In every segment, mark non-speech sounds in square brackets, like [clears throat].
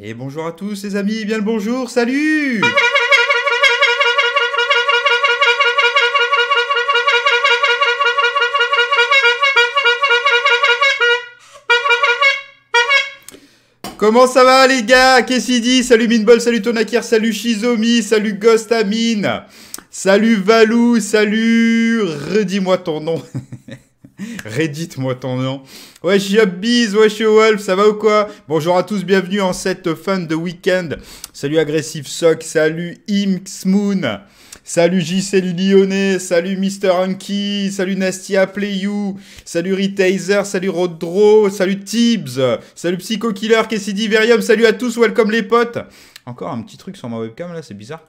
Et bonjour à tous les amis, bien le bonjour, salut Comment ça va les gars dit salut Minbol, salut Tonakir, salut Shizomi, salut Ghost salut Valou, salut... Redis-moi ton nom [laughs] [laughs] Reddit, moi, ton nom. Ouais, je bise, ouais, Wolf, ça va ou quoi Bonjour à tous, bienvenue en cette fin de week-end. Salut Agressif Sock, salut imxmoon. Moon, salut JC Lyonnais, salut Mr. Hunky, salut Nastia You, salut Retaser, salut Rodro, salut Tibbs, salut Psycho Killer, Cassidy Verium, salut à tous, welcome les potes. Encore un petit truc sur ma webcam là, c'est bizarre.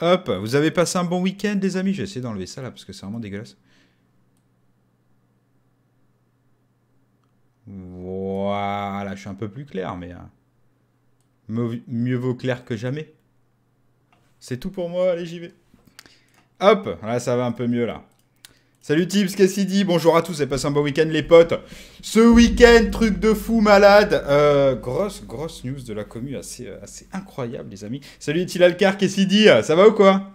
Hop, vous avez passé un bon week-end les amis, j'ai essayé d'enlever ça là parce que c'est vraiment dégueulasse. Voilà, je suis un peu plus clair, mais... Euh, mieux vaut clair que jamais. C'est tout pour moi, allez, j'y vais. Hop, là, ça va un peu mieux, là. Salut Tips, qu'est-ce qu'il dit Bonjour à tous et passez un bon week-end les potes. Ce week-end, truc de fou malade. Euh, grosse, grosse news de la commu, assez, euh, incroyable les amis. Salut Etilalcar, qu'est-ce qu'il dit Ça va ou quoi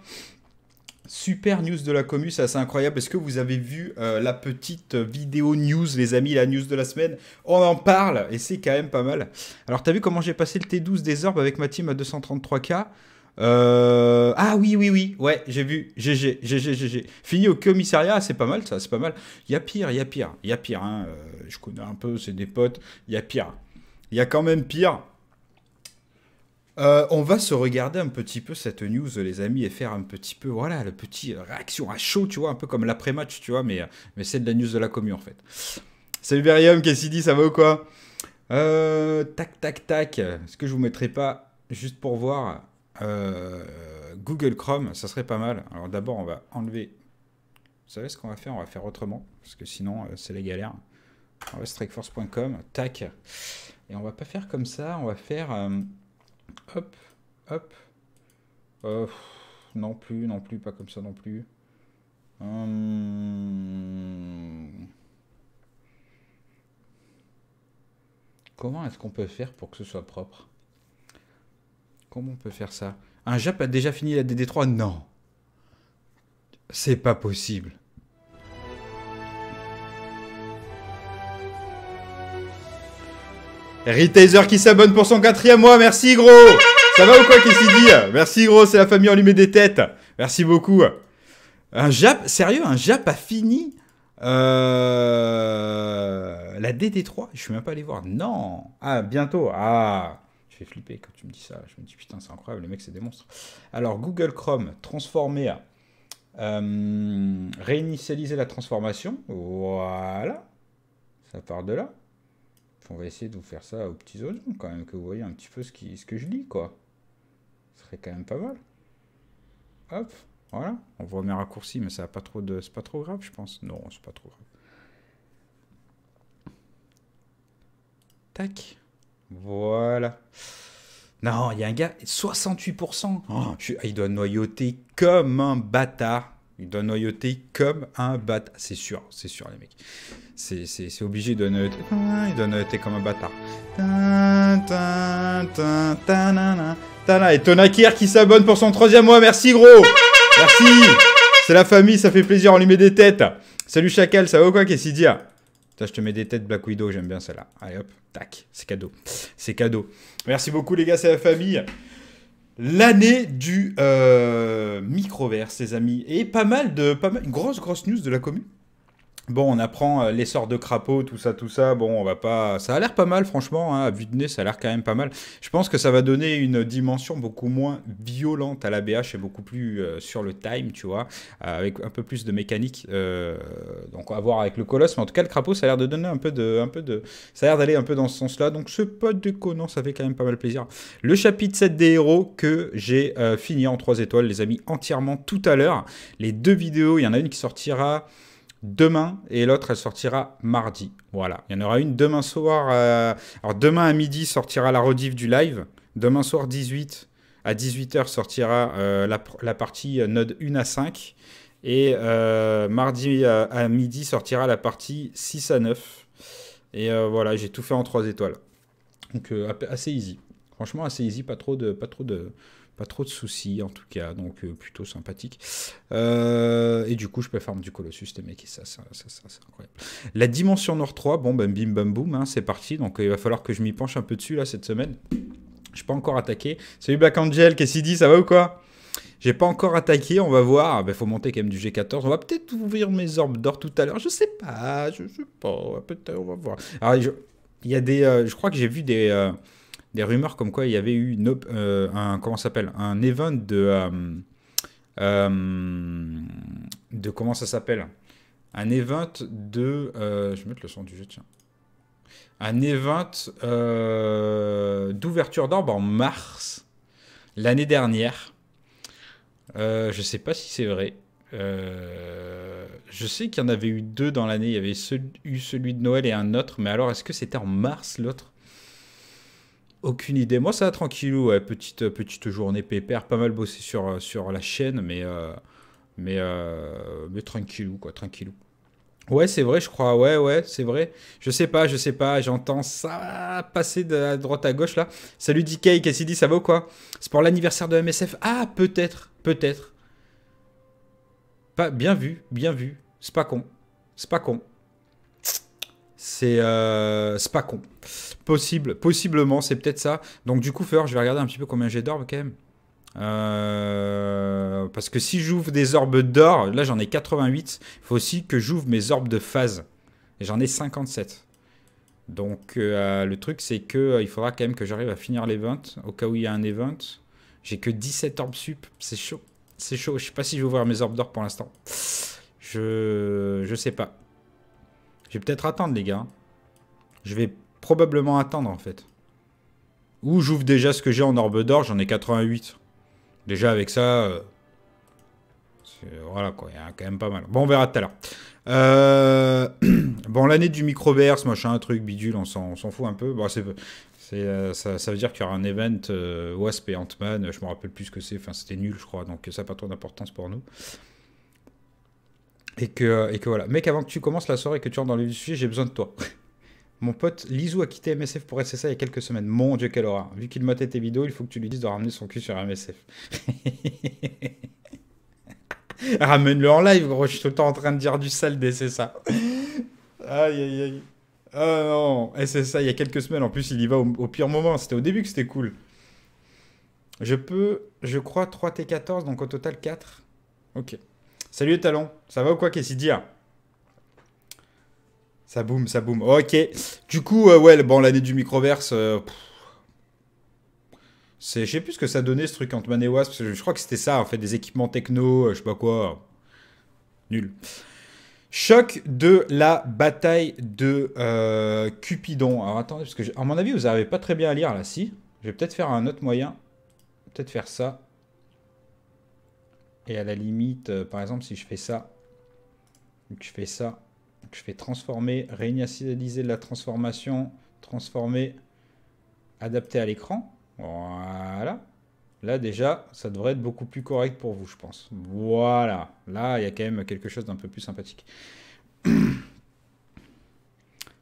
Super news de la commu, c'est incroyable. Est-ce que vous avez vu euh, la petite vidéo news, les amis, la news de la semaine On en parle et c'est quand même pas mal. Alors, t'as vu comment j'ai passé le T12 des orbes avec ma team à 233K euh, Ah oui, oui, oui, ouais, j'ai vu. GG, GG, GG. Fini au commissariat, c'est pas mal ça, c'est pas mal. Il y a pire, il y a pire, il y a pire. Hein. Euh, je connais un peu, c'est des potes, il y a pire. Il y a quand même pire. Euh, on va se regarder un petit peu cette news, les amis, et faire un petit peu, voilà, le petit euh, réaction à chaud, tu vois, un peu comme l'après-match, tu vois, mais, euh, mais c'est de la news de la commu, en fait. Salut Berium, dit, ça va ou quoi Tac, tac, tac. Est-ce que je vous mettrai pas, juste pour voir, Google Chrome, ça serait pas mal. Alors d'abord, on va enlever... Vous savez ce qu'on va faire On va faire autrement, parce que sinon, c'est la galère. On va strikeforce.com, tac. Et on va pas faire comme ça, on va faire... Hop, hop. Euh, non plus, non plus, pas comme ça non plus. Hum. Comment est-ce qu'on peut faire pour que ce soit propre Comment on peut faire ça Un Jap a déjà fini la DD3 Non C'est pas possible Retaser qui s'abonne pour son quatrième mois, merci gros Ça va ou quoi qu'est-ce dit Merci gros, c'est la famille met des têtes Merci beaucoup Un Jap, sérieux, un Jap a fini euh, la DD3 Je suis même pas allé voir, non Ah, bientôt, ah Je fais flipper quand tu me dis ça, je me dis putain c'est incroyable, les mecs c'est des monstres. Alors Google Chrome, transformer, euh, réinitialiser la transformation, voilà, ça part de là on va essayer de vous faire ça aux petits oignons quand même, que vous voyez un petit peu ce, que je lis, quoi. Ce serait quand même pas mal. Hop, voilà. On voit mes raccourcis, mais ça a pas trop de... pas trop grave, je pense. Non, c'est pas trop grave. Tac. Voilà. Non, il y a un gars, 68%. il doit noyauter comme un bâtard. Il doit noyauter comme un bâtard. C'est sûr, c'est sûr, les mecs. C'est obligé de noter. Il doit noter comme un bâtard. Et Tonakir qui s'abonne pour son troisième mois. Merci, gros. Merci. C'est la famille, ça fait plaisir. On lui met des têtes. Salut, Chacal. Ça va ou quoi, Kessidia ah je te mets des têtes Black Widow. J'aime bien celle-là. Allez, hop. Tac. C'est cadeau. C'est cadeau. Merci beaucoup, les gars. C'est la famille. L'année du micro euh, microverse, les amis. Et pas mal de. Pas mal, une grosse, grosse news de la commune. Bon, on apprend euh, l'essor de crapaud, tout ça, tout ça. Bon, on va pas. Ça a l'air pas mal, franchement. Hein. À vue de nez, ça a l'air quand même pas mal. Je pense que ça va donner une dimension beaucoup moins violente à la BH et beaucoup plus euh, sur le time, tu vois, euh, avec un peu plus de mécanique. donc, à voir avec le colosse. Mais en tout cas, le crapaud, ça a l'air de donner un peu de, un peu de. Ça a l'air d'aller un peu dans ce sens-là. Donc, ce pote de con, Ça fait quand même pas mal plaisir. Le chapitre 7 des héros que j'ai fini en 3 étoiles, les amis, entièrement tout à l'heure. Les deux vidéos, il y en a une qui sortira demain et l'autre elle sortira mardi. Voilà, il y en aura une demain soir. Euh, alors demain à midi sortira la rediff du live. Demain soir 18 à 18h sortira euh, la, partie euh, node 1 à 5 et mardi à, midi sortira la partie 6 à 9. Et voilà, j'ai tout fait en 3 étoiles. Donc assez easy. Franchement assez easy, pas trop de pas trop de pas trop de soucis en tout cas, donc euh, plutôt sympathique. Euh, et du coup, je peux faire du Colossus, les mecs, et ça, ça, ça, c'est incroyable. La dimension Nord 3, bon, ben bim bam boum, hein, c'est parti. Donc euh, il va falloir que je m'y penche un peu dessus là cette semaine. Je suis pas encore attaqué. Salut Black Angel, qu'est-ce qu'il dit Ça va ou quoi j'ai pas encore attaqué, on va voir. Il ah, ben, faut monter quand même du G14. On va peut-être ouvrir mes orbes d'or tout à l'heure. Je sais pas, je sais pas. Peut-être, on va voir. Alors, ah, je, y a des, je crois que j'ai vu des, des rumeurs comme quoi il y avait eu euh, un, comment s'appelle, un event de, euh, euh, de comment ça s'appelle Un event de, je vais mettre le son du jeu, tiens. Un event d'ouverture d'orbe en mars l'année dernière. Je je sais pas si c'est vrai. je sais qu'il y en avait eu deux dans l'année. Il y avait eu celui de Noël et un autre. Mais alors, est-ce que c'était en mars l'autre aucune idée. Moi, ça va tranquillou. Ouais. Petite, euh, petite journée pépère. Pas mal bossé sur, euh, sur la chaîne, mais, euh, mais, mais tranquillou, quoi. Tranquillou. Ouais, c'est vrai, je crois. Ouais, ouais, c'est vrai. Je sais pas, je sais pas. J'entends ça passer de la droite à gauche, là. Salut DK, dit ça va quoi C'est pour l'anniversaire de MSF Ah, peut-être, peut-être. Pas, bien vu, bien vu. C'est pas con. C'est pas con. C'est euh, pas con. Possible, possiblement, c'est peut-être ça. Donc du coup, Fer, je vais regarder un petit peu combien j'ai d'orbes quand même. Euh, parce que si j'ouvre des orbes d'or, là j'en ai 88, il faut aussi que j'ouvre mes orbes de phase. Et j'en ai 57. Donc euh, le truc c'est que euh, il faudra quand même que j'arrive à finir l'event, au cas où il y a un event. J'ai que 17 orbes sup, c'est chaud. C'est chaud, je sais pas si je vais ouvrir mes orbes d'or pour l'instant. Je... je sais pas. Je vais peut-être attendre, les gars. Je vais probablement attendre, en fait. Ou j'ouvre déjà ce que j'ai en orbe d'or, j'en ai 88. Déjà, avec ça... Euh, voilà, quoi, il y a quand même pas mal. Bon, on verra tout à l'heure. Euh, [clears throat] bon, l'année du microverse, machin, truc, bidule, on s'en fout un peu. Bon, c'est... Euh, ça, veut dire qu'il y aura un event Wasp et Ant-Man, je me rappelle plus ce que c'est, enfin c'était nul je crois, donc ça n'a pas trop d'importance pour nous. Et que, euh, et que voilà. Mec, avant que tu commences la soirée et que tu rentres dans le sujet, j'ai besoin de toi. [laughs] Mon pote Lizou a quitté MSF pour SSA il y a quelques semaines. Mon dieu, quelle horreur. Vu qu'il matait tes vidéos, il faut que tu lui dises de ramener son cul sur MSF. [laughs] Ramène-le en live, gros. Je suis tout le temps en train de dire du sale des SSA. aïe, aïe, aïe. Oh non, SSA, il y a quelques semaines. En plus, il y va au, au pire moment. C'était au début que c'était cool. Je peux, je crois, 3 T14, donc au total 4. Ok. Salut Talon, ça va ou quoi Qu'est-ce dit Ça boum, ça boum. Ok. Du coup, euh, ouais, bon, l'année du microverse. Euh, c'est, je sais plus ce que ça donnait ce truc en et Wasp. je crois que c'était ça, en fait, des équipements techno, euh, je sais pas quoi. Nul. Choc de la bataille de Cupidon. Alors attendez, parce que, à mon avis, vous n'arrivez pas très bien à lire là, si. Je vais peut-être faire un autre moyen. Peut-être faire ça. Et à la limite, euh, par exemple, si je fais ça, je fais ça, je fais transformer, réinitialiser la transformation, transformer, adapter à l'écran. Voilà. Là, déjà, ça devrait être beaucoup plus correct pour vous, je pense. Voilà. Là, il y a quand même quelque chose d'un peu plus sympathique. [coughs]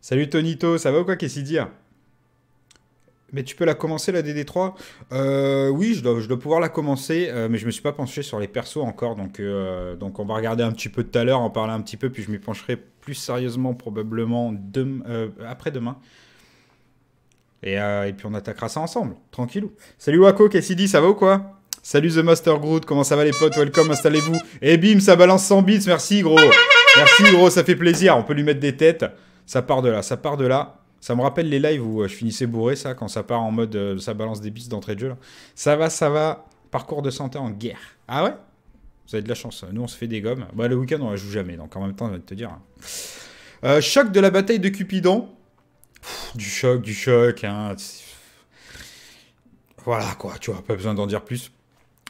Salut Tonito, ça va ou quoi Qu'est-ce qu'il dit hein mais tu peux la commencer, la DD3 euh, Oui, je dois, je dois, pouvoir la commencer, euh, mais je ne me suis pas penché sur les persos encore. Donc, euh, donc on va regarder un petit peu tout à l'heure, en parler un petit peu, puis je m'y pencherai plus sérieusement probablement après-demain. Et, et, puis on attaquera ça ensemble, tranquillou. Salut Wako, Cassidy, ça va ou quoi Salut The Master Groot, comment ça va les potes Welcome, installez-vous. Et eh bim, ça balance 100 bits, merci gros. Merci gros, ça fait plaisir, on peut lui mettre des têtes. Ça part de là, ça part de là. Ça me rappelle les lives où euh, je finissais bourré, ça, quand ça part en mode euh, ça balance des bits d'entrée de jeu. Là. Ça va, ça va. Parcours de santé en guerre. Ah ouais Vous avez de la chance. Nous, on se fait des gommes. Bah, le week-end, on la joue jamais. Donc, en même temps, je vais te dire. Hein. Euh, choc de la bataille de Cupidon. du choc, du choc. Hein. Voilà, quoi. Tu vois, pas besoin d'en dire plus.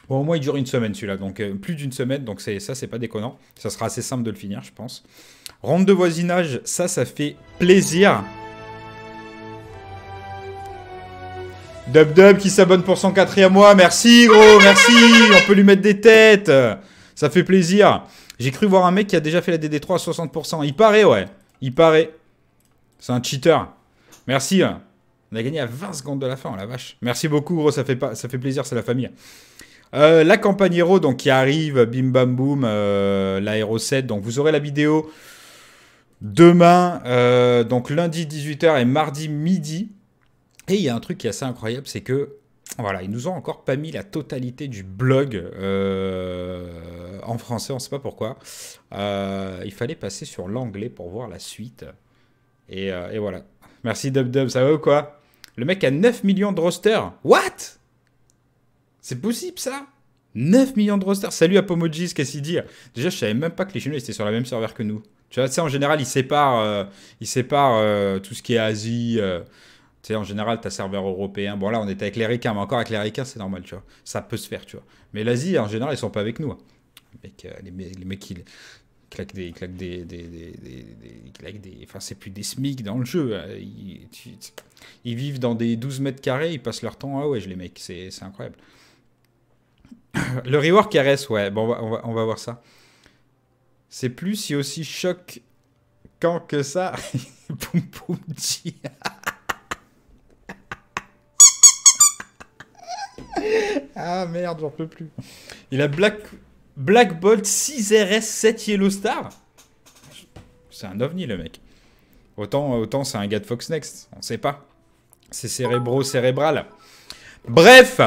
Bon, au moins, il dure une semaine celui-là, donc plus d'une semaine, donc ça, c'est pas déconnant. Ça sera assez simple de le finir, je pense. Ronde de voisinage, ça, ça fait plaisir. Dub Dub qui s'abonne pour son quatrième mois. Merci gros, merci. On peut lui mettre des têtes. Ça fait plaisir. J'ai cru voir un mec qui a déjà fait la DD3 à 60%. Il paraît, ouais. Il paraît. C'est un cheater. Merci. Hein. On a gagné à 20 secondes de la fin, oh la vache. Merci beaucoup, gros. Ça fait, pas... ça fait plaisir, c'est la famille. Euh, la campagne héros donc, qui arrive, bim bam boom, L'aéro euh, la 7. Donc vous aurez la vidéo demain, euh, donc lundi 18h et mardi midi. Et il y a un truc qui est assez incroyable, c'est que voilà, ils nous ont encore pas mis la totalité du blog euh, en français, on sait pas pourquoi. Euh, il fallait passer sur l'anglais pour voir la suite. Et, euh, voilà. Merci DubDub, ça va ou quoi Le mec a 9 millions de rosters. What C'est possible ça 9 millions de rosters. Salut à Pomojis, qu'est-ce qu'il dit Déjà, je savais même pas que les Chinois étaient sur la même serveur que nous. Tu vois, tu sais, en général, ils séparent, ils séparent tout ce qui est Asie. Tu sais, en général, tu as serveur européen. Bon, là, on était avec les mais encore avec les c'est normal, tu vois. Ça peut se faire, tu vois. Mais l'Asie, en général, ils sont pas avec nous. Hein. Euh, les, mecs, ils claquent des. Ils claquent des, enfin, c'est plus des SMIC dans le jeu. Hein. Ils, vivent dans des 12 mètres carrés, ils passent leur temps. Ah ouais, les mecs, c'est incroyable. [coughs] le rework RS, ouais, bon, on va, voir ça. C'est plus si aussi choc quand que ça. poum [laughs] poum [laughs] [laughs] ah merde, j'en peux plus. Il a Black, Bolt 6RS 7 Yellow Star. C'est un ovni le mec. Autant, autant c'est un gars de Fox Next, on sait pas. C'est cérébro-cérébral. Bref,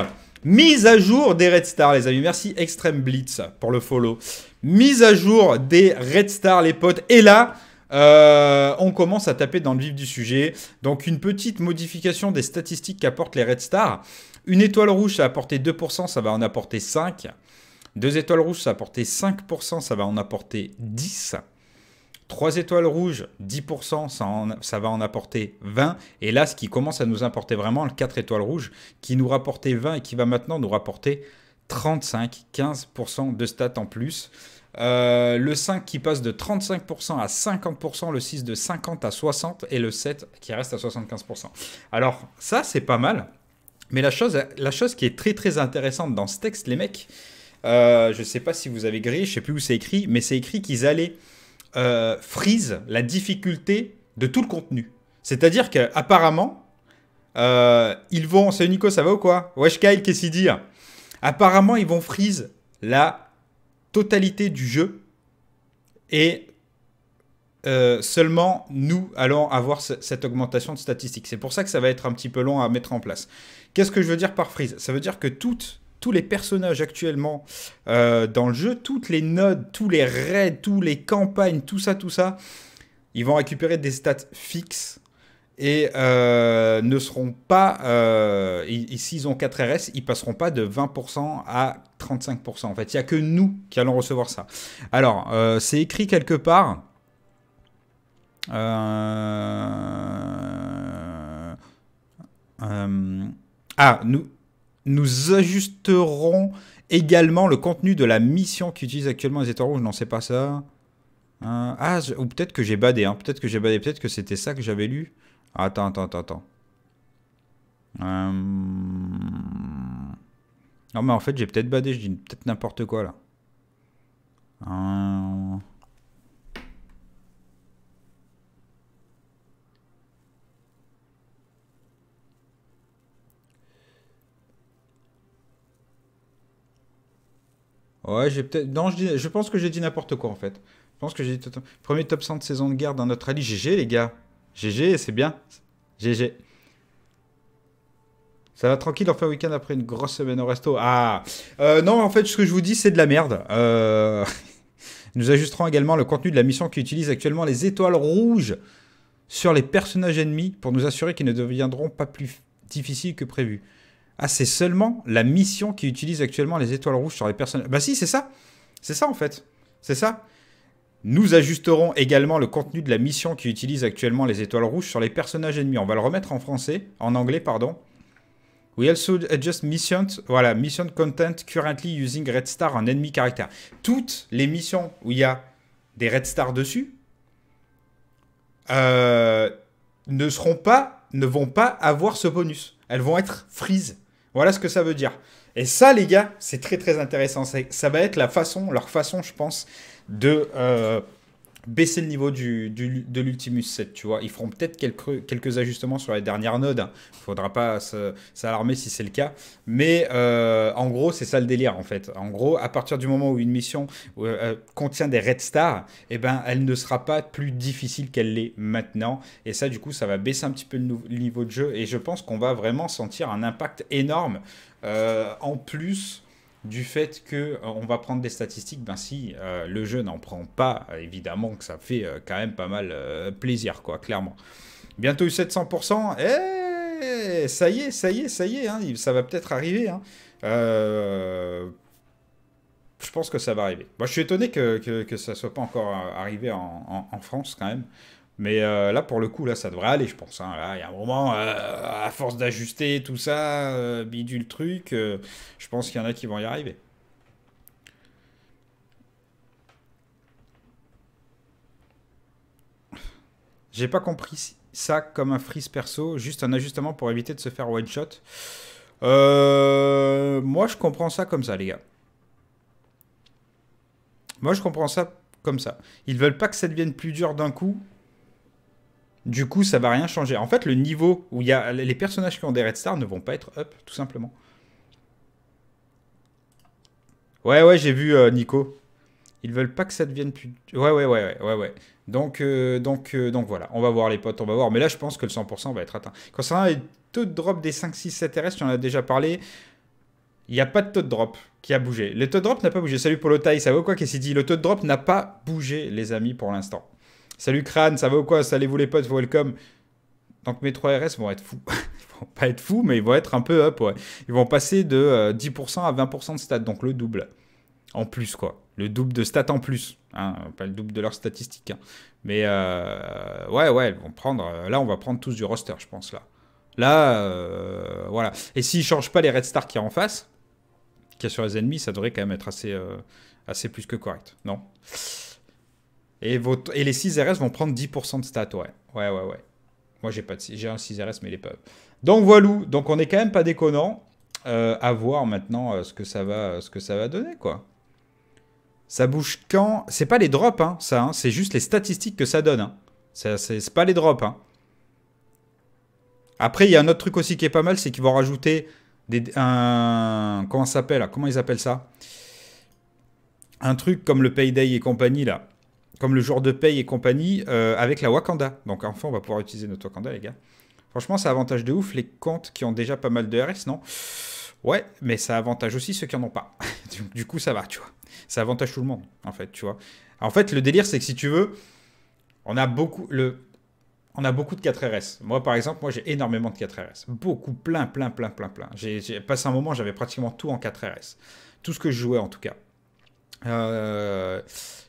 mise à jour des Red Stars, les amis. Merci Extreme Blitz pour le follow. Mise à jour des Red star les potes. Et là, euh, on commence à taper dans le vif du sujet. Donc une petite modification des statistiques qu'apportent les Red Stars. Une étoile rouge, ça a apporté 2%, ça va en apporter 5. Deux étoiles rouges, ça a apporté 5%, ça va en apporter 10. Trois étoiles rouges, 10%, ça, va en apporter 20. Et là, ce qui commence à nous importer vraiment, le 4 étoiles rouges, qui nous rapportait 20 et qui va maintenant nous rapporter 35, 15% de stats en plus. Euh, le 5 qui passe de 35% à 50%, le 6 de 50 à 60 et le 7 qui reste à 75%. Alors ça, c'est pas mal. Mais la chose, la chose qui est très très intéressante dans ce texte, les mecs, euh, je ne sais pas si vous avez grillé, je ne sais plus où c'est écrit, mais c'est écrit qu'ils allaient euh, freeze la difficulté de tout le contenu. C'est-à-dire qu'apparemment, euh, ils vont... C'est Nico, ça va ou quoi Wesh Kyle, qu'est-ce qu'il dit hein Apparemment, ils vont freeze la totalité du jeu et euh, seulement nous allons avoir cette augmentation de statistiques. C'est pour ça que ça va être un petit peu long à mettre en place. Qu'est-ce que je veux dire par freeze Ça veut dire que tous les personnages actuellement euh, dans le jeu, toutes les nodes, tous les raids, toutes les campagnes, tout ça, tout ça, ils vont récupérer des stats fixes et euh, ne seront pas, euh, s'ils ont 4 RS, ils passeront pas de 20% à 35%. En fait, il n'y a que nous qui allons recevoir ça. Alors, c'est écrit quelque part. Euh, euh, ah, nous, nous ajusterons également le contenu de la mission qu'utilisent actuellement les étoiles rouges. Non, c'est pas ça. Hein? ah, ou peut-être que j'ai badé. Hein. Peut-être que j'ai badé. Peut-être que c'était ça que j'avais lu. Attends, attends, attends, euh, Non, mais en fait, j'ai peut-être badé. Je dis peut-être n'importe quoi là. Hein? Ouais, j'ai peut-être. Non, je, pense que j'ai dit n'importe quoi en fait. Je pense que j'ai dit. Premier top 100 de saison de guerre dans notre rallye. GG les gars. GG, c'est bien. GG. Ça va tranquille en fait week-end après une grosse semaine au resto. Ah euh, Non, en fait, ce que je vous dis, c'est de la merde. Euh, [laughs] nous ajusterons également le contenu de la mission qui utilise actuellement les étoiles rouges sur les personnages ennemis pour nous assurer qu'ils ne deviendront pas plus difficiles que prévu. Ah, c'est seulement la mission qui utilise actuellement les étoiles rouges sur les personnages... Bah si, c'est ça. C'est ça en fait. C'est ça. Nous ajusterons également le contenu de la mission qui utilise actuellement les étoiles rouges sur les personnages ennemis. On va le remettre en français, en anglais, pardon. We also adjust mission, voilà, mission content currently using red star en ennemi caractère. Toutes les missions où il y a des red stars dessus euh, ne seront pas, ne vont pas avoir ce bonus. Elles vont être freeze. Voilà ce que ça veut dire. Et ça, les gars, c'est très très intéressant. Ça va être la façon, leur façon, je pense, de, euh, baisser le niveau du, de l'Ultimus 7, tu vois. Ils feront peut-être quelques, quelques ajustements sur les dernières nodes. Il hein. faudra pas s'alarmer si c'est le cas. Mais euh, en gros, c'est ça le délire, en fait. En gros, à partir du moment où une mission euh, euh, contient des Red Stars, eh ben, elle ne sera pas plus difficile qu'elle l'est maintenant. Et ça, du coup, ça va baisser un petit peu le, niveau de jeu. Et je pense qu'on va vraiment sentir un impact énorme. en plus du fait que euh, on va prendre des statistiques, ben si euh, le jeu n'en prend pas, euh, évidemment que ça fait quand même pas mal plaisir, quoi, clairement. Bientôt 700%, Eh, ça y est, ça y est, ça y est, hein, ça va peut-être arriver. Hein. je pense que ça va arriver. Moi, je suis étonné que, que, ne ça soit pas encore arrivé en France quand même. Mais euh, là, pour le coup, là, ça devrait aller, je pense. Hein. il y a un moment, euh, à force d'ajuster tout ça, euh, bidule bidule truc, je pense qu'il y en a qui vont y arriver. J'ai pas compris ça comme un freeze perso, juste un ajustement pour éviter de se faire one shot. moi, je comprends ça comme ça, les gars. Moi, je comprends ça comme ça. Ils veulent pas que ça devienne plus dur d'un coup du coup, ça va rien changer. En fait, le niveau où il y a les personnages qui ont des Red Stars ne vont pas être up, tout simplement. Ouais, ouais, j'ai vu euh, Nico. Ils veulent pas que ça devienne plus. Ouais, ouais, ouais, ouais, ouais. Donc, euh, donc, euh, donc voilà. On va voir les potes, on va voir. Mais là, je pense que le 100% va être atteint. Concernant les taux de drop des 5, 6, 7 RS, tu en as déjà parlé. Il n'y a pas de taux de drop qui a bougé. Le taux de drop n'a pas bougé. Salut pour le taille, ça veut quoi qu'est-ce dit Le taux de drop n'a pas bougé, les amis, pour l'instant. Salut Crane, ça va ou quoi Salut vous les potes, welcome. Donc mes 3 RS vont être fous. [laughs] Ils vont pas être fous, mais ils vont être un peu up, Ils vont passer de 10% euh, à 20% de stats, donc le double. En plus, quoi. Le double de stats en plus. Hein. Pas le double de leurs statistiques. Hein. Mais euh, ouais, ouais, ils vont prendre. Euh, là, on va prendre tous du roster, je pense, là. Là, voilà. Et s'ils changent pas les Red Stars qui y a en face, qui y a sur les ennemis, ça devrait quand même être assez, assez plus que correct. Non et, et les 6 RS vont prendre 10% de stats, ouais. Ouais, ouais, ouais. Moi, j'ai pas de, j'ai un 6 RS, mais les pas... Donc, voilà. Donc, on n'est quand même pas déconnant. Euh, à voir maintenant euh, ce, que ça va, ce que ça va donner, quoi. Ça bouge quand C'est pas les drops, hein, ça. Hein. c'est juste les statistiques que ça donne. Hein. C'est pas les drops. Hein. Après, il y a un autre truc aussi qui est pas mal, c'est qu'ils vont rajouter des, un... Comment ça s'appelle Comment ils appellent ça Un truc comme le Payday et compagnie, là comme le jour de paye et compagnie, euh, avec la Wakanda. Donc enfin, on va pouvoir utiliser notre Wakanda, les gars. Franchement, ça avantage de ouf les comptes qui ont déjà pas mal de RS, non Ouais, mais ça avantage aussi ceux qui n'en ont pas. [laughs] du coup, ça va, tu vois. Ça avantage tout le monde, en fait, tu vois. En fait, le délire, c'est que si tu veux, on a beaucoup, le, on a beaucoup de 4 RS. Moi, par exemple, moi, j'ai énormément de 4 RS. Beaucoup, plein, plein, plein, plein, plein. J'ai passé un moment, j'avais pratiquement tout en 4 RS. Tout ce que je jouais, en tout cas. Euh,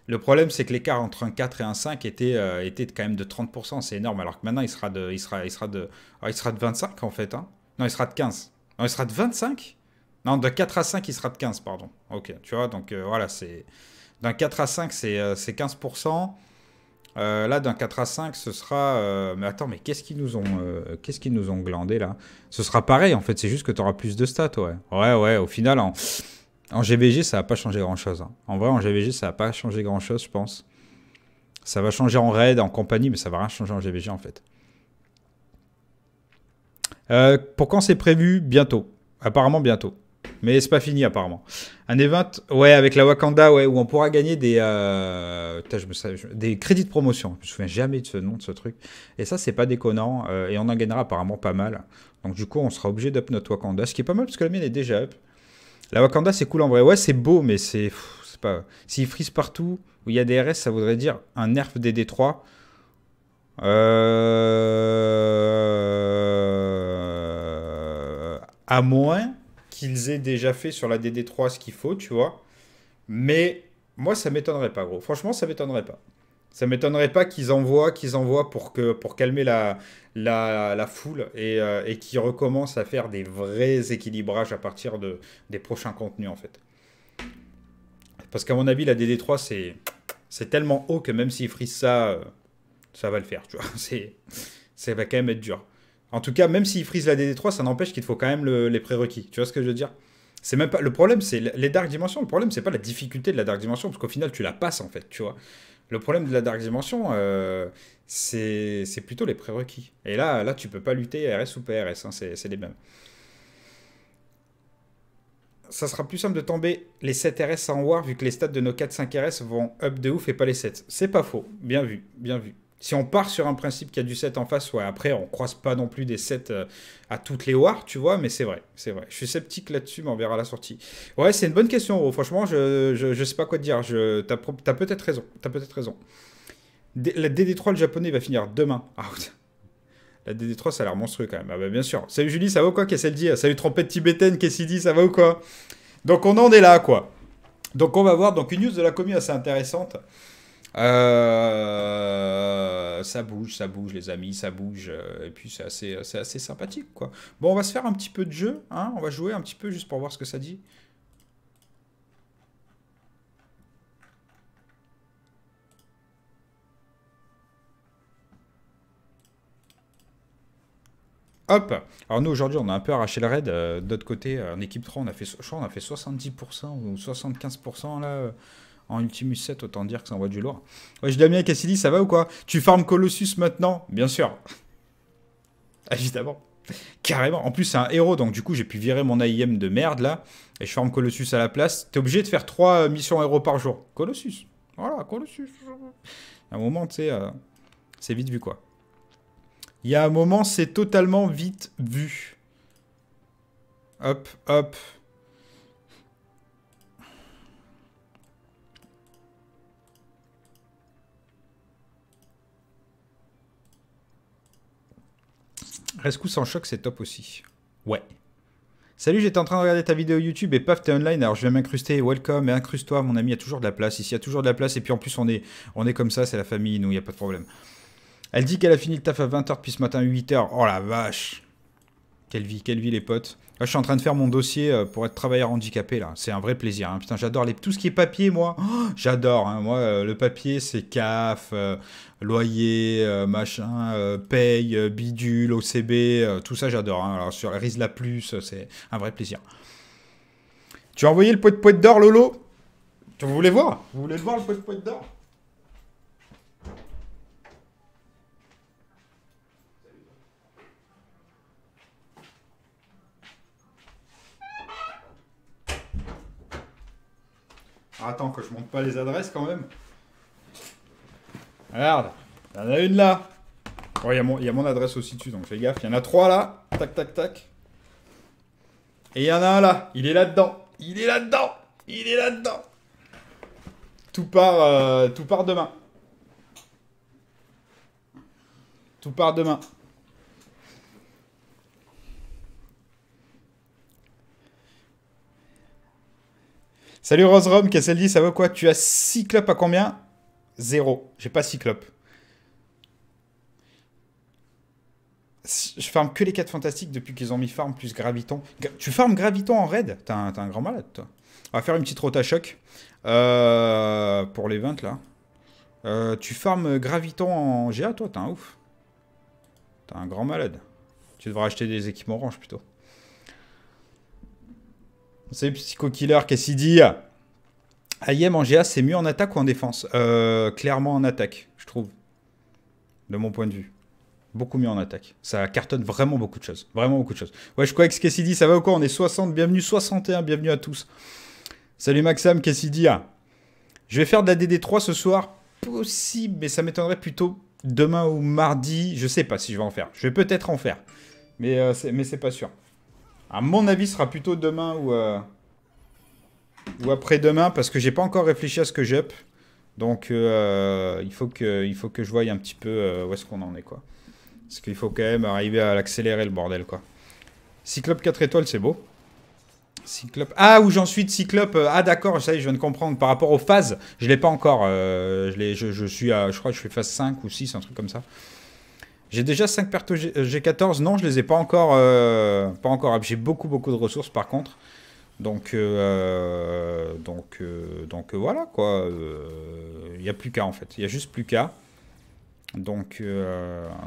le problème, c'est que l'écart entre un 4 et un 5 était, euh, quand même de 30%. C'est énorme. Alors que maintenant, il sera de, il sera, il sera de, ah, il sera de 25 en fait. Hein. non, il sera de 15. Non, il sera de 25 Non, de 4 à 5, il sera de 15, pardon. Ok, tu vois, donc euh, voilà, c'est. D'un 4 à 5, c'est 15%. là, d'un 4 à 5, ce sera. mais attends, mais qu'est-ce qu'ils nous ont, qu'est-ce nous ont glandé là Ce sera pareil, en fait. C'est juste que tu auras plus de stats, ouais. Ouais, ouais. Au final, hein. En GVG, ça n'a pas changé grand-chose. Hein. En vrai, en GVG, ça n'a pas changé grand-chose, je pense. Ça va changer en raid, en compagnie, mais ça va rien changer en GVG, en fait. Euh, pour quand c'est prévu Bientôt. Apparemment, bientôt. Mais c'est pas fini, apparemment. Un event, ouais, avec la Wakanda, ouais, où on pourra gagner des, euh, des crédits de promotion. Je me souviens jamais de ce nom, de ce truc. Et ça, c'est pas déconnant. Euh, et on en gagnera apparemment pas mal. Donc, du coup, on sera obligé d'up notre Wakanda. Ce qui est pas mal, parce que la mienne est déjà up. La Wakanda, c'est cool en vrai. Ouais, c'est beau, mais c'est. pas. S'ils frisent partout où il y a des RS, ça voudrait dire un nerf des 3 euh, À moins qu'ils aient déjà fait sur la DD3 ce qu'il faut, tu vois. Mais moi, ça m'étonnerait pas, gros. Franchement, ça m'étonnerait pas. Ça m'étonnerait pas qu'ils envoient, qu'ils envoient pour, que, pour calmer la, la, foule et, euh, et qu'ils recommencent à faire des vrais équilibrages à partir de, des prochains contenus en fait. Parce qu'à mon avis, la DD3, c'est, c'est tellement haut que même s'ils frisent ça, euh, ça va le faire, tu vois. [laughs] C'est, ça va quand même être dur. En tout cas, même s'ils frisent la DD3, ça n'empêche qu'il faut quand même les prérequis. Tu vois ce que je veux dire c'est même pas le problème, c'est les Dark Dimensions. Le problème, c'est pas la difficulté de la Dark Dimension, parce qu'au final, tu la passes en fait, tu vois. Le problème de la Dark Dimension, euh, c'est plutôt les prérequis. Et là, là, tu peux pas lutter RS ou PRS, hein, c'est les mêmes. Ça sera plus simple de tomber les 7 RS en War vu que les stats de nos 4-5 RS vont up de ouf et pas les 7. C'est pas faux, bien vu, bien vu. Si on part sur un principe qu'il y a du 7 en face, ouais, après, on croise pas non plus des 7 euh, à toutes les wars, tu vois, mais c'est vrai, c'est vrai. Je suis sceptique là-dessus, mais on verra la sortie. Ouais, c'est une bonne question, gros. Franchement, je, je, sais pas quoi te dire. Je, t'as, as, peut-être raison, t'as peut-être raison. la DD3, le japonais, va finir demain. Ah, [laughs] la DD3, ça a l'air monstrueux quand même. Ah bah, bien sûr. Salut Julie, ça va ou quoi Qu'est-ce qu'elle dit ah, Salut Trompette Tibétaine, qu'est-ce qu'il dit Ça va ou quoi Donc on en est là, quoi. Donc on va voir. Donc une news de la commune assez intéressante. Euh, ça bouge, ça bouge, les amis, ça bouge. Euh, et puis c'est assez, euh, assez sympathique, quoi. Bon, on va se faire un petit peu de jeu. Hein on va jouer un petit peu juste pour voir ce que ça dit. Hop Alors nous aujourd'hui on a un peu arraché le raid. D'autre côté, en équipe 3 on a fait, je on a fait 70% ou 75% là en Ultimus 7, autant dire que ça envoie du lourd. Ouais, je Damien Cassidy, ça va ou quoi Tu farmes Colossus maintenant Bien sûr. [laughs] Évidemment. Carrément. En plus, c'est un héros, donc du coup, j'ai pu virer mon AIM de merde là. Et je farm Colossus à la place. T'es obligé de faire 3 euh, missions héros par jour. Colossus. Voilà, Colossus. À un moment, tu sais, euh, c'est vite vu quoi. Il y a un moment, c'est totalement vite vu. Hop, hop. Rescou sans choc, c'est top aussi. Ouais. Salut, j'étais en train de regarder ta vidéo YouTube et paf, t'es online, alors je vais m'incruster. Welcome et incruste-toi, mon ami, il y a toujours de la place. Ici, il y a toujours de la place. Et puis en plus, on est, on est comme ça, c'est la famille, nous, il n'y a pas de problème. Elle dit qu'elle a fini le taf à 20h depuis ce matin, 8h. Oh la vache! Quelle vie, quelle vie les potes. Là, je suis en train de faire mon dossier euh, pour être travailleur handicapé là. C'est un vrai plaisir. Hein. Putain, j'adore les... tout ce qui est papier, moi. Oh, j'adore. Hein. Moi, euh, le papier, c'est CAF, euh, loyer, machin, paye, bidule, OCB, tout ça, j'adore. Hein. Alors sur la plus, c'est un vrai plaisir. Tu as envoyé le poète poète d'or, Lolo Tu voulais voir Vous voulez le voir le poète poète d'or Ah, attends que je monte pas les adresses quand même. Regarde, il y en a une là. Oh, il y, a mon adresse aussi dessus, donc fais gaffe. Il y en a trois là. Tac, tac, tac. Et il y en a un là. Il est là-dedans. Il est là-dedans. Il est là-dedans. Tout part, euh, tout part demain. Tout part demain. Salut Roserom, qu'est-ce qu'elle dit Ça veut quoi Tu as Cyclope à combien Zéro. J'ai pas Cyclope. Je farme que les 4 fantastiques depuis qu'ils ont mis farm plus graviton. tu farmes graviton en raid T'es un, grand malade, toi. On va faire une petite rota choc. Euh, pour les 20, là. Euh, tu farmes graviton en GA, toi T'es un ouf. T'es un grand malade. Tu devrais acheter des équipements orange, plutôt. Salut Psycho Killer, qu'est-ce qu'il dit ah, ah, en c'est mieux en attaque ou en défense euh, Clairement en attaque, je trouve. De mon point de vue. Beaucoup mieux en attaque. Ça cartonne vraiment beaucoup de choses. Vraiment beaucoup de choses. Ouais, je crois que dit ça va ou quoi On est 60, bienvenue 61, bienvenue à tous. Salut Maxam, dit ah, Je vais faire de la DD3 ce soir, possible, mais ça m'étonnerait plutôt demain ou mardi. Je sais pas si je vais en faire. Je vais peut-être en faire, mais, euh, mais c'est pas sûr. À mon avis, ce sera plutôt demain ou, euh, ou après-demain, parce que j'ai pas encore réfléchi à ce que j'up. Donc, euh, il, faut que, il faut que je voie un petit peu euh, où est-ce qu'on en est, quoi. Parce qu'il faut quand même arriver à l'accélérer, le bordel, quoi. Cyclope 4 étoiles, c'est beau. Cyclope. Ah, où j'en suis de Cyclope. Ah, d'accord, ça y je viens de comprendre. Par rapport aux phases, je l'ai pas encore. je, je suis à, je crois que je fais phase 5 ou 6, un truc comme ça. J'ai déjà 5 pertes G14. Euh, non, je les ai pas encore, euh, pas encore. J'ai beaucoup, beaucoup de ressources par contre. Donc, euh, donc, donc voilà quoi. Il n'y a plus qu'à en fait. Il n'y a juste plus qu'à. Donc,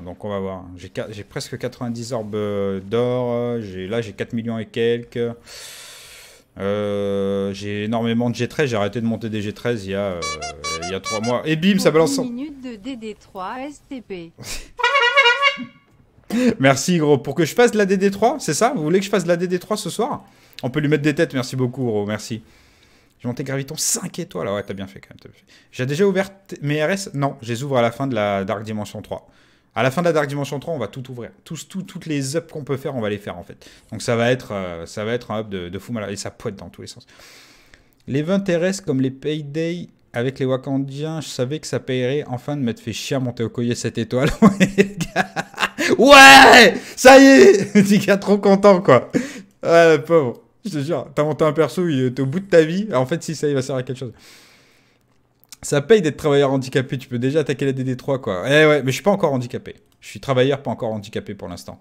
donc on va voir. J'ai presque 90 orbes d'or. Là, j'ai 4 millions et quelques. j'ai énormément de G13, j'ai arrêté de monter des G13 il y a, il 3 mois. Et bim, ça balance. minutes de DD3 STP. [laughs] Merci gros. Pour que je fasse de la DD3, c'est ça Vous voulez que je fasse de la DD3 ce soir On peut lui mettre des têtes, merci beaucoup gros, merci. J'ai monté Graviton 5 étoiles, ah ouais t'as bien fait quand même. J'ai déjà ouvert mes RS Non, je les ouvre à la fin de la Dark Dimension 3. À la fin de la Dark Dimension 3, on va tout ouvrir. Tous, toutes les ups qu'on peut faire, on va les faire en fait. Donc ça va être, euh, ça va être un up de, fou malade. Et ça poète dans tous les sens. Les 20 RS comme les Payday avec les Wakandiens, je savais que ça payerait. Enfin de m'être fait chier monter au collier cette étoile. [laughs] Ouais Ça y est T'es [laughs] gars trop content, quoi. Ouais, pauvre. Je te jure, t'as monté un perso, il t'es au bout de ta vie. en fait, si, ça, il va servir à quelque chose. Ça paye d'être travailleur handicapé, tu peux déjà attaquer la DD3, quoi. Eh ouais, mais je suis pas encore handicapé. Je suis travailleur, pas encore handicapé pour l'instant.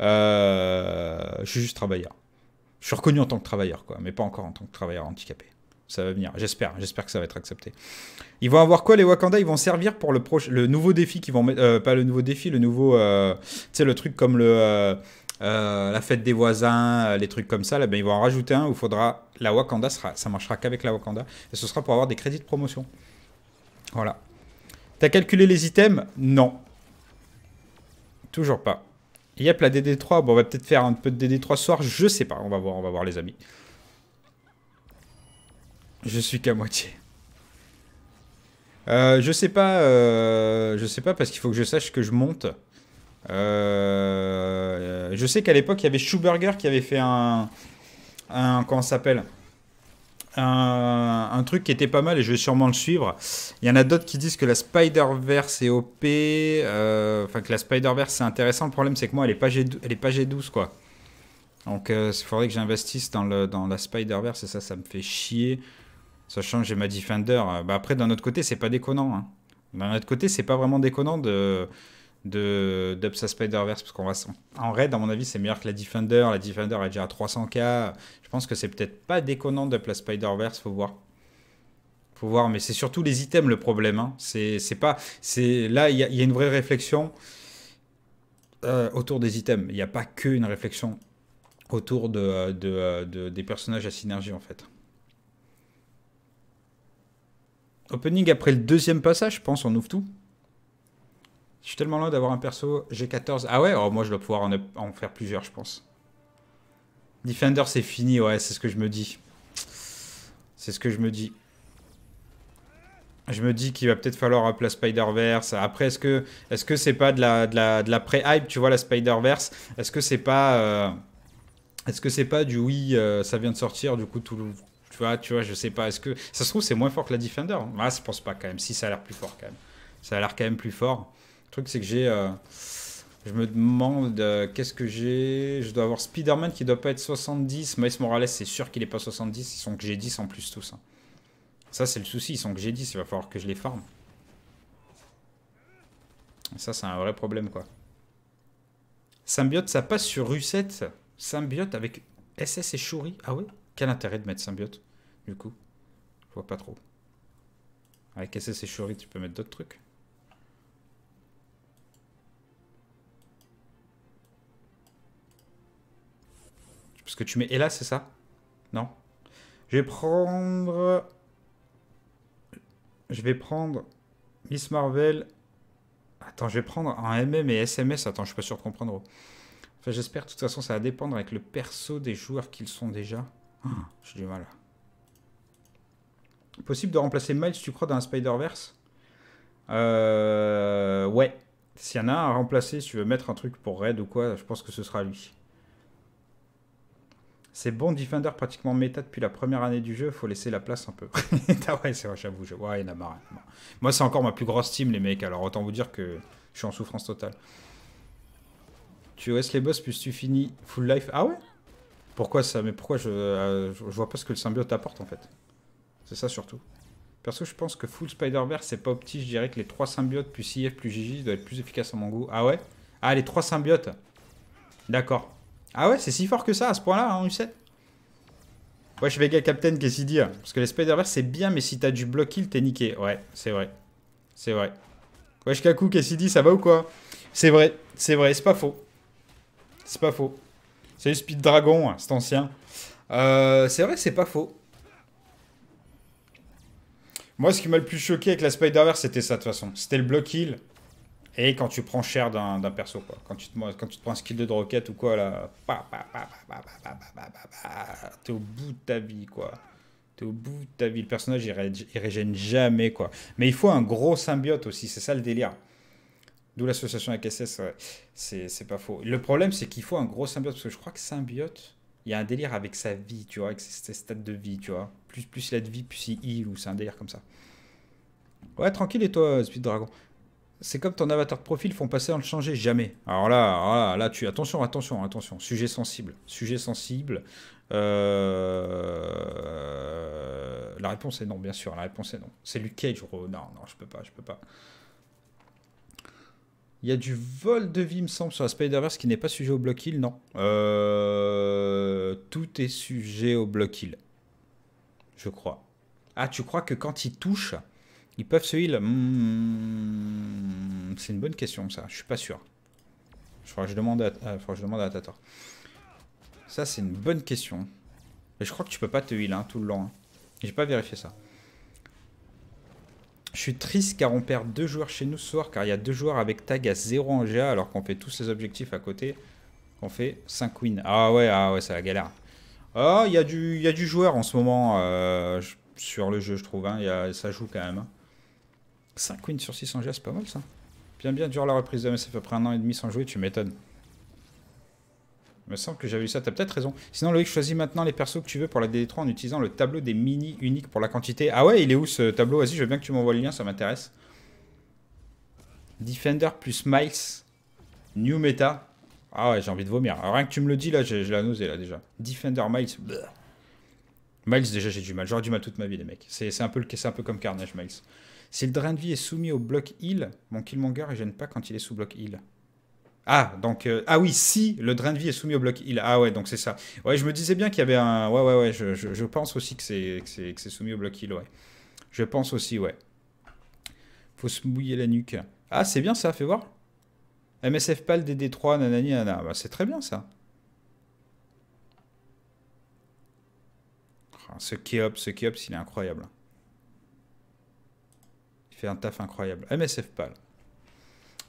Euh, je suis juste travailleur. Je suis reconnu en tant que travailleur, quoi, mais pas encore en tant que travailleur handicapé ça va venir. J'espère, j'espère que ça va être accepté. Ils vont avoir quoi les Wakanda Ils vont servir pour le proche, le nouveau défi qu'ils vont mettre, euh, pas le nouveau défi, le nouveau, euh, tu sais le truc comme le euh, la fête des voisins, les trucs comme ça. Là, ben ils vont en rajouter un où faudra la Wakanda sera, ça marchera qu'avec la Wakanda et ce sera pour avoir des crédits de promotion. Voilà. T'as calculé les items Non. Toujours pas. Yep, la DD3, bon, on va peut-être faire un peu de DD3 ce soir, je sais pas, on va voir, on va voir les amis. Je suis qu'à moitié. Euh, je sais pas, euh, je sais pas parce qu'il faut que je sache que je monte. Euh, je sais qu'à l'époque il y avait Schuberger qui avait fait un, un comment s'appelle, un, truc qui était pas mal et je vais sûrement le suivre. Il y en a d'autres qui disent que la Spider-Verse est OP, enfin que la Spider-Verse c'est intéressant. Le problème c'est que moi elle est pas, G12, quoi. Donc il faudrait que j'investisse dans, le, dans la Spider-Verse et ça, ça me fait chier. Sachant que j'ai ma Defender. Euh, bah après, d'un autre côté, c'est pas déconnant. Hein. D'un autre côté, c'est pas vraiment déconnant de de Spider-Verse parce qu'on en raid à mon avis c'est meilleur que la Defender la Defender est déjà à 300k je pense que c'est peut-être pas déconnant la Spider-Verse faut voir faut voir mais c'est surtout les items le problème hein. c'est pas c'est là il y, a une vraie réflexion euh, autour des items il n'y a pas qu'une réflexion autour de, de, des personnages à synergie en fait Opening après le deuxième passage, je pense, on ouvre tout. Je suis tellement loin d'avoir un perso G14. Ah ouais, oh, moi je dois pouvoir en, faire plusieurs, je pense. Defender, c'est fini, ouais, c'est ce que je me dis. C'est ce que je me dis. Je me dis qu'il va peut-être falloir appeler la Spider-Verse. Après, est-ce que est-ce que c'est pas de la, de la, de pré-hype, tu vois, la Spider-Verse Est-ce que c'est pas... Euh, est-ce que c'est pas du oui, euh, ça vient de sortir, du coup tout, tu vois, tu vois, je sais pas. Est-ce que ça se trouve c'est moins fort que la Defender Ah, je pense pas quand même. Si ça a l'air plus fort quand même. Ça a l'air quand même plus fort. Le truc c'est que j'ai, euh, je me demande euh, qu'est-ce que j'ai. Je dois avoir Spider-Man qui doit pas être 70. Miles Morales c'est sûr qu'il est pas 70. Ils sont que j'ai 10 en plus tous. Hein. Ça c'est le souci. Ils sont que j'ai 10. Il va falloir que je les farme. Ça c'est un vrai problème quoi. Symbiote, ça passe sur U7. Symbiote avec SS et Shuri. Ah ouais Quel intérêt de mettre symbiote du coup. Je vois pas trop. Avec SS et Shuri, tu peux mettre d'autres trucs. Parce que tu mets là, c'est ça Non Je vais prendre... Je vais prendre Miss Marvel. Attends, je vais prendre un MM et SMS. Attends, je suis pas sûr de comprendre. Enfin, j'espère. De toute façon, ça va dépendre avec le perso des joueurs qu'ils sont déjà. Ah, j'ai du mal. Possible de remplacer Miles, tu crois, dans un Spider-Verse euh, Ouais. S'il y en a un à remplacer, si tu veux mettre un truc pour Red ou quoi, je pense que ce sera lui. C'est bon, Defender pratiquement méta depuis la première année du jeu, faut laisser la place un peu. [laughs] ah ouais, c'est vrai, j'avoue, ouais, il y en a marre. Moi, c'est encore ma plus grosse team, les mecs, alors autant vous dire que je suis en souffrance totale. Tu restes les boss, puis tu finis full life. Ah ouais Pourquoi ça Mais pourquoi euh, je... je vois pas ce que le symbiote apporte en fait c'est ça surtout. Perso, je pense que Full Spider-Verse, c'est pas optique. Je dirais que les trois symbiotes, plus IF, plus Gigi, doivent être plus efficaces à mon goût. Ah ouais Ah, les trois symbiotes. D'accord. Ah ouais, c'est si fort que ça à ce point-là, hein, U7 Ouais, je Vega Captain, qu'est-ce qu'il dit hein, Parce que les Spider-Verse, c'est bien, mais si t'as du block kill, t'es niqué. Ouais, c'est vrai. C'est vrai. Wesh Kaku, qu'est-ce qu'il dit Ça va ou quoi C'est vrai, c'est vrai, c'est pas faux. C'est pas faux. Salut Speed Dragon, hein, c'est ancien. Euh, c'est vrai, c'est pas faux. Moi, ce qui m'a le plus choqué avec la Spider-Verse, c'était ça de toute façon. C'était le block heal. Et quand tu prends cher d'un perso, quoi. Quand tu, te, quand tu prends un skill de droquette ou quoi, là. T'es au bout de ta vie, quoi. T'es au bout de ta vie. Le personnage, il, ne régène jamais, quoi. Mais il faut un gros symbiote aussi, c'est ça le délire. D'où l'association avec SS, c'est pas faux. Le problème, c'est qu'il faut un gros symbiote, parce que je crois que symbiote, il y a un délire avec sa vie, tu vois, avec ses, ses de vie, tu vois plus, plus il a de vie, plus il ou c'est un délire comme ça. Ouais, tranquille, et toi, Speed Dragon C'est comme ton avatar de profil, font passer en le changer, jamais. Alors là, là, ah, là, tu... Attention, attention, attention. Sujet sensible. Sujet sensible. Euh, la réponse est non, bien sûr. La réponse est non. C'est Luke Cage, Non, non, je peux pas, je peux pas. Il y a du vol de vie, me semble, sur la Spider-Verse qui n'est pas sujet au bloc heal, non. Euh, tout est sujet au bloc heal je crois. Ah, tu crois que quand ils touchent, ils peuvent se heal hmm, C'est une bonne question, ça. Je suis pas sûr. Je crois que je demande à, ah, Ça, c'est une bonne question. Mais je crois que tu peux pas te heal hein, tout le long. Je hein. J'ai pas vérifié ça. Je suis triste car on perd deux joueurs chez nous ce soir, car il y a deux joueurs avec tag à 0 en GA alors qu'on fait tous ses objectifs à côté. On fait 5 wins. Ah ouais, ah ouais, c'est la galère. Ah, il y, a du, y du joueur en ce moment euh, sur le jeu, je trouve. Hein. ça joue quand même. 5 hein. wins sur 600 G, c'est pas mal ça. Bien, bien dur la reprise de MSF après un an et demi sans jouer, tu m'étonnes. Il me semble que j'avais vu ça, t'as peut-être raison. Sinon, Loïc, choisis maintenant les persos que tu veux pour la DD3 en utilisant le tableau des mini uniques pour la quantité. Ah ouais, il est où ce tableau Vas-y, je veux bien que tu m'envoies le lien, ça m'intéresse. Defender plus Miles. New Meta. Ah ouais, j'ai envie de vomir. rien que tu me le dis, là, j'ai la nausée, là, déjà. Defender Miles. Miles, déjà, j'ai du mal. J'aurais du mal toute ma vie, les mecs. C'est un, peu le, un peu comme Carnage, Miles. Si le drain de vie est soumis au bloc heal, mon Killmonger ne gêne pas quand il est sous bloc heal. Ah, donc... Euh, ah oui, si le drain de vie est soumis au bloc heal. Ah ouais, donc c'est ça. Ouais, je me disais bien qu'il y avait un... Ouais, ouais, ouais, je, pense aussi que c'est soumis au bloc heal, ouais. Je pense aussi, ouais. Faut se mouiller la nuque. Ah, c'est bien ça, fais voir. MSF PAL DD3, nanani, nanana. Bah, c'est très bien ça. Ah, ce Keops, ce il est incroyable. Il fait un taf incroyable. MSF PAL.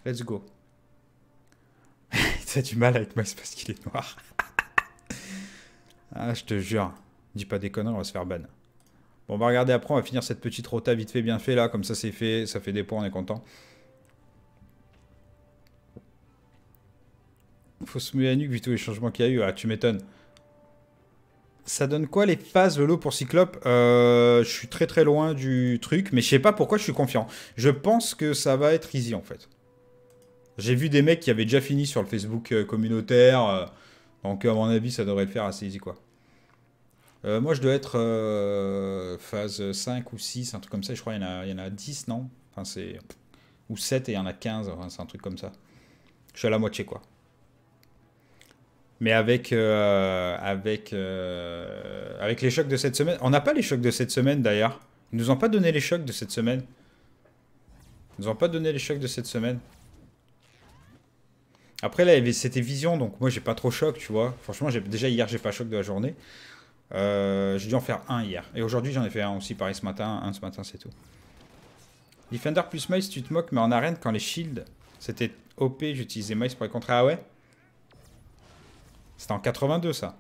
Let's go. il [laughs] a du mal avec moi, parce qu'il est noir. [laughs] ah, je te jure. Dis pas des conneries, on va se faire ban. Bon, on va regarder après, on va finir cette petite rota vite fait, bien fait là, comme ça c'est fait, ça fait des points, on est content. Faut se mouiller à nuque vu tous les changements qu'il y a eu. Ah, tu m'étonnes. Ça donne quoi les phases l'eau pour Cyclope euh, Je suis très très loin du truc, mais je sais pas pourquoi je suis confiant. Je pense que ça va être easy en fait. J'ai vu des mecs qui avaient déjà fini sur le Facebook euh, communautaire, euh, donc à mon avis ça devrait le faire assez easy quoi. moi je dois être phase 5 ou 6, un truc comme ça, je crois qu'il y, en a 10 non Ou 7 et il y en a 15, c'est un truc comme ça. Je suis à la moitié quoi. Mais avec, euh, avec, euh, avec les chocs de cette semaine. On n'a pas les chocs de cette semaine d'ailleurs. Ils nous ont pas donné les chocs de cette semaine. Ils nous ont pas donné les chocs de cette semaine. Après là, c'était vision, donc moi j'ai pas trop choc, tu vois. Franchement, déjà hier j'ai pas choc de la journée. Euh, j'ai dû en faire un hier. Et aujourd'hui j'en ai fait un aussi, pareil ce matin, un ce matin c'est tout. Defender plus Mice, tu te moques, mais en arène quand les shields c'était OP, j'utilisais Mice pour les contrer. Ah ouais c'était en 82, ça.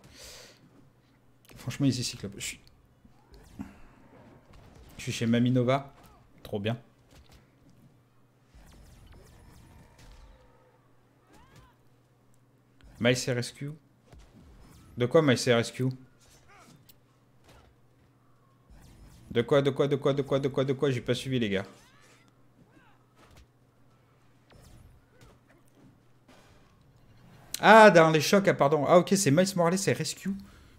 Franchement, ils Cyclope. Je suis... Je suis chez Maminova. Trop bien. Rescue. De quoi Rescue De quoi, de quoi, de quoi, de quoi, de quoi, de quoi J'ai pas suivi les gars. Ah, dans les chocs, ah, pardon. Ah, ok, c'est Miles Morales c'est Rescue.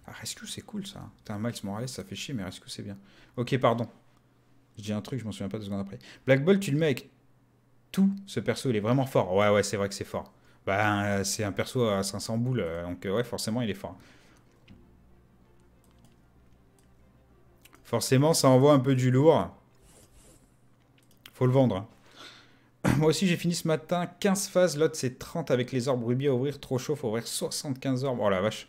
Ah, Rescue, c'est cool ça. un Miles Morales, ça fait chier, mais Rescue, c'est bien. Ok, pardon. Je dis un truc, je m'en souviens pas deux secondes après. Black Bolt, tu le mets avec tout. Ce perso, il est vraiment fort. Ouais, ouais, c'est vrai que c'est fort. Bah, euh, c'est un perso à 500 boules, euh, donc euh, ouais, forcément, il est fort. Forcément, ça envoie un peu du lourd. Faut le vendre. Hein. Moi aussi, j'ai fini ce matin 15 phases. L'autre, c'est 30 avec les orbes rubis à ouvrir. Trop chaud, faut ouvrir 75 orbes. Oh la vache.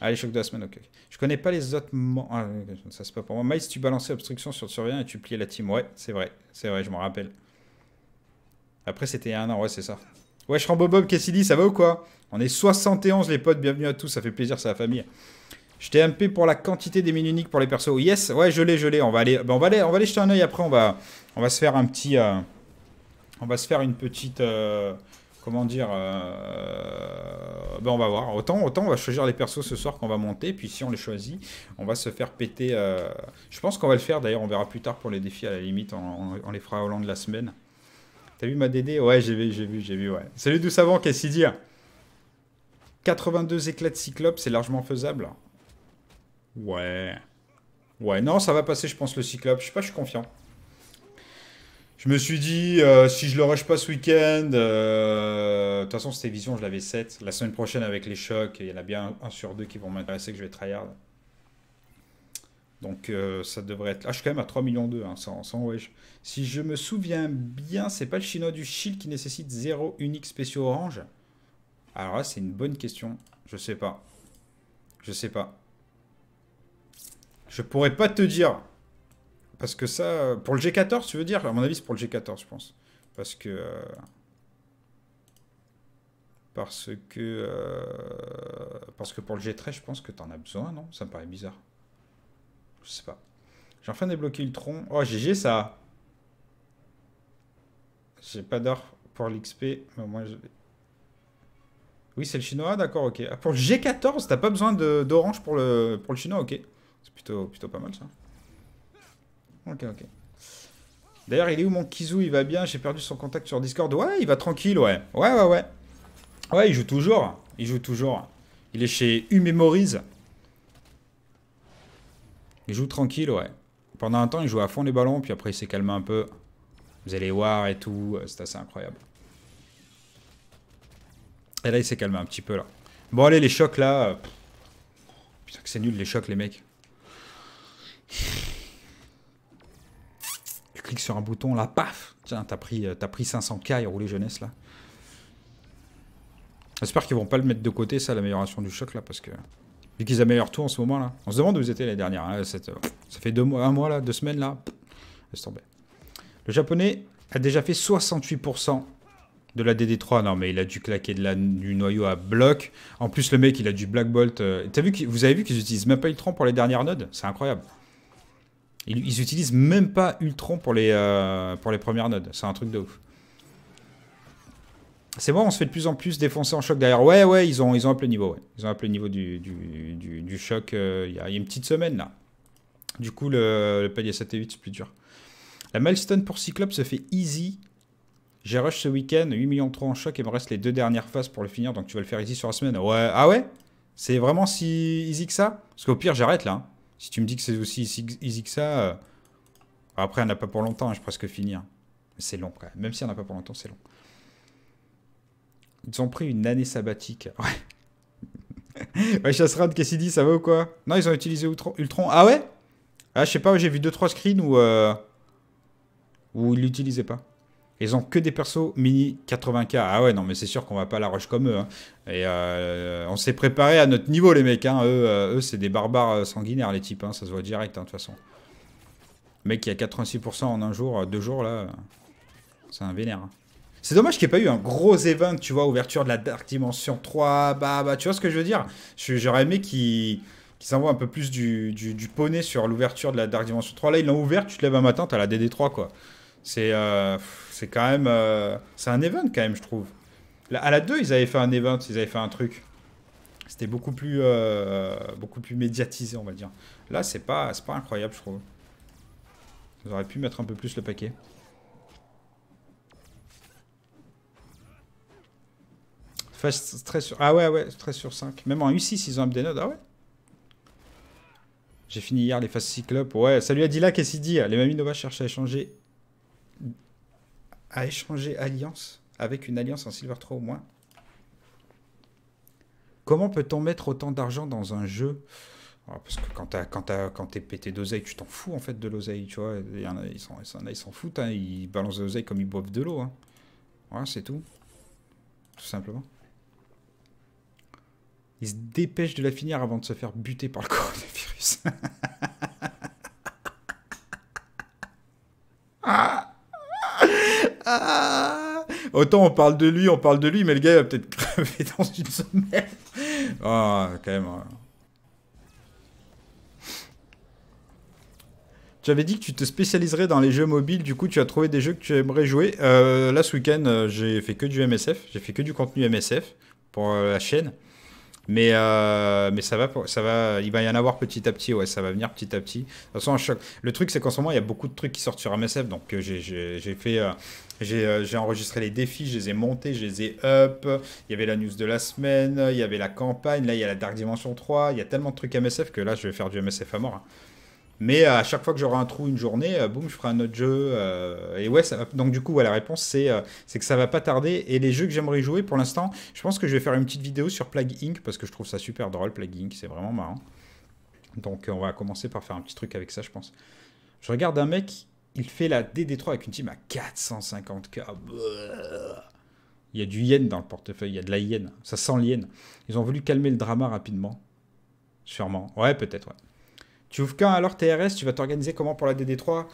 Allez, choc de la semaine, ok. Je connais pas les autres. Ça, ah, ça, c'est pas pour moi. Miles, tu balançais obstruction sur le surveillant et tu pliais la team. Ouais, c'est vrai. C'est vrai, je m'en rappelle. Après, c'était un an. Ouais, c'est ça. Wesh, Rambo Bob Cassidy, ça va ou quoi On est 71, les potes. Bienvenue à tous. Ça fait plaisir, c'est la famille. Je t'ai MP pour la quantité des mines uniques pour les persos. Yes, ouais, je l'ai, je l'ai. On va aller, ben, on on va aller jeter un oeil après. On va, on va se faire un petit. Euh, on va se faire une petite... Euh, comment dire euh, ben, On va voir. Autant, autant on va choisir les persos ce soir qu'on va monter. Puis si on les choisit, on va se faire péter... Euh, je pense qu'on va le faire. D'ailleurs, on verra plus tard pour les défis. À la limite, on, les fera au long de la semaine. T'as vu ma DD Ouais, j'ai vu, j'ai vu, j'ai vu, ouais. Salut Doucement, avant, qu'est-ce qu'il dit 82 hein éclats de cyclope, c'est largement faisable. Ouais. Ouais, non, ça va passer, je pense, le cyclope. Je sais pas, je suis confiant. Je me suis dit, euh, si je le rush pas ce week-end, euh, de toute façon, c'était Vision, je l'avais 7. La semaine prochaine, avec les chocs, il y en a bien un sur deux qui vont m'intéresser, que je vais tryhard. Donc, euh, ça devrait être. Ah, je suis quand même à 3 millions 2, hein, sans, sans Si je me souviens bien, c'est pas le chinois du shield qui nécessite 0 unique spéciaux orange Alors là, c'est une bonne question. Je sais pas. Je sais pas. Je pourrais pas te dire. Parce que ça, pour le G14, tu veux dire À mon avis, c'est pour le G14, je pense. Parce que... Euh, parce que... Euh, parce que pour le G13, je pense que t'en as besoin, non Ça me paraît bizarre. Je sais pas. J'ai enfin débloqué le tronc. Oh, GG, ça J'ai pas d'or pour l'XP, mais moins, je... Oui, c'est le chinois, d'accord, ok. Ah, pour le G14, t'as pas besoin d'orange pour le, pour le chinois, ok. C'est plutôt, plutôt pas mal, ça. Ok, ok. D'ailleurs, il est où mon Kizou Il va bien J'ai perdu son contact sur Discord. Ouais, il va tranquille, ouais. Ouais, ouais, ouais. Ouais, il joue toujours. Il joue toujours. Il est chez u Il joue tranquille, ouais. Pendant un temps, il joue à fond les ballons, puis après, il s'est calmé un peu. Vous allez voir et tout. C'est assez incroyable. Et là, il s'est calmé un petit peu, là. Bon, allez, les chocs, là. Putain, que c'est nul, les chocs, les mecs cliques sur un bouton, là, paf Tiens, t'as pris, euh, as pris 500K et roulé jeunesse, là. J'espère qu'ils vont pas le mettre de côté, ça, l'amélioration du choc, là, parce que... Vu qu'ils améliorent tout en ce moment, là. On se demande où vous étiez l'année dernière. Hein, cette, euh, ça fait deux mois, un mois, là, deux semaines, là. Laisse tomber. Le japonais a déjà fait 68% de la DD3. Non, mais il a dû claquer de la, du noyau à bloc. En plus, le mec, il a du Black Bolt. Euh, t'as as vu vous avez vu qu'ils utilisent même pas Ultron pour les dernières nodes C'est incroyable. Ils, n'utilisent utilisent même pas Ultron pour les, euh, pour les premières nodes. C'est un truc de ouf. C'est bon, on se fait de plus en plus défoncer en choc derrière. Ouais, ouais, ils ont, ils ont appelé le niveau. Ils ont appelé le niveau du, du, du, choc euh, il y, a une petite semaine là. Du coup, le, le 7 et 8, c'est plus dur. La milestone pour Cyclope se fait easy. J'ai rush ce week-end, 8 millions de en choc et me reste les deux dernières phases pour le finir. Donc tu vas le faire easy sur la semaine. Ouais, ah ouais C'est vraiment si easy que ça Parce qu'au pire, j'arrête là. Hein. Si tu me dis que c'est aussi easy que ça, euh, après, on n'a pas pour longtemps, je hein, je presque finir. C'est long, quand même. même si on n'a pas pour longtemps, c'est long. Ils ont pris une année sabbatique. [laughs] Ouais. [laughs] ouais, qu'il dit, ça va ou quoi Non, ils ont utilisé Ultron. Ah ouais Ah, je sais pas, j'ai vu 2-3 screens où, euh... où ils l'utilisaient pas. Ils ont que des persos mini 80k. Ah ouais, non, mais c'est sûr qu'on va pas la rush comme eux. Hein. Et euh, on s'est préparé à notre niveau, les mecs. Hein. Euh, eux, c'est des barbares euh, sanguinaires, les types. Hein. Ça se voit direct, hein, de toute façon. mec mec qui a 86% en un jour, deux jours, là, c'est un vénère. C'est dommage qu'il n'y ait pas eu un gros event, tu vois, ouverture de la Dark Dimension 3, bah, bah, tu vois ce que je veux dire J'aurais aimé qu'ils qui un peu plus du, du, du poney sur l'ouverture de la Dark Dimension 3. Là, ils l'ont ouvert, tu te lèves un matin, t'as la DD3, quoi. Euh, c'est quand même. Euh, c'est un event, quand même, je trouve. À la 2, ils avaient fait un event, ils avaient fait un truc. C'était beaucoup, plus euh, beaucoup plus médiatisé, on va dire. Là, c'est pas, pas incroyable, je trouve. Ils auraient pu mettre un peu plus le paquet. Fast Ah ouais, ouais, très sur 5. Même en U6, ils ont up des nodes. Ah ouais J'ai fini hier les phases cyclops Ouais, salut Adila, qu'est-ce qu'il dit Les Maminova cherchent à échanger à échanger alliance avec une alliance en Silver 3 au moins Comment peut-on mettre autant d'argent dans un jeu ah, Parce que quand, quand, quand t'es pété d'oseille, tu t'en fous en fait de l'oseille, tu vois. Il y en a, ils s'en, ils s'en foutent, hein. ils balancent de l'oseille comme ils boivent de l'eau. Hein. c'est tout. Tout simplement. Ils se dépêchent de la finir avant de se faire buter par le coronavirus. [laughs] Autant on parle de lui, on parle de lui, mais le gars il va peut-être [laughs] crever dans une semaine. Ah, quand même. Hein. Tu avais dit que tu te spécialiserais dans les jeux mobiles, du coup tu as trouvé des jeux que tu aimerais jouer. Euh, là ce week-end euh, j'ai fait que du MSF, j'ai fait que du contenu MSF pour euh, la chaîne. Mais, euh, mais ça va, ça il va y en avoir petit à petit, ouais, ça va venir petit à petit. De toute façon, choc. Le truc, c'est qu'en ce moment, il y a beaucoup de trucs qui sortent sur MSF, donc euh, j'ai fait, euh, j'ai enregistré les défis, je les ai montés, je les ai up. Il y avait la news de la semaine, il y avait la campagne, là, il y a la Dark Dimension 3, il y a tellement de trucs MSF que là, je vais faire du MSF à mort. Hein. Mais euh, à chaque fois que j'aurai un trou une journée, euh, boum, je ferai un autre jeu. Euh, et ouais, ça va... donc du coup, la réponse, c'est que ça va pas tarder. Et les jeux que j'aimerais jouer, pour l'instant, je pense que je vais faire une petite vidéo sur Plague Inc. parce que je trouve ça super drôle, Plague Inc. C'est vraiment marrant. Donc on va commencer par faire un petit truc avec ça, je pense. Je regarde un mec, il fait la DD3 avec une team à 450k. Il y a du yen dans le portefeuille, il y a de la yen. Ça sent l'yen. Ils ont voulu calmer le drama rapidement. Sûrement. Ouais, peut-être, ouais. Tu ouvres qu'un alors TRS, tu vas t'organiser comment pour la DD3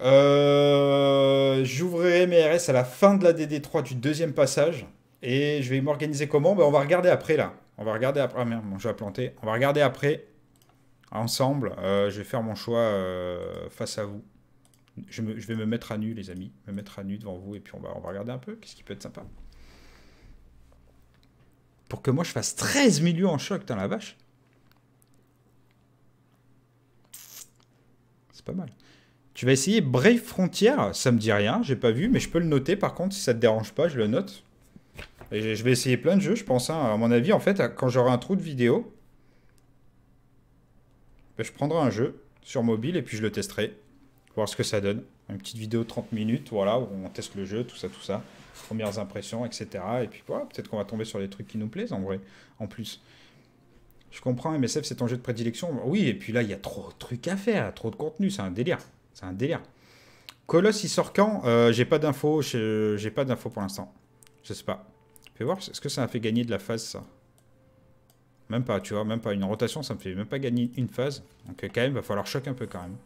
euh, J'ouvrirai mes RS à la fin de la DD3 du deuxième passage. Et je vais m'organiser comment ben, On va regarder après là. On va regarder après. Ah merde, mon jeu a planté. On va regarder après. Ensemble. Euh, je vais faire mon choix euh, face à vous. Je, vais me mettre à nu, les amis. Me mettre à nu devant vous. Et puis on va, on va regarder un peu. Qu'est-ce qui peut être sympa Pour que moi je fasse 13 milieux en choc, dans la vache. pas mal. Tu vas essayer Brave Frontier. Ça me dit rien, j'ai pas vu, mais je peux le noter. Par contre, si ça te dérange pas, je le note. Et je vais essayer plein de jeux, je pense. Hein. À mon avis, en fait, quand j'aurai un trou de vidéo, ben, je prendrai un jeu sur mobile et puis je le testerai. Voir ce que ça donne. Une petite vidéo 30 minutes, voilà, où on teste le jeu, tout ça, tout ça. Premières impressions, etc. Et puis voilà, peut-être qu'on va tomber sur des trucs qui nous plaisent en vrai, en plus. Je comprends, MSF, c'est ton jeu de prédilection. Oui, et puis là, il y a trop de trucs à faire, trop de contenu, c'est un délire. C'est un délire. Colosse, il sort quand euh, J'ai pas d'infos, j'ai pas d'infos pour l'instant. Je sais pas. Fais voir, est-ce que ça a fait gagner de la phase, ça Même pas, tu vois, même pas. Une rotation, ça me fait même pas gagner une phase. Donc euh, quand même, il va falloir choc un peu quand même.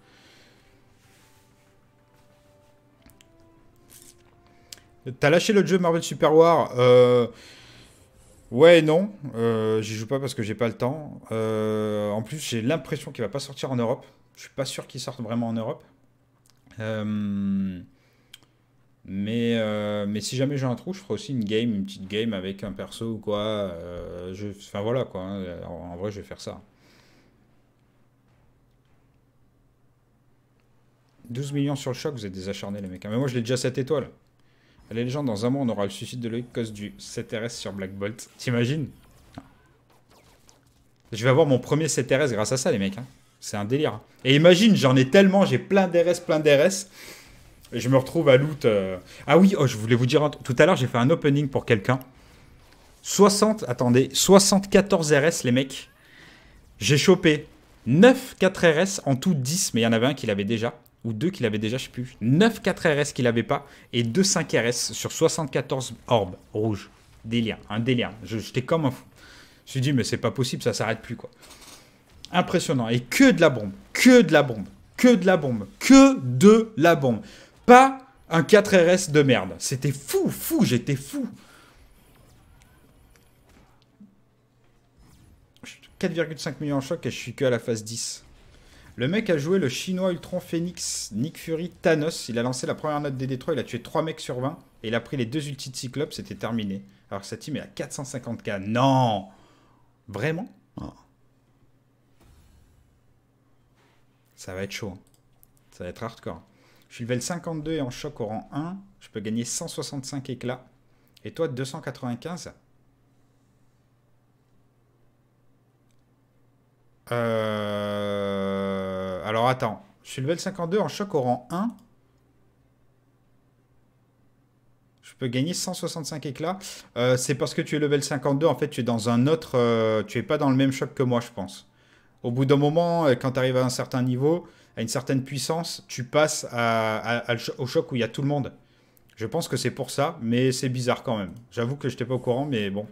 T'as lâché le jeu Marvel Super War euh, Ouais non, euh, j'y joue pas parce que j'ai pas le temps. Euh, en plus, j'ai l'impression qu'il va pas sortir en Europe. Je suis pas sûr qu'il sorte vraiment en Europe. Euh, mais, mais si jamais j'ai un trou, je ferai aussi une game, une petite game avec un perso ou quoi. enfin voilà quoi, hein. en, vrai je vais faire ça. 12 millions sur le choc, vous êtes des acharnés les mecs. Hein. Mais moi je l'ai déjà 7 étoiles. Les gens, dans un mois, on aura le suicide de Loïc cause du 7RS sur Black Bolt. T'imagines Je vais avoir mon premier 7RS grâce à ça, les mecs. Hein. C'est un délire. Hein. Et imagine, j'en ai tellement, j'ai plein d'RS, plein d'RS. Et je me retrouve à loot. Euh. Ah oui, oh, je voulais vous dire, tout à l'heure, j'ai fait un opening pour quelqu'un. 60, attendez, 74 RS, les mecs. J'ai chopé 9 4 RS, en tout 10, mais il y en avait un qui l'avait déjà ou 2 qu'il avait déjà, je sais plus, 9 4 RS qu'il avait pas et 2 5 RS sur 74 orbes rouges. Délire, un délire. J'étais comme un fou. Je me suis dit, mais c'est pas possible, ça s'arrête plus, quoi. Impressionnant. Et que de la bombe, que de la bombe, que de la bombe, que de la bombe. Pas un 4 RS de merde. C'était fou, fou, j'étais fou. 4,5 millions en choc et je suis que à la phase 10. Le mec a joué le chinois Ultron Phoenix, Nick Fury, Thanos. Il a lancé la première note des Détroits, il a tué 3 mecs sur 20. Et il a pris les deux ultis de Cyclope, c'était terminé. Alors que sa team est à 450k. Non Vraiment Ça va être chaud. Hein. Ça va être hardcore. Je suis level 52 et en choc au rang 1. Je peux gagner 165 éclats. Et toi, 295 Euh alors attends, je suis level 52 en choc au rang 1. Je peux gagner 165 éclats. Euh, c'est parce que tu es level 52, en fait, tu es dans un autre... Euh, tu es pas dans le même choc que moi, je pense. Au bout d'un moment, euh, quand tu arrives à un certain niveau, à une certaine puissance, tu passes au choc où il y a tout le monde. Je pense que c'est pour ça, mais c'est bizarre quand même. J'avoue que je n'étais pas au courant, mais bon.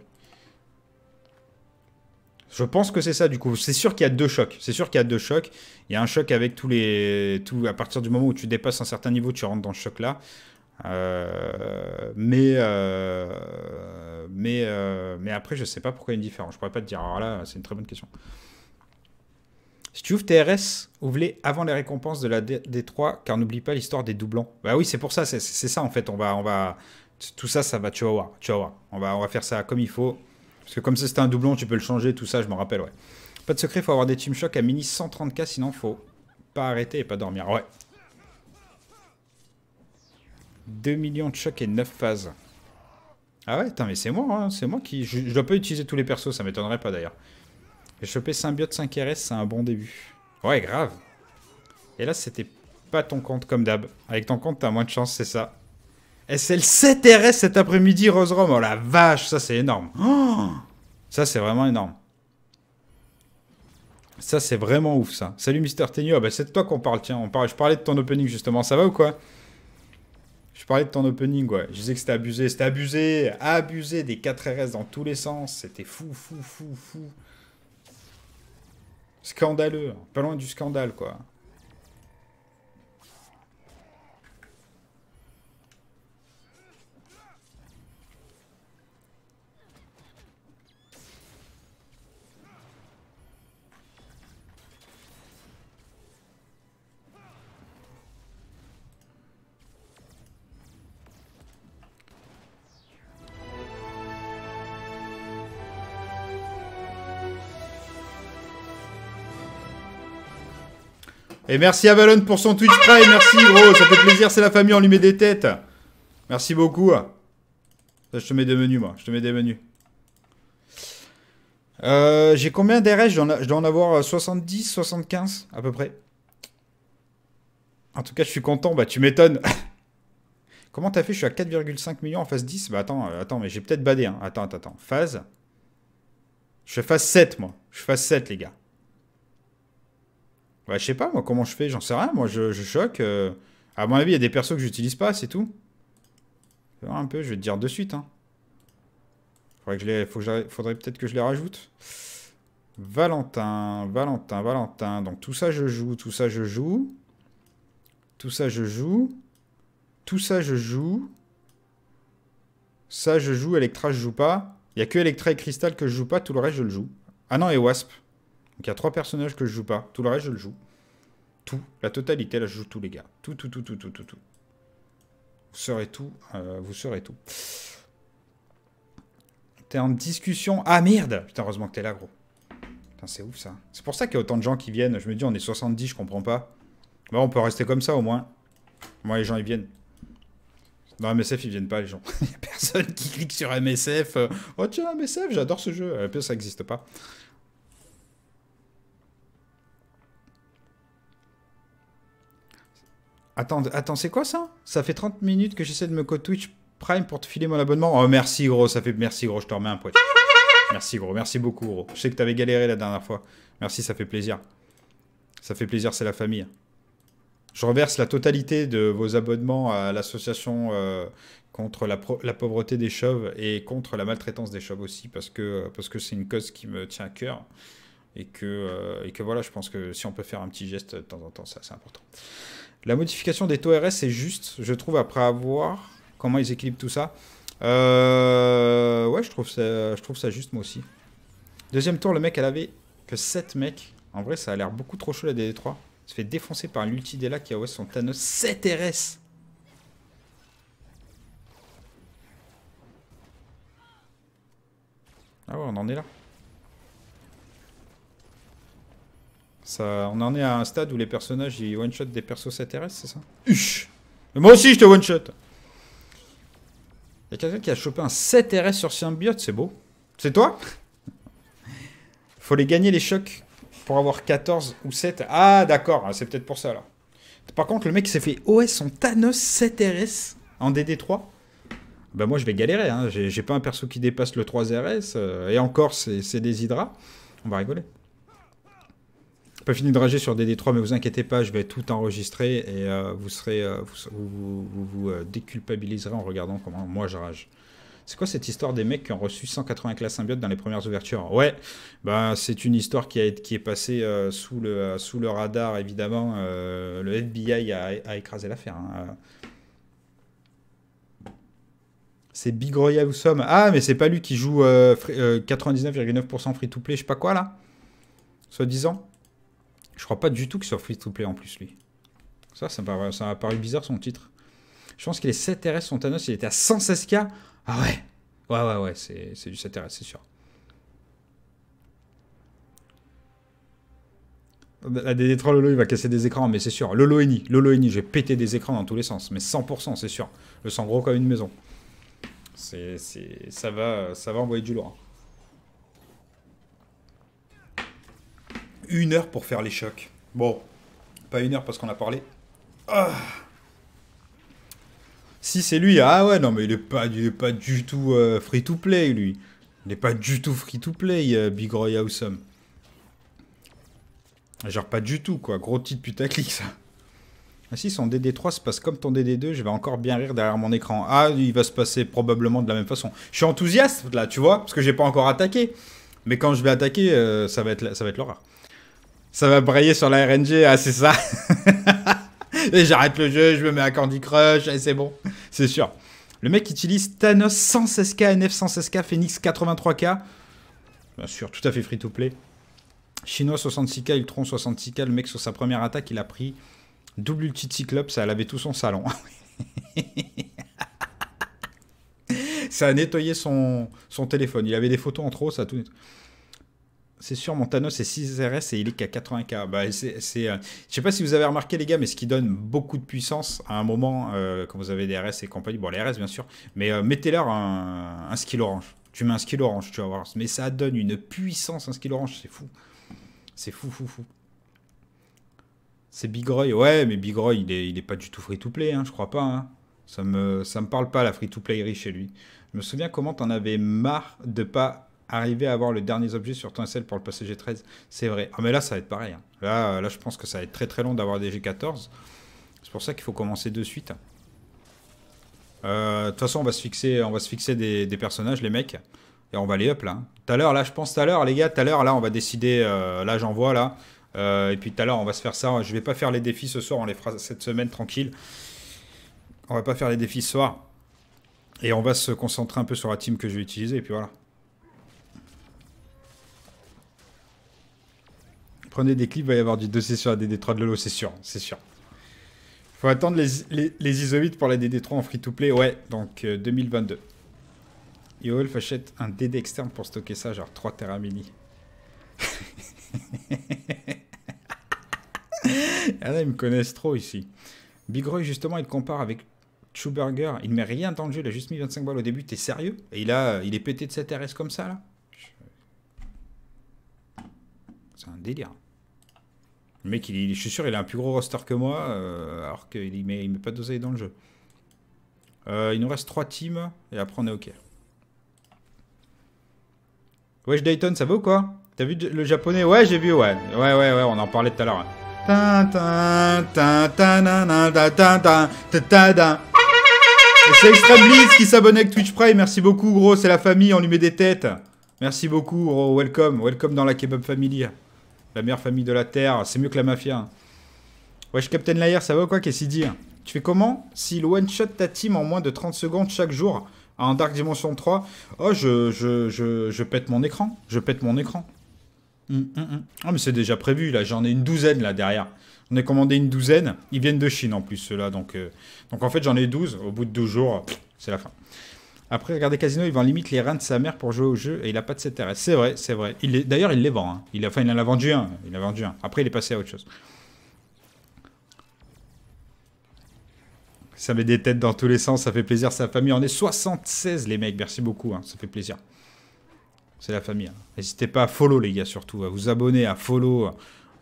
Je pense que c'est ça du coup. C'est sûr qu'il y a deux chocs. C'est sûr qu'il y a deux chocs. Il y a un choc avec tous les. Tout, à partir du moment où tu dépasses un certain niveau, tu rentres dans ce choc-là. Euh, mais euh, mais, euh, mais après, je sais pas pourquoi il y a une différence. Je pourrais pas te dire. Alors là, c'est une très bonne question. Si tu ouvres TRS, ouvre-les avant les récompenses de la D3, car n'oublie pas l'histoire des doublons. Bah oui, c'est pour ça, c'est ça en fait. On va, on va, tout ça, ça va, tu vas voir, tu vas voir. On va, on va faire ça comme il faut. Parce que comme ça c'était un doublon, tu peux le changer, tout ça, je me rappelle, ouais. Pas de secret, faut avoir des Team Shock à mini 130k, sinon faut pas arrêter et pas dormir. Ouais. 2 millions de chocs et 9 phases. Ah ouais, mais c'est moi, hein, c'est moi qui... Je, dois pas utiliser tous les persos, ça m'étonnerait pas d'ailleurs. J'ai chopé Symbiote 5RS, c'est un bon début. Ouais, grave. Et là, c'était pas ton compte comme d'hab. Avec ton compte, t'as moins de chance, c'est ça. SL7 RS cet après-midi, Roserome, Oh la vache, ça c'est énorme. Oh ça c'est vraiment énorme. Ça c'est vraiment ouf ça. Salut Mister Tenio, ah, bah, c'est de toi qu'on parle, tiens. On parle... Je parlais de ton opening justement, ça va ou quoi Je parlais de ton opening, ouais. Je disais que c'était abusé, c'était abusé, abusé des 4 RS dans tous les sens. C'était fou, fou, fou, fou. Scandaleux, pas loin du scandale quoi. Et merci à pour son Twitch Prime. Merci, gros. Ça fait plaisir. C'est la famille. On lui met des têtes. Merci beaucoup. Ça, je te mets des menus, moi. Je te mets des menus. Euh, j'ai combien d'RS Je dois en avoir 70, euh, 75 à peu près. En tout cas, je suis content. Bah, tu m'étonnes. [laughs] Comment t'as fait Je suis à 4,5 millions en phase 10. Bah attends, euh, attends, mais j'ai peut-être badé. Hein. Attends, attends, attends. Phase. Je fais phase 7, moi. Je fais phase 7, les gars. Bah, je sais pas, moi, comment je fais, j'en sais rien. Moi, je, choque. Euh, à mon avis, il y a des persos que j'utilise pas, c'est tout. un peu, je vais te dire de suite. Hein. Faudrait, que je les... Faudrait peut-être que je les rajoute. Valentin, Valentin, Valentin. Donc, tout ça, je joue, tout ça, je joue. Tout ça, je joue. Tout ça, je joue. Ça, je joue. Electra, je joue pas. Il n'y a que Electra et Crystal que je joue pas. Tout le reste, je le joue. Ah non, et Wasp. Donc il y a trois personnages que je joue pas. Tout le reste, je le joue. Tout. La totalité, là, je joue tous les gars. Tout, tout, tout, tout, tout, tout, tout. Vous serez tout. Euh, vous serez tout. T'es en discussion. Ah merde Putain, heureusement que t'es là, gros. Putain, c'est ouf ça. C'est pour ça qu'il y a autant de gens qui viennent. Je me dis, on est 70, je comprends pas. Bah on peut rester comme ça au moins. Moi les gens, ils viennent. Dans MSF, ils viennent pas, les gens. [laughs] Il a personne qui clique sur MSF. Euh, oh tiens, MSF, j'adore ce jeu. Euh, ça n'existe pas. Attends, attends c'est quoi ça Ça fait 30 minutes que j'essaie de me code Twitch Prime pour te filer mon abonnement. Oh, merci, gros, ça fait... Merci, gros, je te remets un point. Merci, gros, merci beaucoup, gros. Je sais que t'avais galéré la dernière fois. Merci, ça fait plaisir. Ça fait plaisir, c'est la famille. Je reverse la totalité de vos abonnements à l'association euh, contre la, la, pauvreté des chauves et contre la maltraitance des chauves aussi, parce que parce c'est une cause qui me tient à cœur. Et que, euh, et que voilà, je pense que si on peut faire un petit geste de temps en temps, ça c'est important. La modification des taux RS est juste, je trouve, après avoir. Comment ils équilibrent tout ça euh... Ouais, je trouve, ça, je trouve ça juste, moi aussi. Deuxième tour, le mec, elle avait que 7 mecs. En vrai, ça a l'air beaucoup trop chaud la DD3. Il se fait défoncer par l'ulti d'Ela qui a ouais son Thanos 7 RS. Ah ouais, on en est là. on en est à un stade où les personnages ils one-shot des persos 7RS c'est ça Uch moi aussi je te one-shot a quelqu'un qui a chopé un 7RS sur symbiote, c'est beau. C'est toi Faut les gagner les chocs pour avoir 14 ou 7. Ah d'accord, ah, c'est peut-être pour ça alors. Par contre, le mec s'est fait OS en Thanos 7RS en DD3. Ben moi je vais galérer, hein. j'ai pas un perso qui dépasse le 3RS, euh, et encore c'est des hydras. On va rigoler pas fini de rager sur DD3, mais vous inquiétez pas, je vais tout enregistrer et euh, vous serez, euh, vous vous, euh, déculpabiliserez en regardant comment moi je rage. C'est quoi cette histoire des mecs qui ont reçu 180 classes symbiote dans les premières ouvertures Ouais, bah, c'est une histoire qui, a, qui est passée sous, le, sous le radar, évidemment. le FBI a, écrasé l'affaire. Hein, c'est Big Royal sommes. Ah, mais c'est pas lui qui joue 99,9% free-to-play, je sais pas quoi, là Soi-disant je crois pas du tout que soit free to play en plus, lui. Ça, ça m'a paru bizarre son titre. Je pense qu'il est 7 RS, son Thanos, il était à 116K. Ah ouais Ouais, ouais, ouais, c'est du 7 RS, c'est sûr. La DD3 Lolo, il va casser des écrans, mais c'est sûr. Lolo Eni, Lolo Eni, j'ai pété des écrans dans tous les sens, mais 100%, c'est sûr. Le sang gros comme une maison. C'est, ça, va, ça va envoyer du lourd. Hein. Une heure pour faire les chocs. Bon, pas une heure parce qu'on a parlé. Ah. Si c'est lui, ah ouais, non mais il est pas, il euh, pas du tout free to play lui. Il n'est pas du tout free to play, Big Roy Awesome. Genre pas du tout quoi, gros titre putaclic ça. Ah si, son DD3 se passe comme ton DD2, je vais encore bien rire derrière mon écran. Ah, il va se passer probablement de la même façon. Je suis enthousiaste là, tu vois, parce que j'ai pas encore attaqué. Mais quand je vais attaquer, euh, ça va être, ça va être l'horreur ça va brailler sur la RNG, ah c'est ça. [laughs] et j'arrête le jeu, je me mets à Candy Crush, et c'est bon, c'est sûr. Le mec utilise Thanos 116k, NF 116k, Phoenix 83k. Bien sûr, tout à fait free to play. Chinois 66k, Ultron 66k, le mec sur sa première attaque, il a pris double ulti de ça a avait tout son salon. [laughs] ça a nettoyé son, son téléphone, il avait des photos en trop, ça a tout nettoyé. C'est sûr, Montano, c'est 6 RS et il est qu'à 80K. Bah, c'est, euh, je sais pas si vous avez remarqué, les gars, mais ce qui donne beaucoup de puissance à un moment, euh, quand vous avez des RS et compagnie, bon, les RS, bien sûr, mais euh, mettez-leur un, skill orange. Tu mets un skill orange, tu vas voir. Mais ça donne une puissance, un skill orange, c'est fou. C'est fou, fou, fou. C'est Big Roy. Ouais, mais Big Roy, il n'est pas du tout free-to-play, hein, je crois pas. Hein. Ça, me, ça me parle pas, la free-to-play chez lui. Je me souviens comment en avais marre de pas arriver à avoir le dernier objet sur ton pour le g 13. C'est vrai. Ah, mais là, ça va être pareil. Hein. Là, euh, là, je pense que ça va être très très long d'avoir des G14. C'est pour ça qu'il faut commencer de suite. Euh, de toute façon, on va se fixer, on va se fixer des, personnages, les mecs. Et on va les up là. Hein. Tout à l'heure, là, je pense tout à l'heure, les gars, tout à l'heure, là, on va décider. Euh, là, là, j'envoie là. et puis tout à l'heure, on va se faire ça. Je vais pas faire les défis ce soir, on les fera cette semaine tranquille. On va pas faire les défis ce soir. Et on va se concentrer un peu sur la team que je vais utiliser. Et puis voilà. Prenez des clips, il va y avoir du dossier sur la DD3 de Lolo, c'est sûr, c'est sûr. Faut attendre les, les, iso-8 pour la DD3 en free-to-play, ouais, donc 2022. Et achète un DD externe pour stocker ça, genre 3 Terra Mini. [laughs] ah là, ils me connaissent trop ici. Big Roy, justement, il compare avec Chewburger. Il met rien dans le jeu, il a juste mis 25 balles au début. T'es sérieux Et il, il est pété de cette RS comme ça, là C'est un délire. Le mec, il, je suis sûr, il a un plus gros roster que moi, euh, alors qu'il met, pas d'oseille dans le jeu. Euh, il nous reste 3 teams, et après on est OK. Wesh Dayton, ça va ou quoi T'as vu le japonais Ouais, j'ai vu, ouais. Ouais, ouais, ouais, on en parlait tout à l'heure. C'est Extra Blitz qui s'abonne avec Twitch Prime. Merci beaucoup, gros. C'est la famille, on lui met des têtes. Merci beaucoup, gros. Welcome. Welcome dans la Kebab Family. La meilleure famille de la Terre, c'est mieux que la mafia. Wesh, Captain Lair, ça va ou quoi Qu'est-ce qu'il dit Tu fais comment S'il one-shot ta team en moins de 30 secondes chaque jour à un Dark Dimension 3, oh, je, je, je, pète mon écran. Je pète mon écran. Hum, hum, hum. Ah, mais c'est déjà prévu, là. J'en ai une douzaine, là, derrière. On a commandé une douzaine. Ils viennent de Chine, en plus, ceux-là. Donc, euh, donc en fait, j'en ai 12. Au bout de 12 jours, c'est la fin. Après, regardez Casino, il vend limite les reins de sa mère pour jouer au jeu et il a pas de CTRS. C'est vrai, c'est vrai. D'ailleurs, il les vend. Hein. Il a, enfin, il en a vendu un. Il a vendu Après, il est passé à autre chose. Ça met des têtes dans tous les sens, ça fait plaisir. Sa famille, on est 76 les mecs, merci beaucoup, hein. ça fait plaisir. C'est la famille. Hein. N'hésitez pas à follow les gars surtout, à vous abonner, à follow,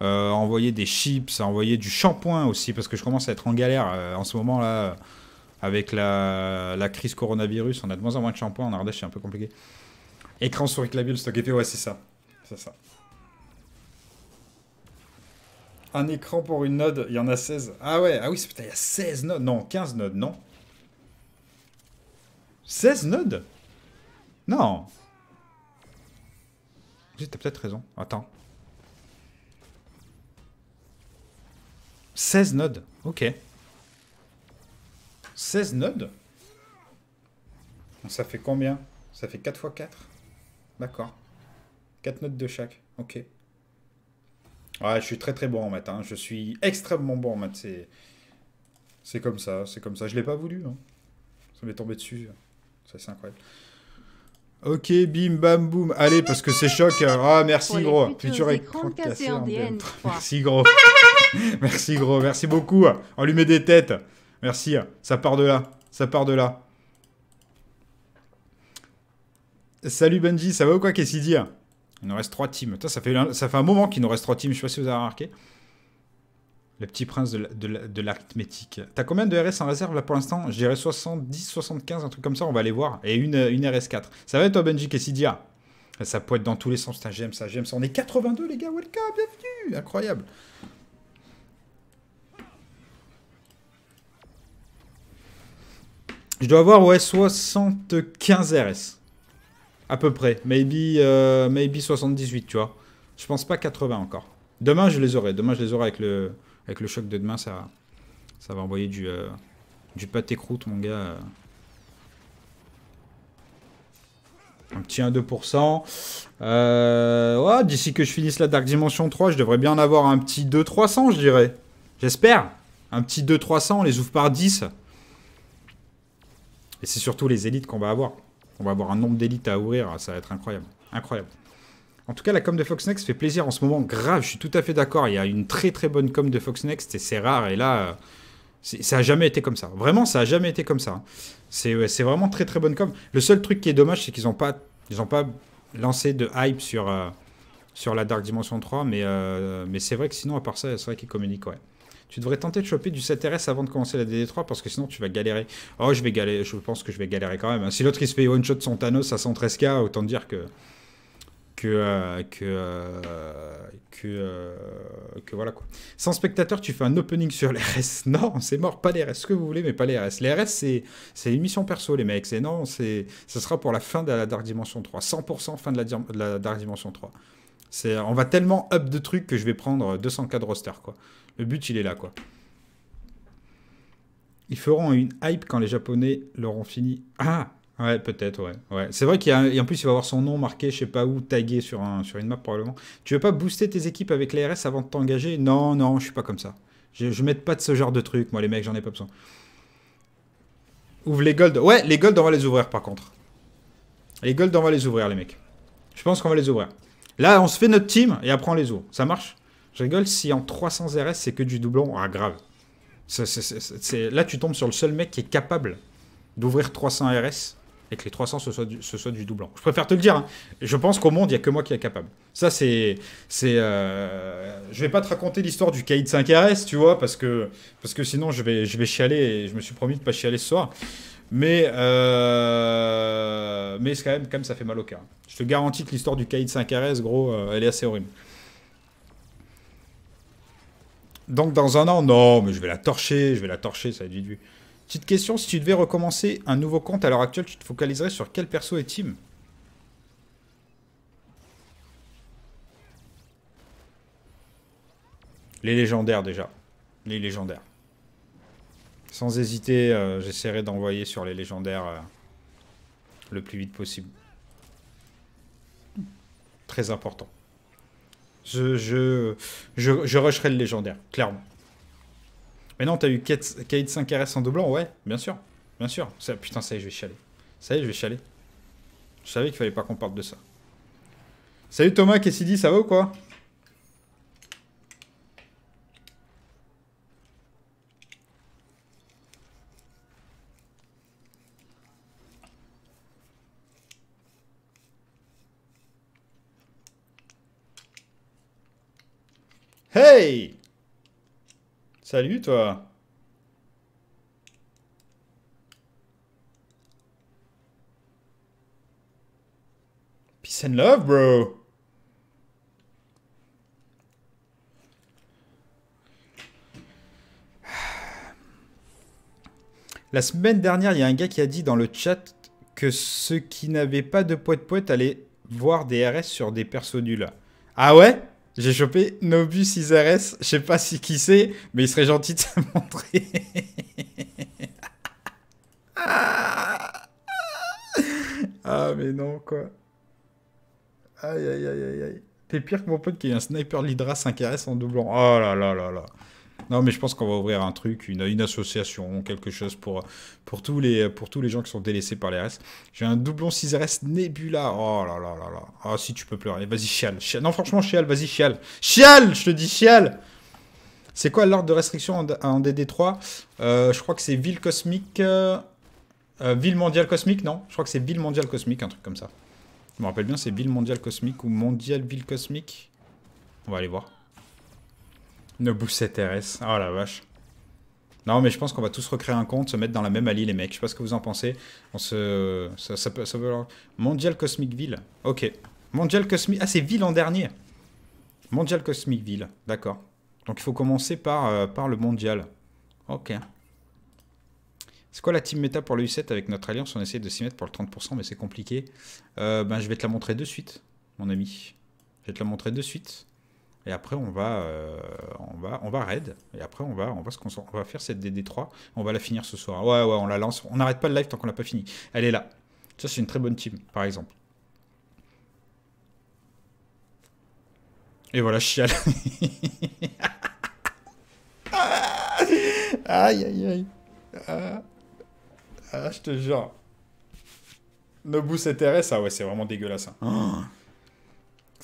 euh, envoyer des chips, envoyer du shampoing aussi, parce que je commence à être en galère euh, en ce moment là avec la, crise coronavirus, on a de moins en moins de shampoing. En Ardèche, c'est un peu compliqué. Écran souris clavier, le stock ouais, c'est ça. C'est ça. Un écran pour une node, il y en a 16. Ah ouais, ah oui, putain, il y a 16 nodes. Non, 15 nodes, non. 16 nodes Non T'as peut-être raison. Attends. 16 nodes, ok. 16 nodes Ça fait combien Ça fait 4 x 4 D'accord. 4 nodes de chaque. Ok. Ouais, je suis très très bon en maths. Hein. Je suis extrêmement bon en maths. C'est comme ça, c'est comme ça. Je l'ai pas voulu. Hein. Ça m'est tombé dessus. c'est incroyable. Ok, bim, bam, boum. Allez, parce que c'est choc. Hein. Ah, merci, gros. Futur cassé en [laughs] Merci, gros. [laughs] merci, gros. Merci beaucoup. On lui met des têtes. Merci. Ça part de là. Ça part de là. Salut Benji, ça va ou quoi Kessidia Il nous reste trois teams. ça, fait un, ça fait un moment qu'il nous reste trois teams. Je sais pas si vous avez remarqué. Le petit prince de l'arithmétique. T'as combien de RS en réserve là pour l'instant Je dirais 70, 75, un truc comme ça. On va aller voir. Et une, une RS4. Ça va toi Benji Kessidia. Ça peut être dans tous les sens. J'aime ça, j'aime ça. On est 82 les gars. Welcome, bienvenue. Incroyable. Je dois avoir, ouais, 75 RS. À peu près. Maybe, euh, maybe 78, tu vois. Je pense pas 80 encore. Demain, je les aurai. Demain, je les aurai avec le, avec le choc de demain. Ça, ça va envoyer du, euh, du pâté croûte, mon gars. Un petit 1-2%. Euh, ouais, D'ici que je finisse la Dark Dimension 3, je devrais bien en avoir un petit 2-300, je dirais. J'espère. Un petit 2-300, on les ouvre par 10. Et c'est surtout les élites qu'on va avoir. On va avoir un nombre d'élites à ouvrir, ça va être incroyable. Incroyable. En tout cas, la com de Fox Next fait plaisir en ce moment. Grave, je suis tout à fait d'accord. Il y a une très très bonne com de Fox Next et c'est rare. Et là, euh, ça a jamais été comme ça. Vraiment, ça a jamais été comme ça. C'est vraiment très très bonne com. Le seul truc qui est dommage, c'est qu'ils n'ont pas, ils pas lancé de hype sur, euh, sur la Dark Dimension 3. Mais, euh, mais c'est vrai que sinon, à part ça, c'est vrai qu'ils communiquent, ouais. Tu devrais tenter de choper du 7RS avant de commencer la DD3 parce que sinon tu vas galérer. Oh, je vais galérer, je pense que je vais galérer quand même. Hein. Si l'autre il se fait one shot son Thanos à 113k, autant dire que que euh, que euh, que, euh, que, voilà quoi. Sans spectateur, tu fais un opening sur les RS. [laughs] Non, c'est mort, pas les RS. Ce que vous voulez, mais pas les RS. Les RS, c'est une mission perso, les mecs. C'est non, c'est ça sera pour la fin de la Dark Dimension 3. 100% fin de la, Dark Dimension 3. C'est on va tellement up de trucs que je vais prendre 200 k de roster quoi. Le but, il est là, quoi. Ils feront une hype quand les Japonais l'auront fini. Ah Ouais, peut-être, ouais. ouais. C'est vrai qu'il en plus, il va avoir son nom marqué, je sais pas où, tagué sur, un, sur une map probablement. Tu veux pas booster tes équipes avec l'ARS avant de t'engager Non, non, je suis pas comme ça. Je, mets pas de ce genre de truc, moi, les mecs, j'en ai pas besoin. Ouvre les golds. Ouais, les golds, on va les ouvrir par contre. Les golds, on va les ouvrir, les mecs. Je pense qu'on va les ouvrir. Là, on se fait notre team et après, on les ouvre. Ça marche je rigole, si en 300 RS, c'est que du doublon, ah grave. là, tu tombes sur le seul mec qui est capable d'ouvrir 300 RS et que les 300 ce soit du, doublon Je préfère te le dire. Hein. Je pense qu'au monde, il n'y a que moi qui est capable. Ça, c'est. Euh, je vais pas te raconter l'histoire du Kaïd 5RS, tu vois, parce que, parce que sinon, je vais, je vais chialer et je me suis promis de pas chialer ce soir. Mais, euh, mais quand, même, quand ça fait mal au cœur. Je te garantis que l'histoire du Kaïd 5RS, gros, euh, elle est assez horrible. Donc dans un an, non, mais je vais la torcher, je vais la torcher, ça a être vite vu. Petite question, si tu devais recommencer un nouveau compte à l'heure actuelle, tu te focaliserais sur quel perso et team Les légendaires déjà. Les légendaires. Sans hésiter, euh, j'essaierai d'envoyer sur les légendaires euh, le plus vite possible. Très important. Je, je, je, rusherai le légendaire, clairement. Mais non, t'as eu Kate, 5RS en doublant, ouais, bien sûr. Bien sûr. putain, ça y est, je vais chialer. Ça y est, je vais chialer. Je savais qu'il fallait pas qu'on parle de ça. Salut Thomas, dit ça va ou quoi Hey Salut toi Peace and love, bro La semaine dernière, il y a un gars qui a dit dans le chat que ceux qui n'avaient pas de poète poète allaient voir des RS sur des persos nuls. Ah ouais j'ai chopé Nobus rs Je sais pas si qui c'est, mais il serait gentil de se [laughs] montrer. ah, mais non, quoi. Aïe, aïe, aïe, aïe, aïe. T'es pire que mon pote qui a un sniper Lydra 5RS en doublant. Oh là là là là. Non, mais je pense qu'on va ouvrir un truc, une, une, association, quelque chose pour, pour, tous les, pour tous les gens qui sont délaissés par les RS. J'ai un doublon 6RS Nebula. Oh là là là là. Ah, si tu peux pleurer. Vas-y, chial Non, franchement, chial, vas-y, chial Chial, je te dis chial C'est quoi l'ordre de restriction en, en DD3 euh, Je crois que c'est Ville Cosmique. Euh, euh, ville Mondiale Cosmique, non Je crois que c'est Ville Mondiale Cosmique, un truc comme ça. Je me rappelle bien, c'est Ville Mondiale Cosmique ou Mondiale Ville Cosmique. On va aller voir. Nobu rs Oh ah, la vache. Non, mais je pense qu'on va tous recréer un compte, se mettre dans la même allée, les mecs. Je sais pas ce que vous en pensez. On se... Ça, peut, Mondial Cosmic Ville. Ok. Mondial Cosmic... Ah, c'est Ville en dernier. Mondial Cosmic Ville. D'accord. Donc, il faut commencer par, euh, par le Mondial. Ok. C'est quoi la team méta pour le U7 avec notre alliance On essaie de s'y mettre pour le 30%, mais c'est compliqué. Euh, ben, je vais te la montrer de suite, mon ami. Je vais te la montrer de suite et après on va, euh, on va, on va raid, et après on va, on va ce qu'on va faire cette DD3, on va la finir ce soir. Ouais, ouais, on la lance, on n'arrête pas le live tant qu'on l'a pas fini. Elle est là. Ça c'est une très bonne team, par exemple. Et voilà, chial. [laughs] aïe, aïe, aïe. Ah, je te jure. Nobu RS ah ouais, c'est vraiment dégueulasse. Hein. Oh.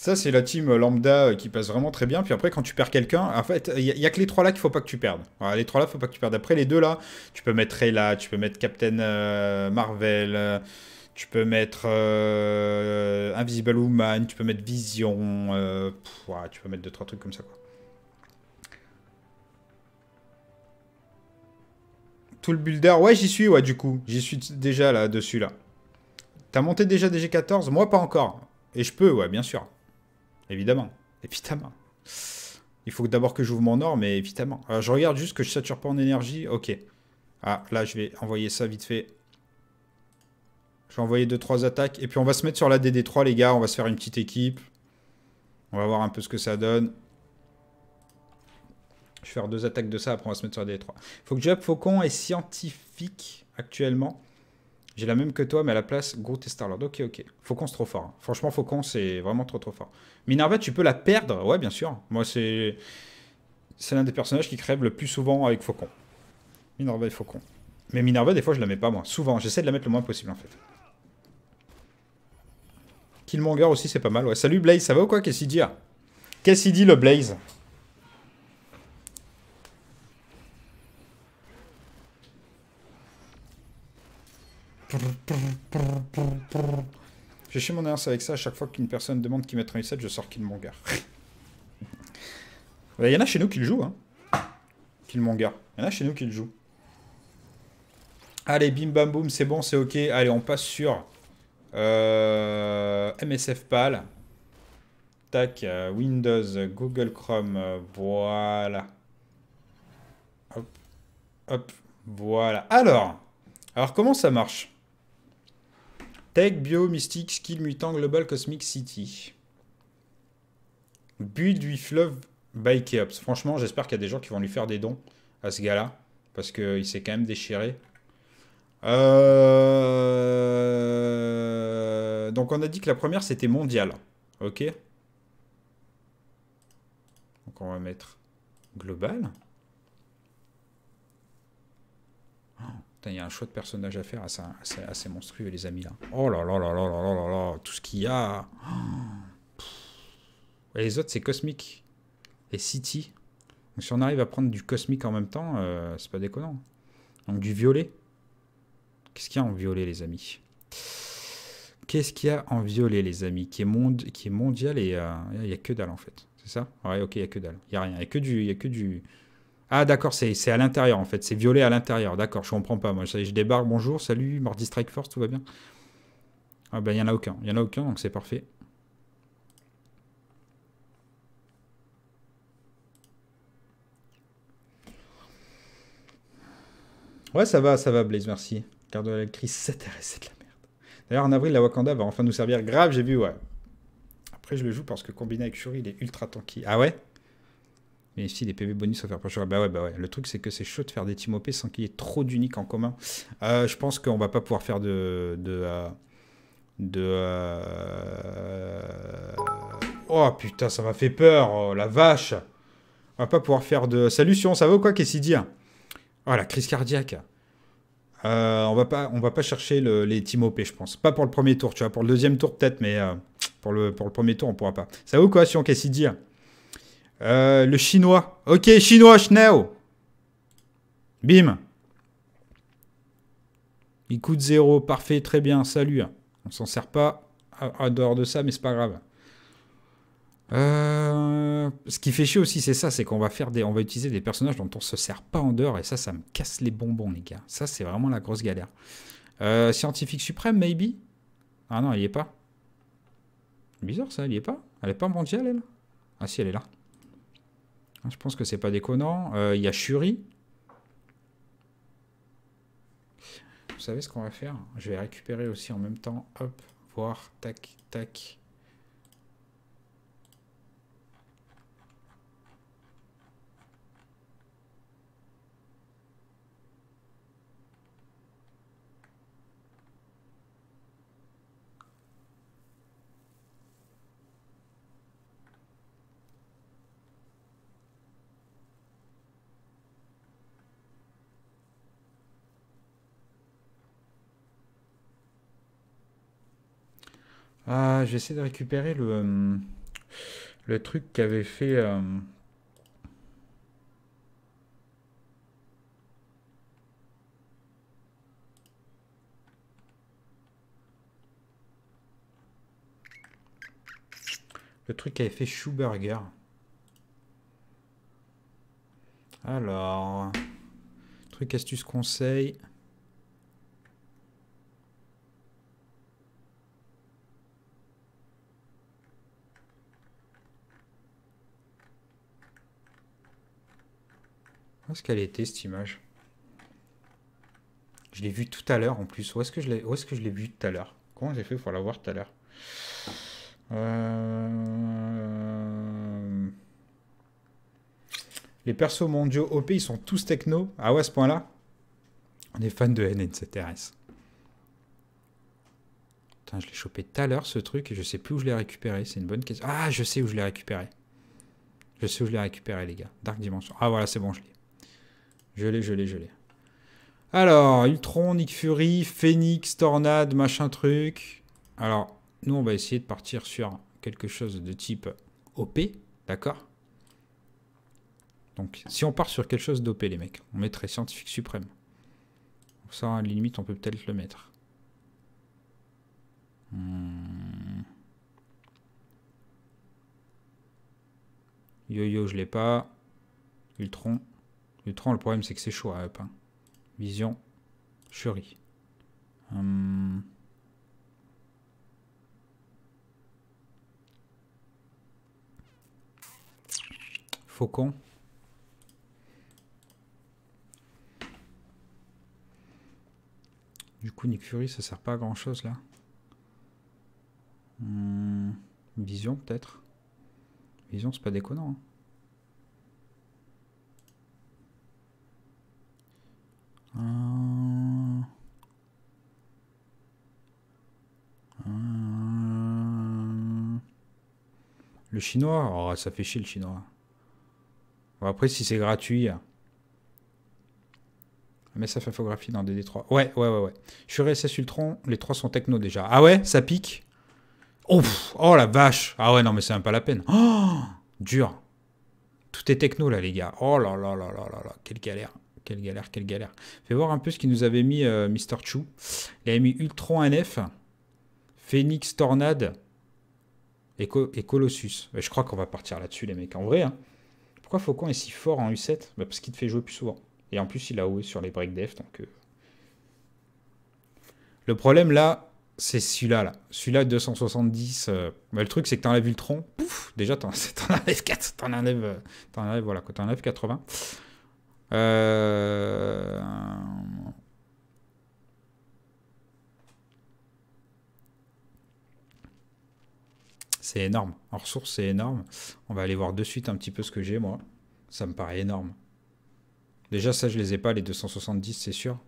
Ça, c'est la team lambda euh, qui passe vraiment très bien. Puis après, quand tu perds quelqu'un, en fait, il n'y a, que les trois là qu'il faut pas que tu perdes. les trois là, faut pas que tu perdes. Après, les deux là, tu peux mettre Rayla, tu peux mettre Captain euh, Marvel, euh, tu peux mettre Invisible Woman, tu peux mettre Vision, tu peux mettre deux, trois trucs comme ça. Quoi. Tout le builder, ouais, j'y suis, ouais, du coup. J'y suis déjà là, dessus là. T'as monté déjà des G14 Moi, pas encore. Et je peux, ouais, bien sûr. Évidemment. Évidemment. Il faut d'abord que j'ouvre mon or, mais évidemment. je regarde juste que je sature pas en énergie. Ok. Ah, là, je vais envoyer ça vite fait. Je vais envoyer 2-3 attaques. Et puis, on va se mettre sur la DD3, les gars. On va se faire une petite équipe. On va voir un peu ce que ça donne. Je vais faire deux attaques de ça, après on va se mettre sur la DD3. Faut que Job Faucon est scientifique actuellement. J'ai la même que toi, mais à la place, Groot et Starlord. Ok, ok. Faucon, c'est trop fort. Hein. Franchement, Faucon, c'est vraiment trop, trop fort. Minerva, tu peux la perdre. Ouais, bien sûr. Moi, c'est c'est l'un des personnages qui crève le plus souvent avec Faucon. Minerva et Faucon. Mais Minerva, des fois, je la mets pas, moi. Souvent, j'essaie de la mettre le moins possible, en fait. Killmonger aussi, c'est pas mal. Ouais. Salut Blaze, ça va ou quoi Qu'est-ce qu'il dit Qu'est-ce qu'il dit, le Blaze j'ai chez mon avec ça, à chaque fois qu'une personne demande qui mettre un je sors Killmonger. [laughs] Il y en a chez nous qui le jouent, hein. Killmonger. Il y en a chez nous qui le jouent. Allez, bim bam boum, c'est bon, c'est ok. Allez, on passe sur euh, MSF PAL. Tac, euh, Windows, Google Chrome, euh, voilà. Hop, hop, voilà. Alors, alors comment ça marche Bio, Mystique, Skill, Mutant, Global, Cosmic City. But du fleuve by Keops. Franchement, j'espère qu'il y a des gens qui vont lui faire des dons à ce gars-là. Parce que il s'est quand même déchiré. Euh, donc on a dit que la première c'était mondiale. Ok. Donc on va mettre global. Oh il y a un choix de personnage à faire assez, ah, assez, monstrueux, les amis, là. Oh là là là là là là là Tout ce qu'il y a oh. Et les autres, c'est cosmique. et City. Donc si on arrive à prendre du cosmique en même temps, euh, c'est pas déconnant. Donc du violet. Qu'est-ce qu'il y a en violet, les amis Qu'est-ce qu'il y a en violet, les amis qui est, monde, qui est mondial et euh, il n'y a que dalle, en fait. C'est ça Ouais, ok, il n'y a que dalle. Il n'y a rien. Il n'y que du... Y a que du ah d'accord, c'est à l'intérieur en fait, c'est violet à l'intérieur, d'accord, je comprends pas, moi je, débarque, bonjour, salut, Mordi Strike Force, tout va bien Ah ben il n'y en a aucun, il n'y en a aucun, donc c'est parfait. Ouais ça va, ça va Blaze, merci. Car de la crise c'est de la merde. D'ailleurs en avril la Wakanda va enfin nous servir, grave j'ai vu, ouais. Après je le joue parce que combiné avec Shuri il est ultra tanky. Ah ouais mais si des PV bonus faire pas Bah ouais, bah ouais. Le truc, c'est que c'est chaud de faire des team OP sans qu'il y ait trop d'uniques en commun. Euh, je pense qu'on va pas pouvoir faire de. de. Euh, de, euh, oh putain, ça m'a fait peur, oh, la vache. On va pas pouvoir faire de. Sion, ça va quoi, qu'est-ce qu'il dit hein Oh la crise cardiaque. on va pas, on va pas chercher les team OP, je pense. Pas pour le premier tour, tu vois. Pour le deuxième tour peut-être, mais pour, le, pour le premier tour, on pourra pas. Ça vaut quoi, Sion dit euh, le chinois. Ok, chinois, Schneo. Bim. Il coûte zéro. Parfait, très bien. Salut. On s'en sert pas à, dehors de ça, mais c'est pas grave. Euh, ce qui fait chier aussi, c'est ça, c'est qu'on va faire des, on va utiliser des personnages dont on se sert pas en dehors, et ça, ça me casse les bonbons, les gars. Ça, c'est vraiment la grosse galère. Euh, scientifique suprême, maybe Ah non, il y est pas. Bizarre ça, il y est pas. Elle est pas mondiale, elle Ah si, elle est là. Je pense que c'est pas déconnant. Euh, il y a Shuri. Vous savez ce qu'on va faire Je vais récupérer aussi en même temps. Hop, voir, tac, tac. Ah, j'essaie de récupérer le, euh, le truc qu'avait fait. Euh, le truc qu'avait fait Schuberger. Alors, truc astuce conseil. ce qu'elle était, cette image Je l'ai vu tout à l'heure, en plus. Où est-ce que je l'ai est vu tout à l'heure Comment j'ai fait pour la voir tout à l'heure euh, Les persos mondiaux OP, ils sont tous techno. Ah ouais, à ce point-là On est fan de NNCTRS. je l'ai chopé tout à l'heure, ce truc, et je sais plus où je l'ai récupéré. C'est une bonne question. Ah, je sais où je l'ai récupéré. Je sais où je l'ai récupéré, les gars. Dark Dimension. Ah, voilà, c'est bon, je l'ai. Je l'ai, je l'ai, je l'ai. Alors, Ultron, Nick Fury, Phoenix, Tornade, machin truc. Alors, nous, on va essayer de partir sur quelque chose de type OP, d'accord Donc, si on part sur quelque chose d'OP, les mecs, on mettrait Scientifique Suprême. Ça, à la limite, on peut peut-être le mettre. Yo-yo, hmm. je l'ai pas. Ultron. Le le problème, c'est que c'est chaud à up. Hein. Vision, Shuri. Hum. Faucon. Du coup, Nick Fury, ça sert pas à grand chose là. Hum. Vision, peut-être. Vision, c'est pas déconnant. Hein. Euh, euh, le chinois, oh, ça fait chier le chinois. après, si c'est gratuit. Hein. Mais ça fait infographie dans DD3. Ouais, ouais, ouais, ouais. Je suis RSS Ultron, les trois sont techno déjà. Ah ouais, ça pique oh, oh la vache Ah ouais, non, mais c'est même pas la peine. Oh! dur. Tout est techno là, les gars. Oh là là là là là là, quelle galère quelle galère, quelle galère. Fais voir un peu ce qu'il nous avait mis Mr. Euh, mister Chu. Il avait mis Ultron NF, Phoenix Tornade et, Colossus. Mais je crois qu'on va partir là-dessus, les mecs. En vrai, hein. pourquoi Faucon est si fort en U7 bah, Parce qu'il te fait jouer plus souvent. Et en plus, il a OE sur les break def, euh. Le problème, là, c'est celui-là, là. là. celui là 270... le truc, c'est que t'enlèves Ultron, Déjà, t'en enlèves 4, t'en enlèves... voilà, 80... Euh, c'est énorme. En ressources, c'est énorme. On va aller voir de suite un petit peu ce que j'ai, moi. Ça me paraît énorme. Déjà, ça, je les ai pas, les 270, c'est sûr.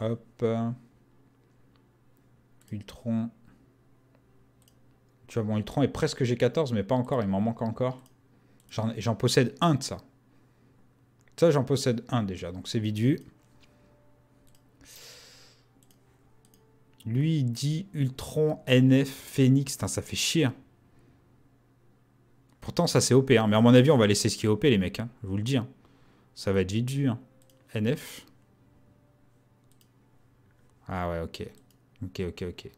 hop. Ultron. Tu vois, mon Ultron est presque G14, mais pas encore, il m'en manque encore. J'en possède un de ça. Ça, j'en possède un déjà, donc c'est vidu. Lui, il dit Ultron, NF, Phoenix. Putain, ça fait chier. Hein. Pourtant, ça, c'est OP. Hein. Mais à mon avis, on va laisser ce qui est OP, les mecs. Hein. Je vous le dis. Hein. Ça va être vidu. NF. Hein. Ah ouais, ok. Ok, ok, ok.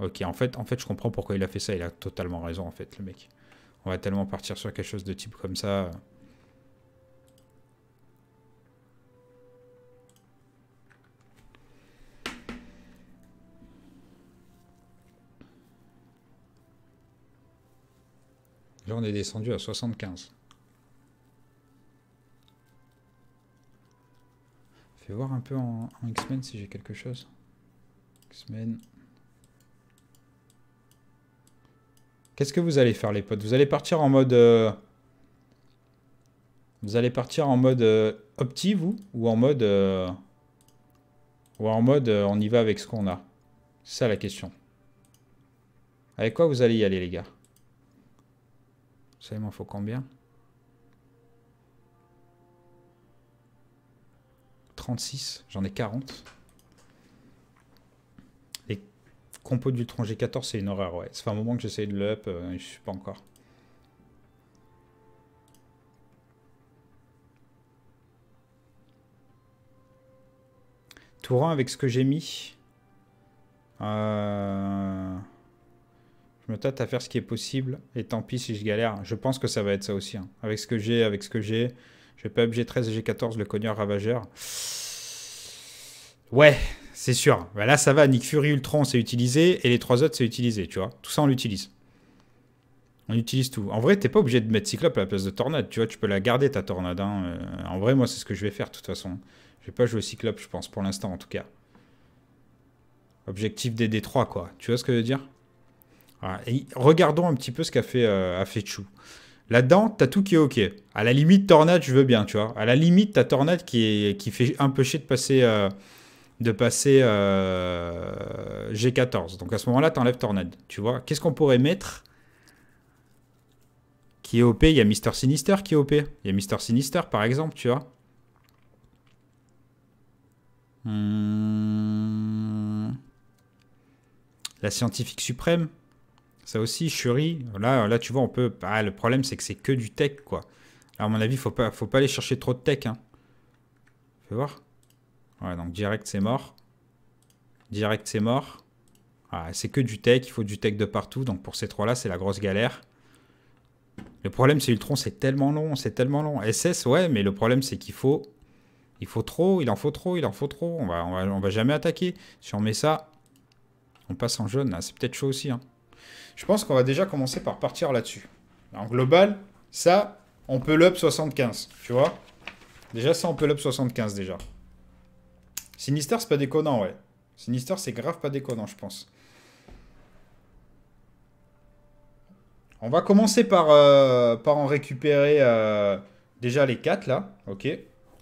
Ok, en fait, en fait, je comprends pourquoi il a fait ça. Il a totalement raison, en fait, le mec. On va tellement partir sur quelque chose de type comme ça. Là, on est descendu à 75. Fais voir un peu en, en X-Men si j'ai quelque chose. X-Men... Qu'est-ce que vous allez faire, les potes Vous allez partir en mode... Euh, vous allez partir en mode euh, opti, vous Ou en mode... Euh, ou en mode on y va avec ce qu'on a C'est ça la question. Avec quoi vous allez y aller, les gars Ça, il m'en faut combien 36, j'en ai 40 compo tronc G14, c'est une horreur, ouais. Ça fait un moment que j'essaye de l'up, euh, je suis pas encore. 1 avec ce que j'ai mis. Euh, je me tâte à faire ce qui est possible. Et tant pis si je galère. Je pense que ça va être ça aussi. Hein. Avec ce que j'ai, avec ce que j'ai. Je vais pas g 13 et G14, le cogneur ravageur. Ouais, c'est sûr. Bah, là, ça va, Nick Fury, Ultron, c'est utilisé, et les trois autres, c'est utilisé, tu vois. Tout ça, on l'utilise. On utilise tout. En vrai, t'es pas obligé de mettre Cyclope à la place de Tornade, tu vois. Tu peux la garder, ta Tornade. Hein. Euh, en vrai, moi, c'est ce que je vais faire, de toute façon. Je vais pas jouer Cyclope, je pense, pour l'instant, en tout cas. Objectif des D3, quoi. Tu vois ce que je veux dire Regardons un petit peu ce qu'a euh, fait, Chou. Là-dedans, t'as tout qui est OK. À la limite, Tornade, je veux bien, tu vois. À la limite, t'as Tornade qui, qui fait un peu chier de passer... Euh, de passer euh, G14. Donc à ce moment-là, tu enlèves Tornade. Tu vois, qu'est-ce qu'on pourrait mettre qui est OP Il y a Mister Sinister qui est OP. Il y a Mister Sinister par exemple, tu vois. Hmm. La scientifique suprême. Ça aussi, Shuri. Là, là tu vois, on peut. Ah, le problème, c'est que c'est que du tech, quoi. Alors, à mon avis, faut pas, faut pas aller chercher trop de tech. Hein. Fais voir. Ouais, donc direct, c'est mort. Direct, c'est mort. Ah, c'est que du tech, il faut du tech de partout. Donc pour ces trois-là, c'est la grosse galère. Le problème, c'est Ultron, c'est tellement long, c'est tellement long. SS, ouais, mais le problème, c'est qu'il faut... Il faut trop, il en faut trop, il en faut trop. On va, on va, jamais attaquer. Si on met ça, on passe en jaune, C'est peut-être chaud aussi, hein. Je pense qu'on va déjà commencer par partir là-dessus. En global, ça, on peut l'up 75, tu vois Déjà, ça, on peut l'up 75, déjà. Sinister, c'est pas déconnant, ouais. Sinister, c'est grave pas déconnant, je pense. On va commencer par, euh, par en récupérer euh, déjà les 4 là. Ok.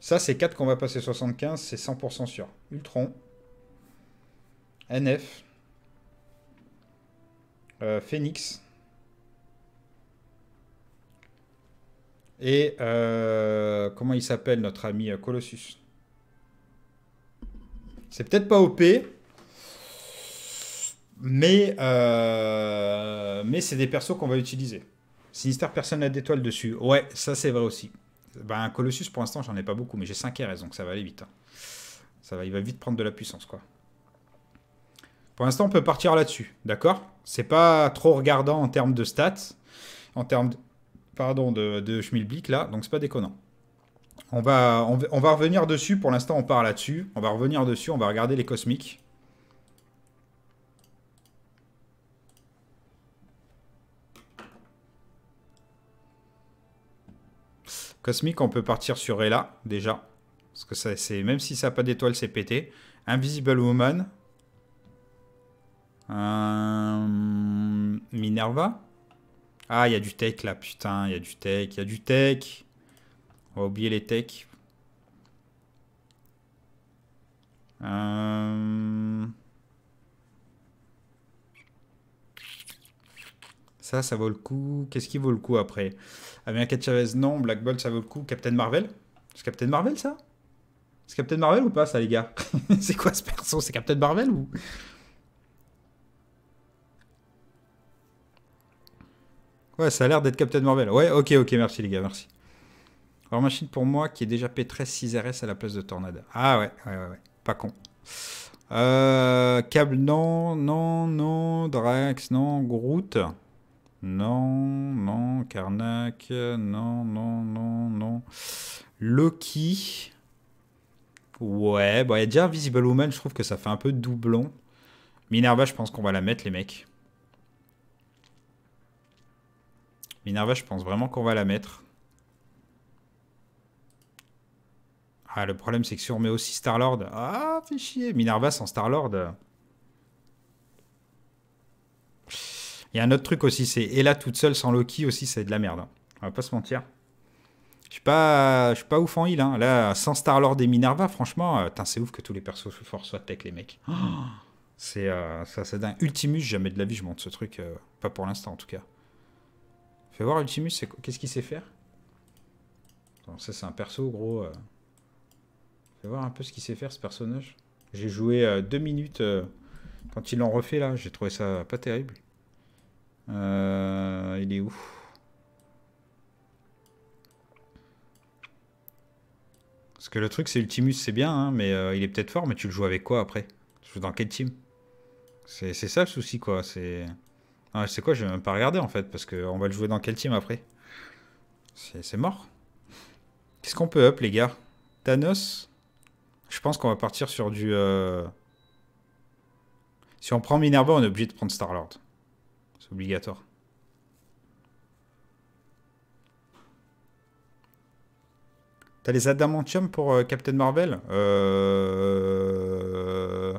Ça, c'est 4 qu'on va passer 75, c'est 100% sûr. Ultron. NF. Euh, Phoenix. Et comment il s'appelle notre ami Colossus c'est peut-être pas OP, mais, euh, mais c'est des persos qu'on va utiliser. Sinister, personne n'a d'étoile dessus. Ouais, ça c'est vrai aussi. Bah, un Colossus, pour l'instant, j'en ai pas beaucoup, mais j'ai 5 RS, donc ça va aller vite. Hein. Ça va, il va vite prendre de la puissance, quoi. Pour l'instant, on peut partir là-dessus, d'accord C'est pas trop regardant en termes de stats, en termes pardon, de, de schmilblick, là, donc c'est pas déconnant. On va, on, va revenir dessus. Pour l'instant, on part là-dessus. On va revenir dessus. On va regarder les cosmiques. Cosmique, on peut partir sur Ella, déjà. Parce que ça, c'est même si ça n'a pas d'étoile, c'est pété. Invisible Woman. Euh, Minerva. Ah, il y a du tech là, putain, il y a du tech, il y a du tech. On va oublier les techs. Euh, ça, ça vaut le coup. Qu'est-ce qui vaut le coup après America Chavez, non. Black Bolt, ça vaut le coup. Captain Marvel C'est Captain Marvel, ça C'est Captain Marvel ou pas, ça, les gars [laughs] C'est quoi ce perso C'est Captain Marvel ou... Ouais, ça a l'air d'être Captain Marvel. Ouais, ok, ok, merci les gars, merci. Alors, Machine pour moi qui est déjà P13 6RS à la place de tornade Ah ouais, ouais, ouais, pas con. Euh, câble, non, non, non. Drax, non. Groot, non, non. Karnak, non, non, non, non. Loki, ouais. Bon, bah, il y a déjà Visible Woman, je trouve que ça fait un peu doublon. Minerva, je pense qu'on va la mettre, les mecs. Minerva, je pense vraiment qu'on va la mettre. Ah, le problème, c'est que si on met aussi Star-Lord... Ah, fais chier Minerva sans Star-Lord... Il y a un autre truc aussi, c'est Ella toute seule sans Loki aussi, c'est de la merde. Hein. On va pas se mentir. Je suis pas, je suis pas ouf en heal. Hein. Là, sans Star Lord et Minerva, franchement, euh, c'est ouf que tous les persos sous force soit tech les mecs. [gasps] Euh, c'est, dingue. Ultimus, jamais de la vie, je monte ce truc. Euh, pas pour l'instant en tout cas. Fais voir Ultimus, qu'est-ce qu'il sait faire Ça c'est un perso gros voir un peu ce qu'il sait faire ce personnage. J'ai joué euh, deux minutes euh, quand ils l'ont refait là, j'ai trouvé ça pas terrible. Euh, il est où Parce que le truc c'est Ultimus c'est bien, hein, mais il est peut-être fort, mais tu le joues avec quoi après Tu joues dans quel team C'est ça le souci quoi, c'est... Ah, c'est quoi, je vais même pas regarder en fait, parce qu'on va le jouer dans quel team après C'est mort. Qu'est-ce qu'on peut up les gars Thanos je pense qu'on va partir sur du... Euh, si on prend Minerva, on est obligé de prendre Star-Lord. C'est obligatoire. T'as les adamantium pour euh, Captain Marvel euh...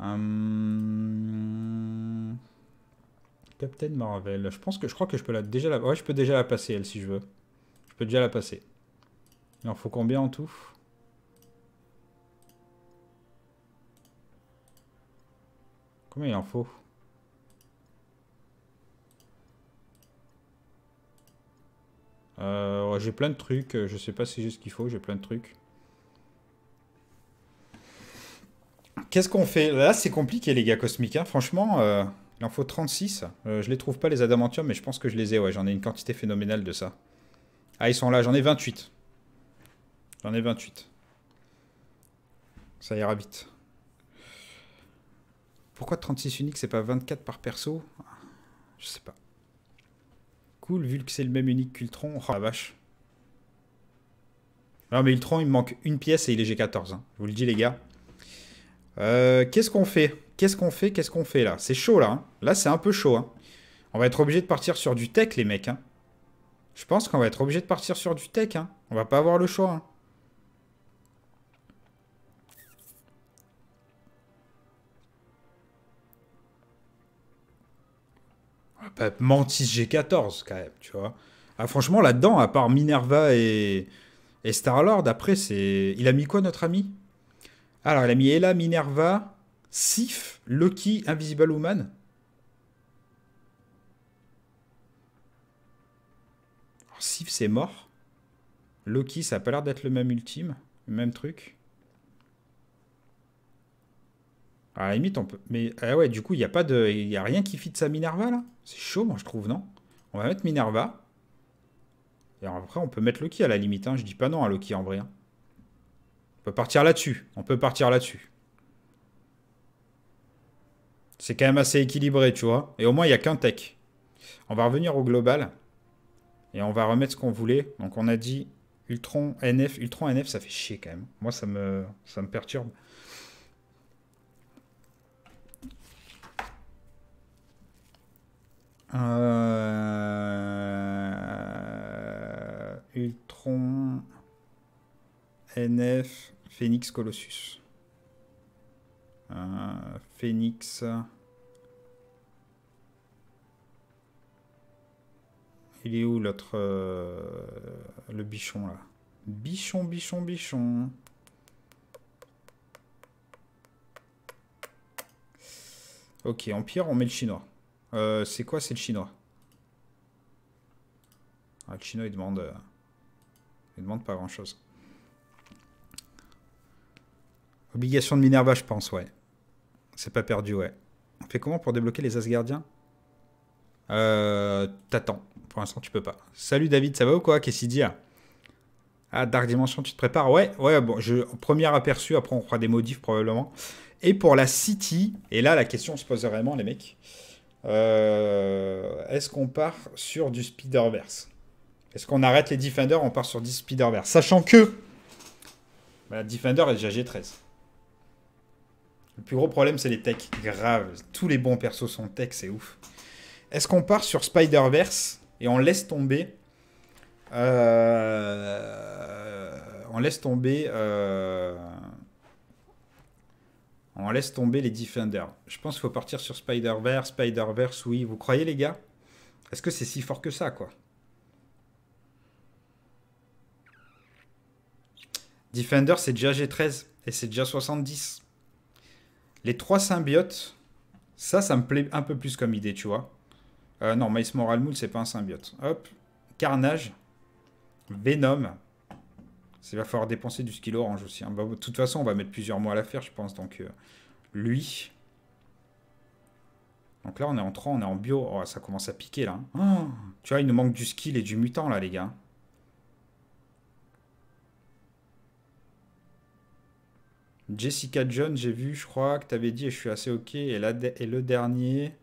euh hmm, Captain Marvel. Je pense que je crois que je peux la déjà la. Ouais, je peux déjà la passer elle si je veux. Je peux déjà la passer. Il en faut combien en tout il en faut euh, J'ai plein de trucs. Euh, je sais pas si j'ai ce qu'il faut. J'ai plein de trucs. Qu'est-ce qu'on fait Là, c'est compliqué, les gars cosmiques. Hein. Franchement, euh, il en faut 36. je les trouve pas, les adamantium, mais je pense que je les ai. Ouais, j'en ai une quantité phénoménale de ça. Ah, ils sont là. J'en ai 28. J'en ai 28. Ça ira vite. Pourquoi 36 uniques, c'est pas 24 par perso Je sais pas. Cool, vu que c'est le même unique qu'Ultron. Oh la vache. Non mais Ultron, il me manque une pièce et il est G14. Hein. Je vous le dis les gars. Euh, qu'est-ce qu'on fait Qu'est-ce qu'on fait Qu'est-ce qu'on fait là C'est chaud là. Hein. Là c'est un peu chaud. Hein. On va être obligé de partir sur du tech les mecs. Je pense qu'on va être obligé de partir sur du tech. On va pas avoir le choix. Mantis G14 quand même, tu vois. Ah, franchement, là-dedans, à part Minerva et, et Star-Lord, après, c'est. Il a mis quoi, notre ami Alors, il a mis Ella, Minerva, Sif, Loki, Invisible Woman. Sif, c'est mort. Loki, ça a pas l'air d'être le même ultime, même truc. À la limite, on peut. Mais ah ouais, du coup, il n'y a pas de. Il a rien qui fit sa Minerva là C'est chaud, moi, je trouve, non On va mettre Minerva. Et après, on peut mettre Loki à la limite. Hein. Je dis pas non à Loki en vrai. Hein. On peut partir là-dessus. On peut partir là-dessus. C'est quand même assez équilibré, tu vois. Et au moins, il n'y a qu'un tech. On va revenir au global. Et on va remettre ce qu'on voulait. Donc, on a dit Ultron NF. Ultron NF, ça fait chier quand même. Moi, ça me, ça me perturbe. Euh, Ultron, NF, Phoenix, Colossus. Euh, Phoenix. Il est où l'autre. Euh, le bichon là Bichon, bichon, bichon. Ok, Empire, on met le chinois. Euh, c'est quoi C'est le chinois. Ah, le chinois, il demande... Euh, il demande pas grand-chose. Obligation de Minerva, je pense, ouais. C'est pas perdu, ouais. On fait comment pour débloquer les Asgardiens euh, T'attends. Pour l'instant, tu peux pas. Salut David, ça va ou quoi Qu'est-ce qu'il dit Ah, Dark Dimension, tu te prépares Ouais, ouais, bon, je, premier aperçu, après on fera des modifs probablement. Et pour la City, et là, la question se pose vraiment, les mecs. Euh, est-ce qu'on part sur du Spider-Verse Est-ce qu'on arrête les Defenders On part sur du Spider-Verse. Sachant que bah, Defender est déjà G13. Le plus gros problème, c'est les techs. Grave. Tous les bons persos sont techs. c'est ouf. Est-ce qu'on part sur Spider-Verse et on laisse tomber. Euh... On laisse tomber. Euh, on laisse tomber les Defenders. Je pense qu'il faut partir sur Spider-Verse, Spider-Verse, oui. Vous croyez, les gars Est-ce que c'est si fort que ça, quoi Defender, c'est déjà G13 et c'est déjà 70. Les trois symbiotes, ça, ça me plaît un peu plus comme idée, tu vois. Euh, non, Miles Moral c'est pas un symbiote. Hop, Carnage, Venom, il va falloir dépenser du skill orange aussi. Hein. Bah, de toute façon, on va mettre plusieurs mois à la faire, je pense. Donc, euh, lui. Donc là, on est en 3, on est en bio. Oh, ça commence à piquer, là. Hein. Oh, tu vois, il nous manque du skill et du mutant, là, les gars. Jessica John, j'ai vu, je crois, que tu avais dit, et je suis assez OK. Et, et le dernier...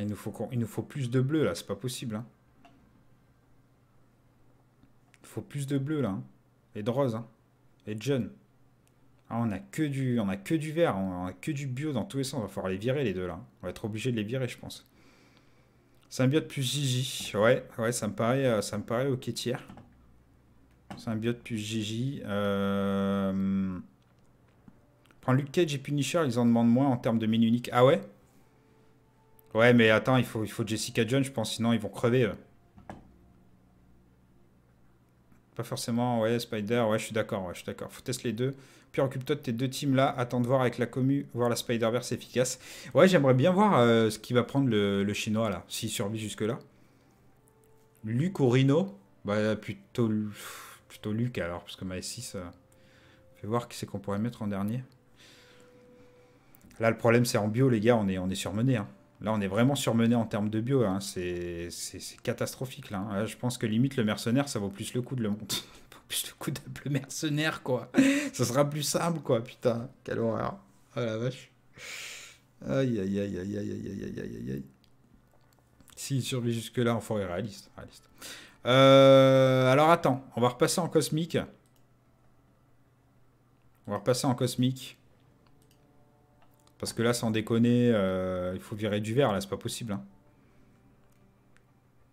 il nous faut, il nous faut plus de bleu là, c'est pas possible. Hein. Il faut plus de bleu là. Hein. Et de rose. Hein. Et de jaune. Ah, on a que du, on a que du vert, on a que du bio dans tous les sens. On va falloir les virer les deux là. On va être obligé de les virer, je pense. Symbiote plus Gigi. Ouais, ouais, ça me paraît, euh, ça me paraît ok tiers. Symbiote plus Gigi. Euh... Hmm. Prends Luke Cage et Punisher, ils en demandent moins en termes de menu unique. Ah ouais Ouais, mais attends, il faut, il faut Jessica Jones, je pense, sinon ils vont crever. Pas forcément, ouais, Spider, ouais, je suis d'accord, ouais, je suis d'accord. Faut tester les deux. Puis occupe-toi de tes deux teams là, attends de voir avec la commu, voir la Spider-Verse efficace. Ouais, j'aimerais bien voir euh, ce qui va prendre le, le chinois là, s'il survit jusque-là. Luc ou Rino Bah, plutôt, plutôt Luc alors, parce que ma S6. fait euh, Fais voir qui c'est qu'on pourrait mettre en dernier. Là, le problème, c'est en bio, les gars, on est, on est surmené. Hein. Là, on est vraiment surmené en termes de bio. Hein. C'est catastrophique. Hein. Là, Je pense que limite, le mercenaire, ça vaut plus le coup de le monter. [laughs] plus le coup de le mercenaire, quoi. ça sera plus simple, quoi. Putain, quelle horreur. Oh la vache. Aïe, aïe, aïe, aïe, aïe, aïe, aïe, aïe, aïe. S'il survit jusque-là on forêt réaliste. réaliste. Euh, alors, attends. On va repasser en cosmique. On va repasser en cosmique. Parce que là, sans déconner, euh, il faut virer du vert, là, c'est pas possible. Il hein.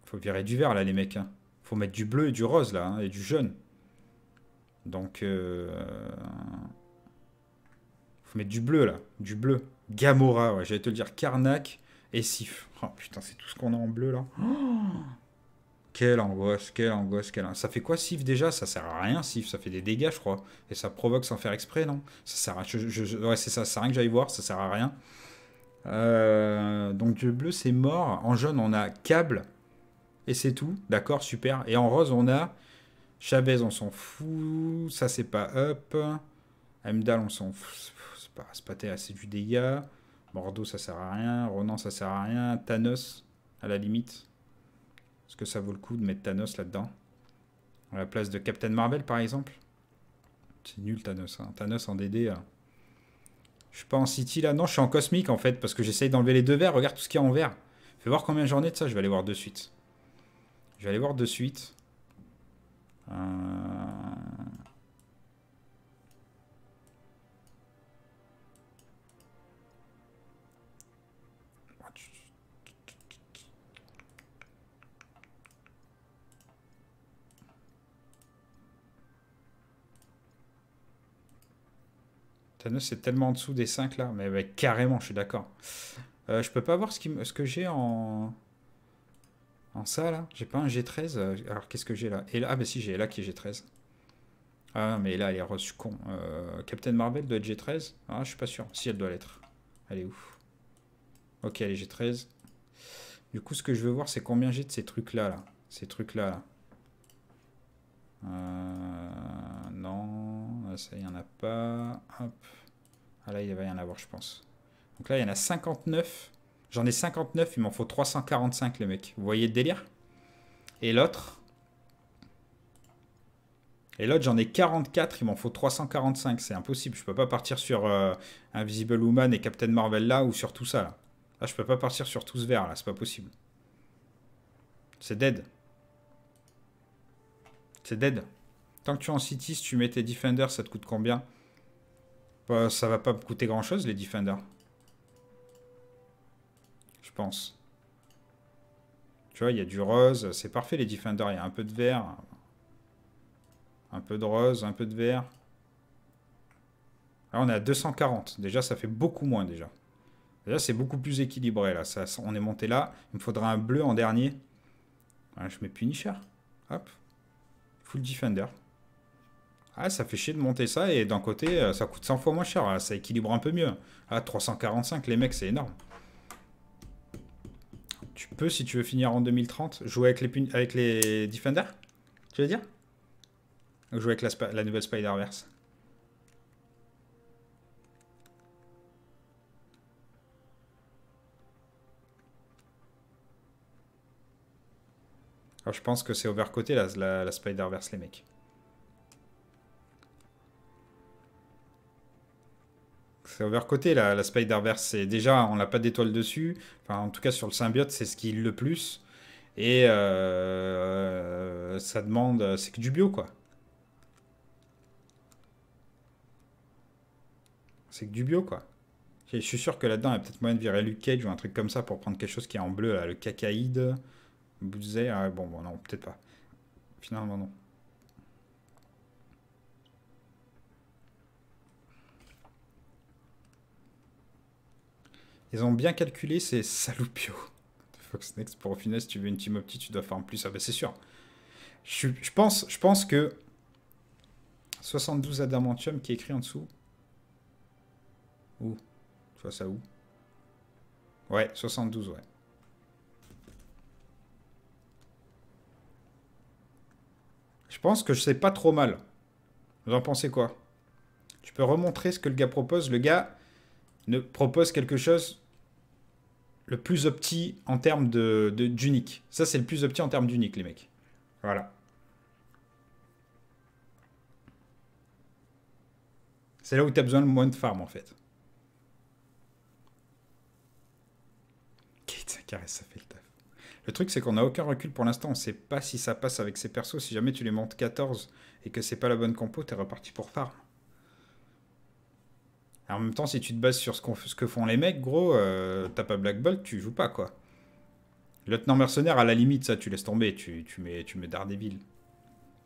faut virer du vert, là, les mecs. Il hein. faut mettre du bleu et du rose, là, hein, et du jaune. Donc, euh, faut mettre du bleu, là, du bleu. Gamora, ouais, j'allais te le dire, Karnak et Sif. Oh putain, c'est tout ce qu'on a en bleu, là. Oh quelle angoisse, quelle angoisse, quelle Ça fait quoi Sif déjà Ça sert à rien Sif, ça fait des dégâts je crois. Et ça provoque sans faire exprès, non Ça sert à... je, c'est ça, ça rien que j'aille voir, ça sert à rien. Euh, donc Dieu bleu c'est mort. En jaune on a câble. Et c'est tout. D'accord, super. Et en rose on a Chabez, on s'en fout. Ça c'est pas up. Amdal, on s'en fout. C'est pas, pas assez du dégât. Bordeaux ça sert à rien. Ronan ça sert à rien. Thanos à la limite. Est-ce que ça vaut le coup de mettre Thanos là-dedans À la place de Captain Marvel, par exemple C'est nul, Thanos. Hein. Thanos en DD. Je hein. Je suis pas en City, là. Non, je suis en Cosmique, en fait, parce que j'essaye d'enlever les deux verres. Regarde tout ce qu'il y a en vert. Fais voir combien j'en ai de ça. Je vais aller voir de suite. Je vais aller voir de suite. Euh... c'est tellement en dessous des 5 là. Mais, carrément, je suis d'accord. Euh, je peux pas voir ce, qui, ce que j'ai en... En ça là. J'ai pas un G13. Euh, alors qu'est-ce que j'ai là Et là, ah bah si, j'ai là qui est G13. Ah mais là, elle est reçue con. Euh, Captain Marvel doit être G13 Ah, je suis pas sûr. Si, elle doit l'être. Elle est ouf Ok, elle G13. Du coup, ce que je veux voir, c'est combien j'ai de ces trucs-là, là. Ces trucs-là, non, ça, il en a pas. Hop. Ah là, il va y en avoir, je pense. Donc là, il y en a 59. J'en ai 59, il m'en faut 345, les mecs. Vous voyez le délire Et l'autre Et l'autre, j'en ai 44, il m'en faut 345. C'est impossible, je peux pas partir sur euh, Invisible Woman et Captain Marvel là, ou sur tout ça, là. je peux pas partir sur tout ce vert là, c'est pas possible. C'est dead. C'est dead. Tant que tu es en City, si tu mets tes Defenders, ça te coûte combien bah, Ça va pas me coûter grand chose, les Defenders. Je pense. Tu vois, il y a du rose, c'est parfait les Defenders, il y a un peu de vert. Un peu de rose, un peu de vert. Là, on est à 240. Déjà, ça fait beaucoup moins déjà. Déjà, c'est beaucoup plus équilibré là. on est monté là. Il me faudra un bleu en dernier. Ah, je mets Punisher. Hop. Full Defender. Ah, ça fait chier de monter ça et d'un côté, euh, ça coûte 100 fois moins cher. Ah, ça équilibre un peu mieux. Ah, 345, les mecs, c'est énorme. Tu peux, si tu veux finir en 2030, jouer avec les, avec les defenders. Tu veux dire jouer avec la, nouvelle Spider-Verse ah, je pense que c'est overcoté côté la, la Spider-Verse, les mecs. c'est overcoté la, la Spider-Verse. Déjà, on n'a pas d'étoile dessus. Enfin, en tout cas, sur le symbiote, c'est ce qui le plus. Et euh, ça demande. C'est que du bio, quoi. C'est que du bio, quoi. Je suis sûr que là-dedans, il y a peut-être moyen de virer Luke Cage ou un truc comme ça pour prendre quelque chose qui est en bleu, le cacaïde. Bouzet. Ah, bon, bon, non, peut-être pas. Finalement, non. Ils ont bien calculé ces saloupio de Fox pour au final, si tu veux une team opti, tu dois faire en plus. Ah bah c'est sûr. Je, pense, je pense que 72 adamantium qui est écrit en dessous. Où Tu vois ça où Ouais, 72, ouais. Je pense que je sais pas trop mal. Vous en pensez quoi Tu peux remontrer ce que le gars propose. Le gars ne propose quelque chose le plus opti en termes de, d'unique. Ça, c'est le plus opti en termes d'unique, les mecs. Voilà. C'est là où tu as besoin le moins de farm, en fait. Kate, ça caresse, ça fait le taf. Le truc, c'est qu'on n'a aucun recul pour l'instant. On ne sait pas si ça passe avec ces persos. Si jamais tu les montes 14 et que c'est pas la bonne compo, t'es reparti pour farm en même temps, si tu te bases sur ce, ce que font les mecs, gros, euh, t'as pas Black Bolt, tu joues pas, quoi. Lieutenant mercenaire, à la limite, ça, tu laisses tomber, tu, tu, mets, tu mets Daredevil,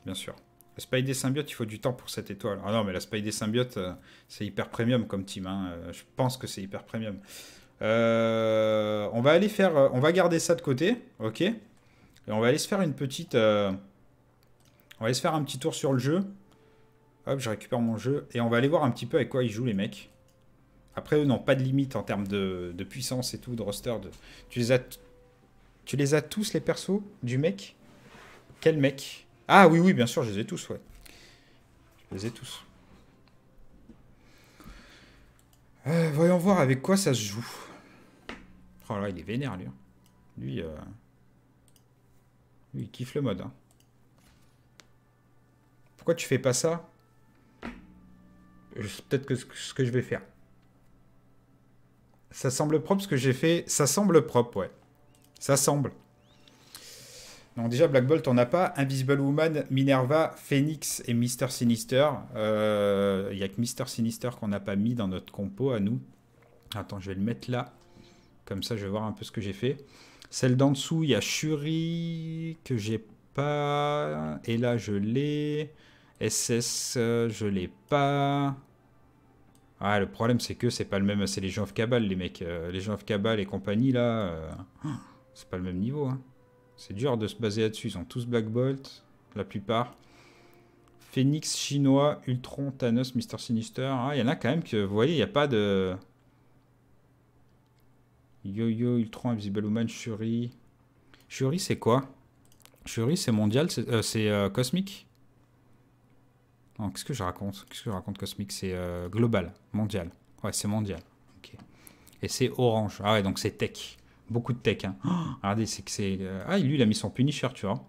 bien sûr. La Spidey symbiote, il faut du temps pour cette étoile. Ah non, mais la Spidey symbiote, euh, c'est hyper premium comme team. Hein. Euh, je pense que c'est hyper premium. on va aller faire, on va garder ça de côté, ok. Et on va aller se faire une petite, on va aller se faire un petit tour sur le jeu. Hop, je récupère mon jeu et on va aller voir un petit peu avec quoi ils jouent les mecs. Après, eux n'ont pas de limite en termes de, puissance et tout, de roster. De... Tu, les as tu les as tous, les persos du mec Quel mec Ah oui, oui, bien sûr, je les ai tous, ouais. Je les ai tous. Euh, voyons voir avec quoi ça se joue. Oh là, il est vénère, lui. Hein. Lui, euh... lui il kiffe le mode. Hein. Pourquoi tu fais pas ça Peut-être que ce que je vais faire. Ça semble propre ce que j'ai fait. Ça semble propre, ouais. Ça semble. Donc déjà, Black Bolt, on n'a pas. Invisible Woman, Minerva, Phoenix et Mister Sinister. Il euh, n'y a que Mister Sinister qu'on n'a pas mis dans notre compo à nous. Attends, je vais le mettre là. Comme ça, je vais voir un peu ce que j'ai fait. Celle d'en dessous, il y a Shuri que j'ai pas. Et là, je l'ai. SS, euh, je l'ai pas. Ah, le problème, c'est que c'est pas le même. C'est les gens of Cabal, les mecs. Euh, les gens of Cabal et compagnie, là. Euh, ah. c'est pas le même niveau. Hein. C'est dur de se baser là-dessus. Ils ont tous Black Bolt, la plupart. Phoenix, Chinois, Ultron, Thanos, Mister Sinister. Ah, il y en a quand même que. Vous voyez, il n'y a pas de. Yo-Yo, Ultron, Invisible Woman, Shuri. Shuri, c'est quoi Shuri, c'est mondial, c'est euh, cosmique qu'est-ce que je raconte Qu'est-ce que je raconte Cosmic C'est euh, global, mondial. Ouais, c'est mondial. Et c'est orange. Ah ouais, donc c'est tech. Beaucoup de tech. Hein. [gasps] regardez, c'est que c'est. Euh, ah, lui, il a mis son Punisher, tu vois.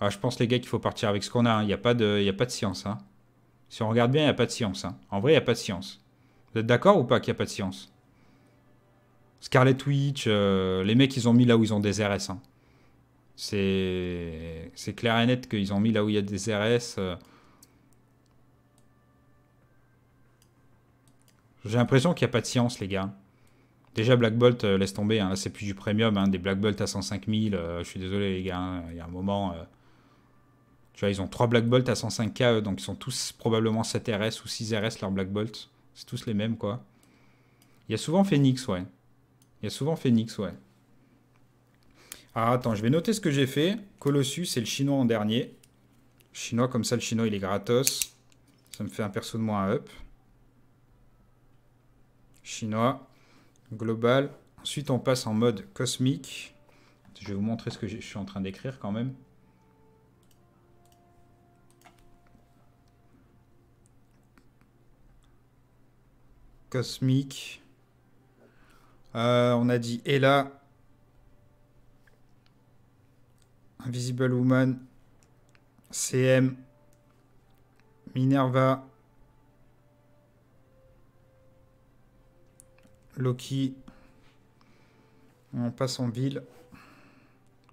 Ah, je pense, les gars, qu'il faut partir avec ce qu'on a. Hein. Il n'y a, pas de... Y a pas de science. Hein. Si on regarde bien, il n'y a pas de science. Hein. En vrai, il n'y a pas de science. Vous êtes d'accord ou pas qu'il n'y a pas de science Scarlet Witch, euh, les mecs, ils ont mis là où ils ont des RS. C'est clair et net qu'ils ont mis là où il y a des RS. Euh. J'ai l'impression qu'il n'y a pas de science, les gars. Déjà, Black Bolt, euh, laisse tomber. Hein. là, c'est plus du premium. Hein. des Black Bolt à 105 000. Euh, je suis désolé, les gars. Hein. Il y a un moment. tu vois, ils ont 3 Black Bolt à 105K. donc, ils sont tous probablement 7 RS ou 6 RS, leurs Black Bolt. C'est tous les mêmes, quoi. Il y a souvent Phoenix, ouais. Il y a souvent Phoenix, ouais. Ah, attends, je vais noter ce que j'ai fait. Colossus, c'est le chinois en dernier. Chinois, comme ça, le chinois, il est gratos. Ça me fait un perso de moins à up. Chinois. Global. Ensuite, on passe en mode cosmique. Je vais vous montrer ce que je suis en train d'écrire quand même. Cosmique. Euh, on a dit Ella. Invisible Woman, CM, Minerva, Loki. On passe en ville.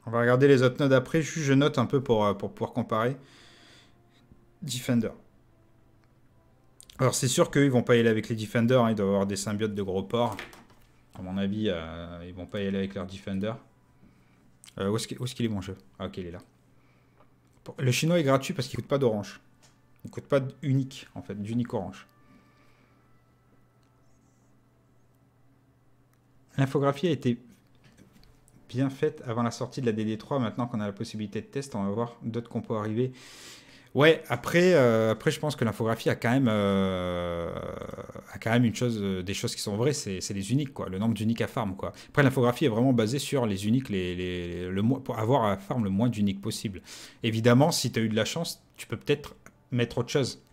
On va regarder les autres nodes après. Je note un peu pour, euh, pour pouvoir comparer. Defender. Alors c'est sûr qu'ils vont pas y aller avec les Defenders. Hein. Ils doivent avoir des symbiotes de gros porcs. À mon avis, euh, ils vont pas y aller avec leurs Defenders. Euh, où est-ce qu'il est, mon jeu Ah, ok, il est là. Le chinois est gratuit parce qu'il coûte pas d'orange. Il ne coûte pas d'unique en fait, d'unique orange. L'infographie a été bien faite avant la sortie de la DD3. Maintenant qu'on a la possibilité de test, on va voir d'autres compos arriver Ouais, après, euh, après, je pense que l'infographie a quand même, euh, a quand même une chose, euh, des choses qui sont vraies, c'est, les uniques, quoi, le nombre d'uniques à farm, quoi. Après, l'infographie est vraiment basée sur les uniques, les, les, le, pour avoir à farm le moins d'uniques possible. Évidemment, si tu as eu de la chance, tu peux peut-être mettre autre chose.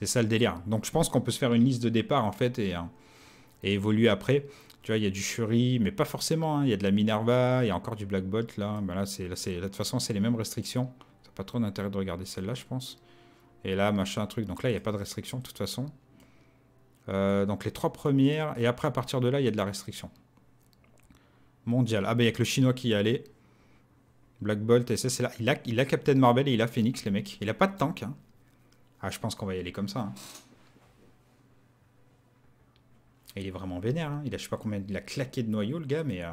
C'est ça le délire. Donc, je pense qu'on peut se faire une liste de départ, en fait, et, hein, évoluer après. Tu vois, il y a du Shuri, mais pas forcément. Hein. Il y a de la Minerva, il y a encore du Black Bolt, là. Ben de toute façon, c'est les mêmes restrictions pas trop d'intérêt de regarder celle-là, je pense. Et là, machin, truc. Donc là, il n'y a pas de restriction, de toute façon. Euh, donc les trois premières, et après, à partir de là, il y a de la restriction. Mondial. Ah, bah, il n'y a que le chinois qui y allait. Black Bolt, et c'est là. Il a, Captain Marvel et il a Phoenix, les mecs. Il a pas de tank. Hein. Ah, je pense qu'on va y aller comme ça. Hein. Et il est vraiment vénère. Hein. Il a, sais pas combien, il a claqué de noyau, le gars, mais euh,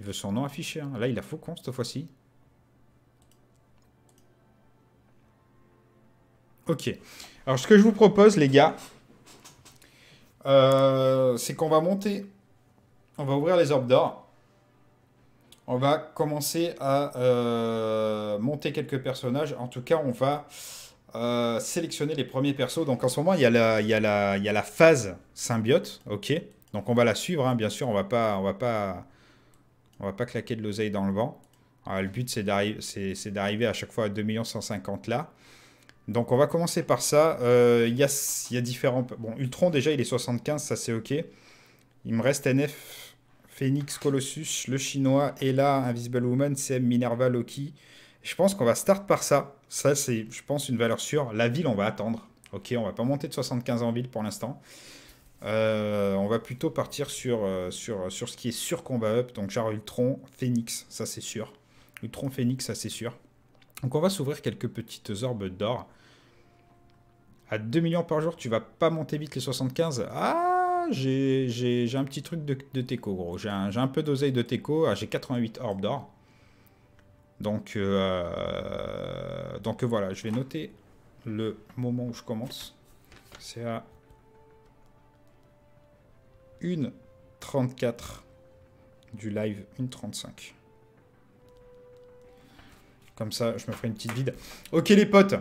il veut son nom affiché. Là, il a Faucon cette fois-ci. Ok. Alors, ce que je vous propose, les gars, euh, c'est qu'on va monter. On va ouvrir les orbes d'or. On va commencer à euh, monter quelques personnages. En tout cas, on va euh, sélectionner les premiers persos. Donc, en ce moment, il y a la, phase symbiote. Ok. Donc, on va la suivre, hein, bien sûr. On ne va pas, claquer de l'oseille dans le vent. le but, c'est d'arriver à chaque fois à 2 150 là. Donc on va commencer par ça. Euh, il y, a, différents... Bon, Ultron déjà, il est 75, ça c'est ok. Il me reste NF, Phoenix, Colossus, le chinois, Ella, Invisible Woman, CM, Minerva, Loki. Je pense qu'on va start par ça. Ça c'est, je pense, une valeur sûre. La ville, on va attendre. Ok, on va pas monter de 75 en ville pour l'instant. Euh, on va plutôt partir sur, euh, sur, sur ce qui est sûr qu'on va up. Donc genre Ultron, Phoenix, ça c'est sûr. Ultron, Phoenix, ça c'est sûr. Donc on va s'ouvrir quelques petites orbes d'or. À 2 millions par jour, tu vas pas monter vite les 75. Ah, j'ai un petit truc de, de teco, gros. J'ai un, peu d'oseille de teco. Ah, j'ai 88 orbes d'or. Donc, euh, donc voilà, je vais noter le moment où je commence. C'est à 1.34 du live, 1.35. Comme ça, je me ferai une petite vide. Ok, les potes.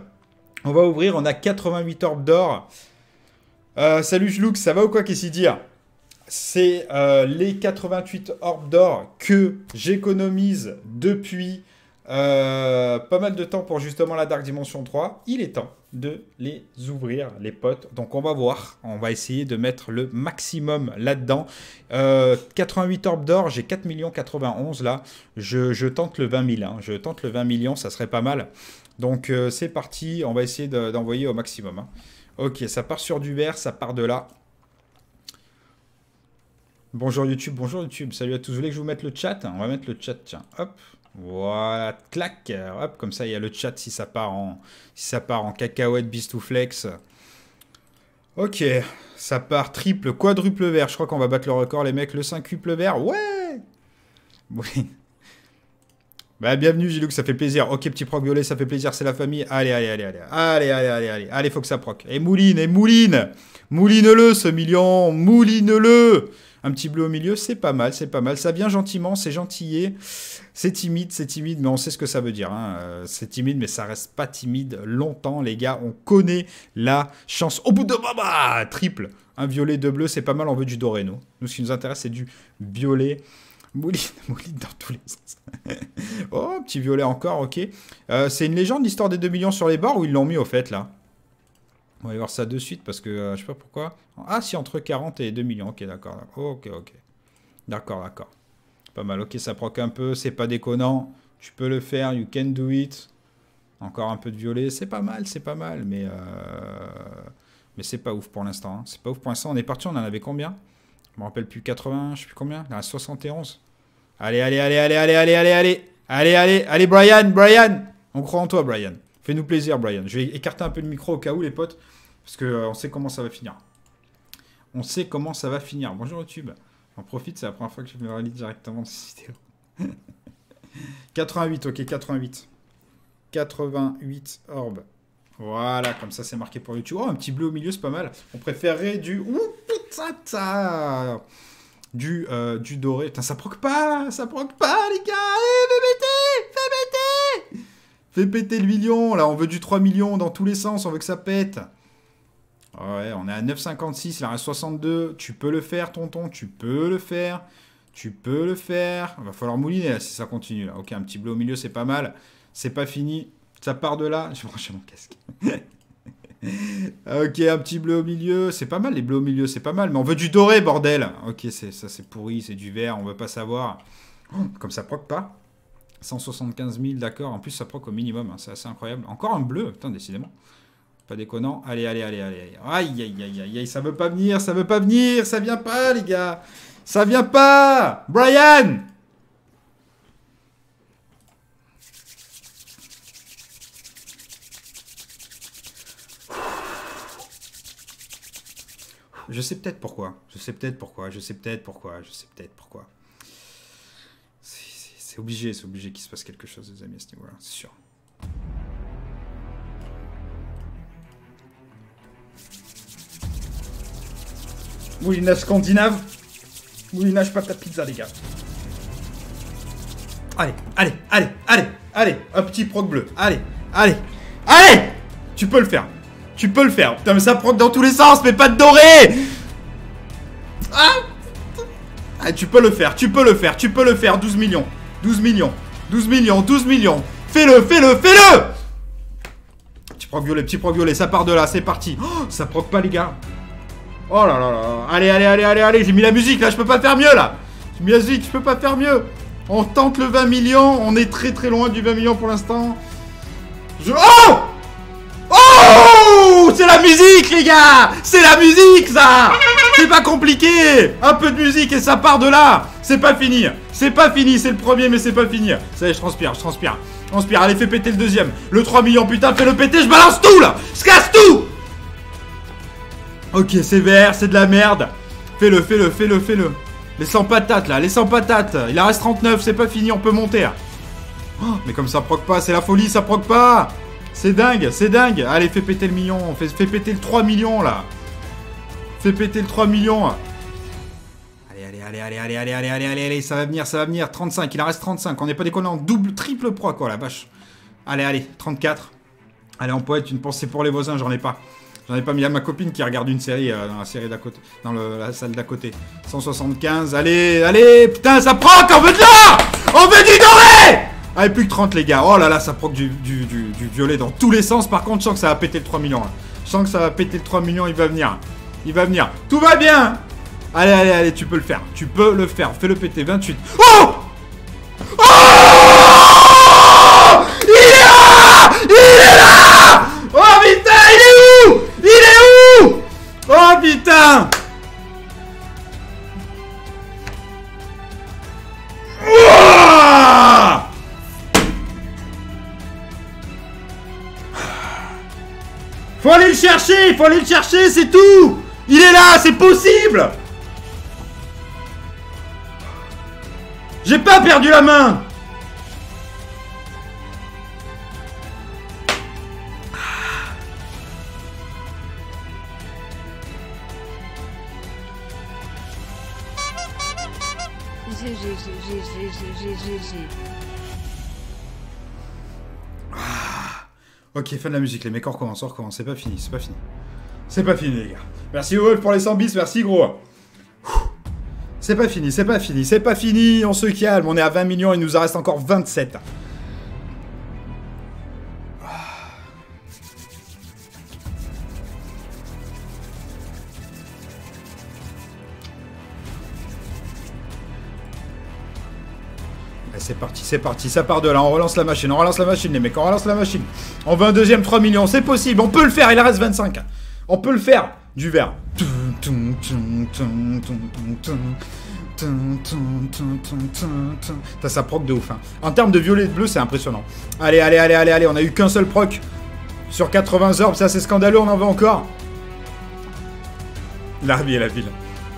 On va ouvrir. On a 88 orbes d'or. Euh, salut, Luke Ça va ou quoi, qu'est-ce dit hein? C'est euh, les 88 orbes d'or que j'économise depuis euh, pas mal de temps pour justement la Dark Dimension 3. Il est temps de les ouvrir, les potes. Donc on va voir, on va essayer de mettre le maximum là-dedans. 88 euh, orbes d'or, j'ai 4 millions 91 là. Je, tente le 20 000, hein. je tente le 20 millions, ça serait pas mal. Donc euh, c'est parti, on va essayer d'envoyer au maximum. Hein. Ok, ça part sur du vert, ça part de là. Bonjour YouTube, bonjour YouTube, salut à tous. Vous voulez que je vous mette le chat On va mettre le chat, tiens, hop. Voilà, clac. Hop, comme ça, il y a le chat si ça part en, si ça part en cacahuète, bistouflex. Ok, ça part triple, quadruple vert. Je crois qu'on va battre le record, les mecs. Le 5 cuple vert, ouais bah, bienvenue, Gilou, ça fait plaisir. Ok, petit proc violet, ça fait plaisir, c'est la famille. Allez, allez, allez, allez. Allez, allez, allez, allez. Allez, faut que ça proc. Et mouline, et mouline Mouline-le, ce million Mouline-le un petit bleu au milieu, c'est pas mal, c'est pas mal. Ça vient gentiment, c'est gentillé. C'est timide, c'est timide, mais on sait ce que ça veut dire. Hein. Euh, c'est timide, mais ça reste pas timide longtemps, les gars. On connaît la chance. Au bout de baba Triple. Un violet, deux bleus, c'est pas mal, on veut du doréno. Nous, ce qui nous intéresse, c'est du violet. Mouline, [laughs] mouline dans tous les sens. [laughs] oh, petit violet encore, ok. Euh, c'est une légende, l'histoire des 2 millions sur les bords, ou ils l'ont mis au fait, là on va voir ça de suite parce que euh, je sais pas pourquoi. Ah, si, entre 40 et 2 millions. Ok, d'accord. Ok, ok. D'accord, d'accord. Pas mal. Ok, ça proc un peu. C'est pas déconnant. Tu peux le faire. You can do it. Encore un peu de violet. C'est pas mal, c'est pas mal. Mais, euh... mais c'est pas ouf pour l'instant. Hein. C'est pas ouf pour l'instant. On est parti. On en avait combien Je me rappelle plus. 80, je sais plus combien. en a 71. Allez, allez, allez, allez, allez, allez, allez, allez. Allez, allez, allez, Brian, Brian. On croit en toi, Brian. Fais-nous plaisir, Brian. Je vais écarter un peu le micro au cas où, les potes, parce qu'on euh, on sait comment ça va finir. On sait comment ça va finir. Bonjour YouTube. J'en profite, c'est la première fois que je me réalise directement de cette vidéo. 88, [laughs] ok, 88. 88 orbes. Voilà, comme ça c'est marqué pour YouTube. Oh, un petit bleu au milieu, c'est pas mal. On préférerait du... Ouh, putain, du, euh, du doré. Putain, ça proque pas Ça proque pas, les gars Allez, VBT VBT Fais péter le million, là, on veut du 3 millions dans tous les sens, on veut que ça pète. Ouais, on est à 9,56, là, à 62. Tu peux le faire, tonton, tu peux le faire. Tu peux le faire. Va falloir mouliner, là, si ça continue, là. Ok, un petit bleu au milieu, c'est pas mal. C'est pas fini. Ça part de là. [laughs] Je vais brancher mon casque. [laughs] ok, un petit bleu au milieu. C'est pas mal, les bleus au milieu, c'est pas mal. Mais on veut du doré, bordel. Ok, ça, c'est pourri, c'est du vert, on veut pas savoir. Oh, comme ça proque pas. 175 000, d'accord. En plus, ça proc au minimum. Hein, c'est assez incroyable. Encore un bleu, putain, décidément. Pas déconnant. Allez, allez, allez, allez. Aïe, aïe, aïe, aïe, aïe. Ça veut pas venir, ça veut pas venir. Ça vient pas, les gars. Ça vient pas. Brian Je sais peut-être pourquoi. Je sais peut-être pourquoi. Je sais peut-être pourquoi. Je sais peut-être pourquoi. C'est obligé, c'est obligé qu'il se passe quelque chose, les amis, à ce niveau-là, c'est sûr. Moulinage scandinave. Moulinage pas ta pizza, les gars. Allez, allez, allez, allez, allez. Un petit proc bleu. Allez, allez, allez. Tu peux le faire. Tu peux le faire. Putain, mais ça proc dans tous les sens, mais pas de doré. Ah. tu peux le faire, tu peux le faire, tu peux le faire. 12 millions. 12 millions. 12 millions, 12 millions. Fais-le, fais-le, fais-le Petit proc violet, petit proc violet, ça part de là, c'est parti. Oh, ça proc pas, les gars. Oh là là là. Allez, allez, allez, allez, allez. J'ai mis la musique, là, je peux pas faire mieux, là. la musique, je peux pas faire mieux. On tente le 20 millions. On est très, très loin du 20 millions pour l'instant. Oh Oh C'est la musique, les gars C'est la musique, ça C'est pas compliqué Un peu de musique et ça part de là C'est pas fini c'est pas fini, c'est le premier, mais c'est pas fini. Ça y est, je transpire, je transpire. transpire, allez, fais péter le deuxième. Le 3 millions, putain, fais le péter, je balance tout là Je casse tout Ok, c'est vert, c'est de la merde. Fais-le, fais-le, fais-le, fais-le. Les 100 patates là, les 100 patates. Il en reste 39, c'est pas fini, on peut monter. Oh, mais comme ça proc pas, c'est la folie, ça proc pas. C'est dingue, c'est dingue. Allez, fais péter le million, fais, fais péter le 3 millions là. Fais péter le 3 millions allez, allez, allez, allez, allez, allez, allez, ça va venir, ça va venir. 35, il en reste 35. On n'est pas en Double, triple proie, quoi, la vache. Allez, allez, 34. Allez, on peut être une pensée pour les voisins, j'en ai pas. J'en ai pas mis à ma copine qui regarde une série euh, dans la série d'à côté. Dans la salle d'à côté. 175, allez, allez, putain, ça proc, on veut de l'or On veut du doré Allez, plus que 30, les gars. Oh là là, ça proc du, du, du, violet dans tous les sens. Par contre, je sens que ça va péter le 3 millions. Hein. Je sens que ça va péter le 3 millions, il va venir. Il va venir. Tout va bien Allez, allez, allez, tu peux le faire. Tu peux le faire. Fais le péter. 28. Oh Oh Il est là Il est là Oh putain, il est où Il est où Oh putain Faut aller le chercher, faut aller le chercher, c'est tout Il est là, c'est possible J'ai pas perdu la main Ok, fin de la musique, les mecs, on recommence, on recommence, c'est pas fini, c'est pas fini. C'est pas fini, les gars. Merci Wolf pour les 100 bis, merci gros. C'est pas fini, c'est pas fini, c'est pas fini, on se calme, on est à 20 millions, il nous en reste encore 27. Ah. Eh, c'est parti, c'est parti, ça part de là, on relance la machine, on relance la machine les mecs, on relance la machine. On veut un deuxième 3 millions, c'est possible, on peut le faire, il reste 25. On peut le faire, du vert. T'as sa proc de ouf. Hein. En termes de violet et de bleu, c'est impressionnant. Allez, allez, allez, allez, allez. On a eu qu'un seul proc sur 80 orbes. Ça, c'est scandaleux. On en veut encore. La vie est la ville.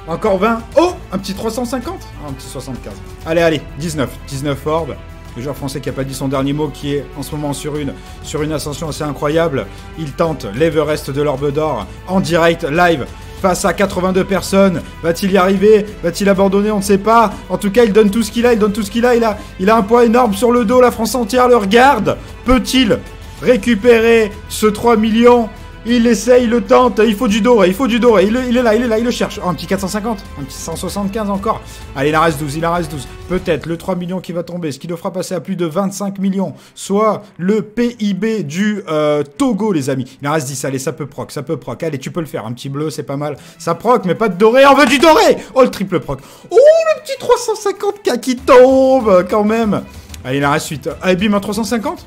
Encore 20. Oh Un petit 350 Un petit 75. Allez, allez. 19. 19 orbes. Le joueur français qui n'a pas dit son dernier mot, qui est en ce moment sur une, sur une ascension assez incroyable. Il tente l'Everest de l'Orbe d'Or en direct, live face à 82 personnes. Va-t-il y arriver Va-t-il abandonner On ne sait pas. En tout cas, il donne tout ce qu'il a, il donne tout ce qu'il a. Il a, il a un poids énorme sur le dos, la France entière le regarde. Peut-il récupérer ce 3 millions il essaye, il le tente, il faut du doré, il faut du doré, il, est là, il est là, il le cherche. un petit 450, un petit 175 encore. Allez, il en reste 12, il en reste 12. Peut-être le 3 millions qui va tomber, ce qui le fera passer à plus de 25 millions, soit le PIB du euh, Togo, les amis. Il en reste 10, allez, ça peut proc, ça peut proc. Allez, tu peux le faire, un petit bleu, c'est pas mal. Ça proc, mais pas de doré, on veut du doré Oh, le triple proc. Oh, le petit 350K qui tombe, quand même. Allez, il en reste 8. Allez, bim, un 350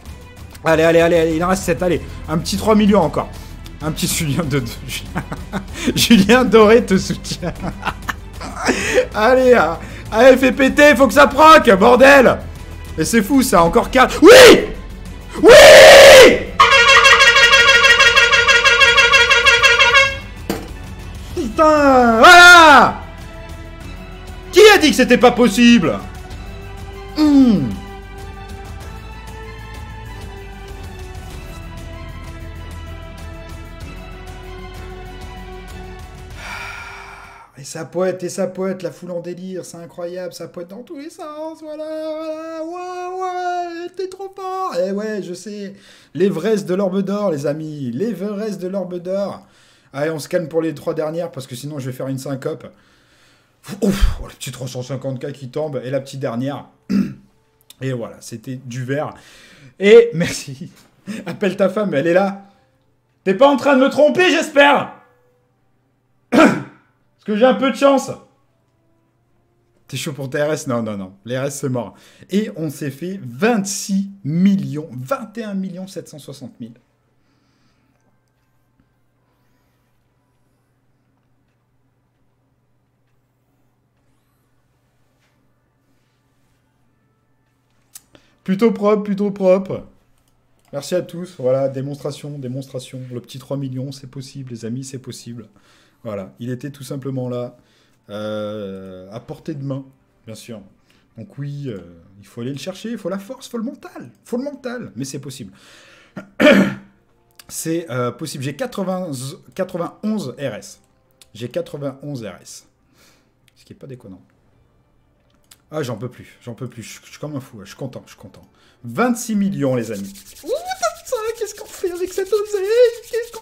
Allez, allez, allez, il en reste 7, allez. Un petit 3 millions encore. Un petit Julien de... [laughs] Julien Doré te soutient. [laughs] allez, allez, ah, ah, fais péter, faut que ça proc, bordel Et c'est fou, ça, encore 4... Oui Oui Putain Voilà Qui a dit que c'était pas possible Hum ça poète et sa poète, la foule en délire, c'est incroyable, sa poète dans tous les sens, voilà, voilà, ouais, ouais, t'es trop fort. Eh ouais, je sais, l'Everest de l'Orbe d'Or, les amis, l'Everest de l'Orbe d'Or. Allez, on se calme pour les trois dernières, parce que sinon je vais faire une syncope. Ouf, oh, le petit 350K qui tombe, et la petite dernière. [clears throat] Et voilà, c'était du verre. Et merci. [laughs] Appelle ta femme, elle est là. T'es pas en train de me tromper, j'espère [clears throat] Parce que j'ai un peu de chance. T'es chaud pour TRS Non, non, non. Les RS, c'est mort. Et on s'est fait 26 millions, 21 millions 760 000. Plutôt propre, plutôt propre. Merci à tous. Voilà, démonstration, démonstration. Le petit 3 millions, c'est possible, les amis, c'est possible. Voilà, il était tout simplement là, euh, à portée de main, bien sûr. Donc oui, euh, il faut aller le chercher, il faut la force, il faut le mental, faut le mental, mais c'est possible. C'est euh, possible, j'ai 91 RS. J'ai 91 RS. Ce qui n'est pas déconnant. Ah, j'en peux plus, j'en peux plus, je suis comme un fou, je suis content, je suis content. 26 millions, les amis. Ouh, qu'est-ce qu'on fait avec cette oseille Qu'est-ce qu'on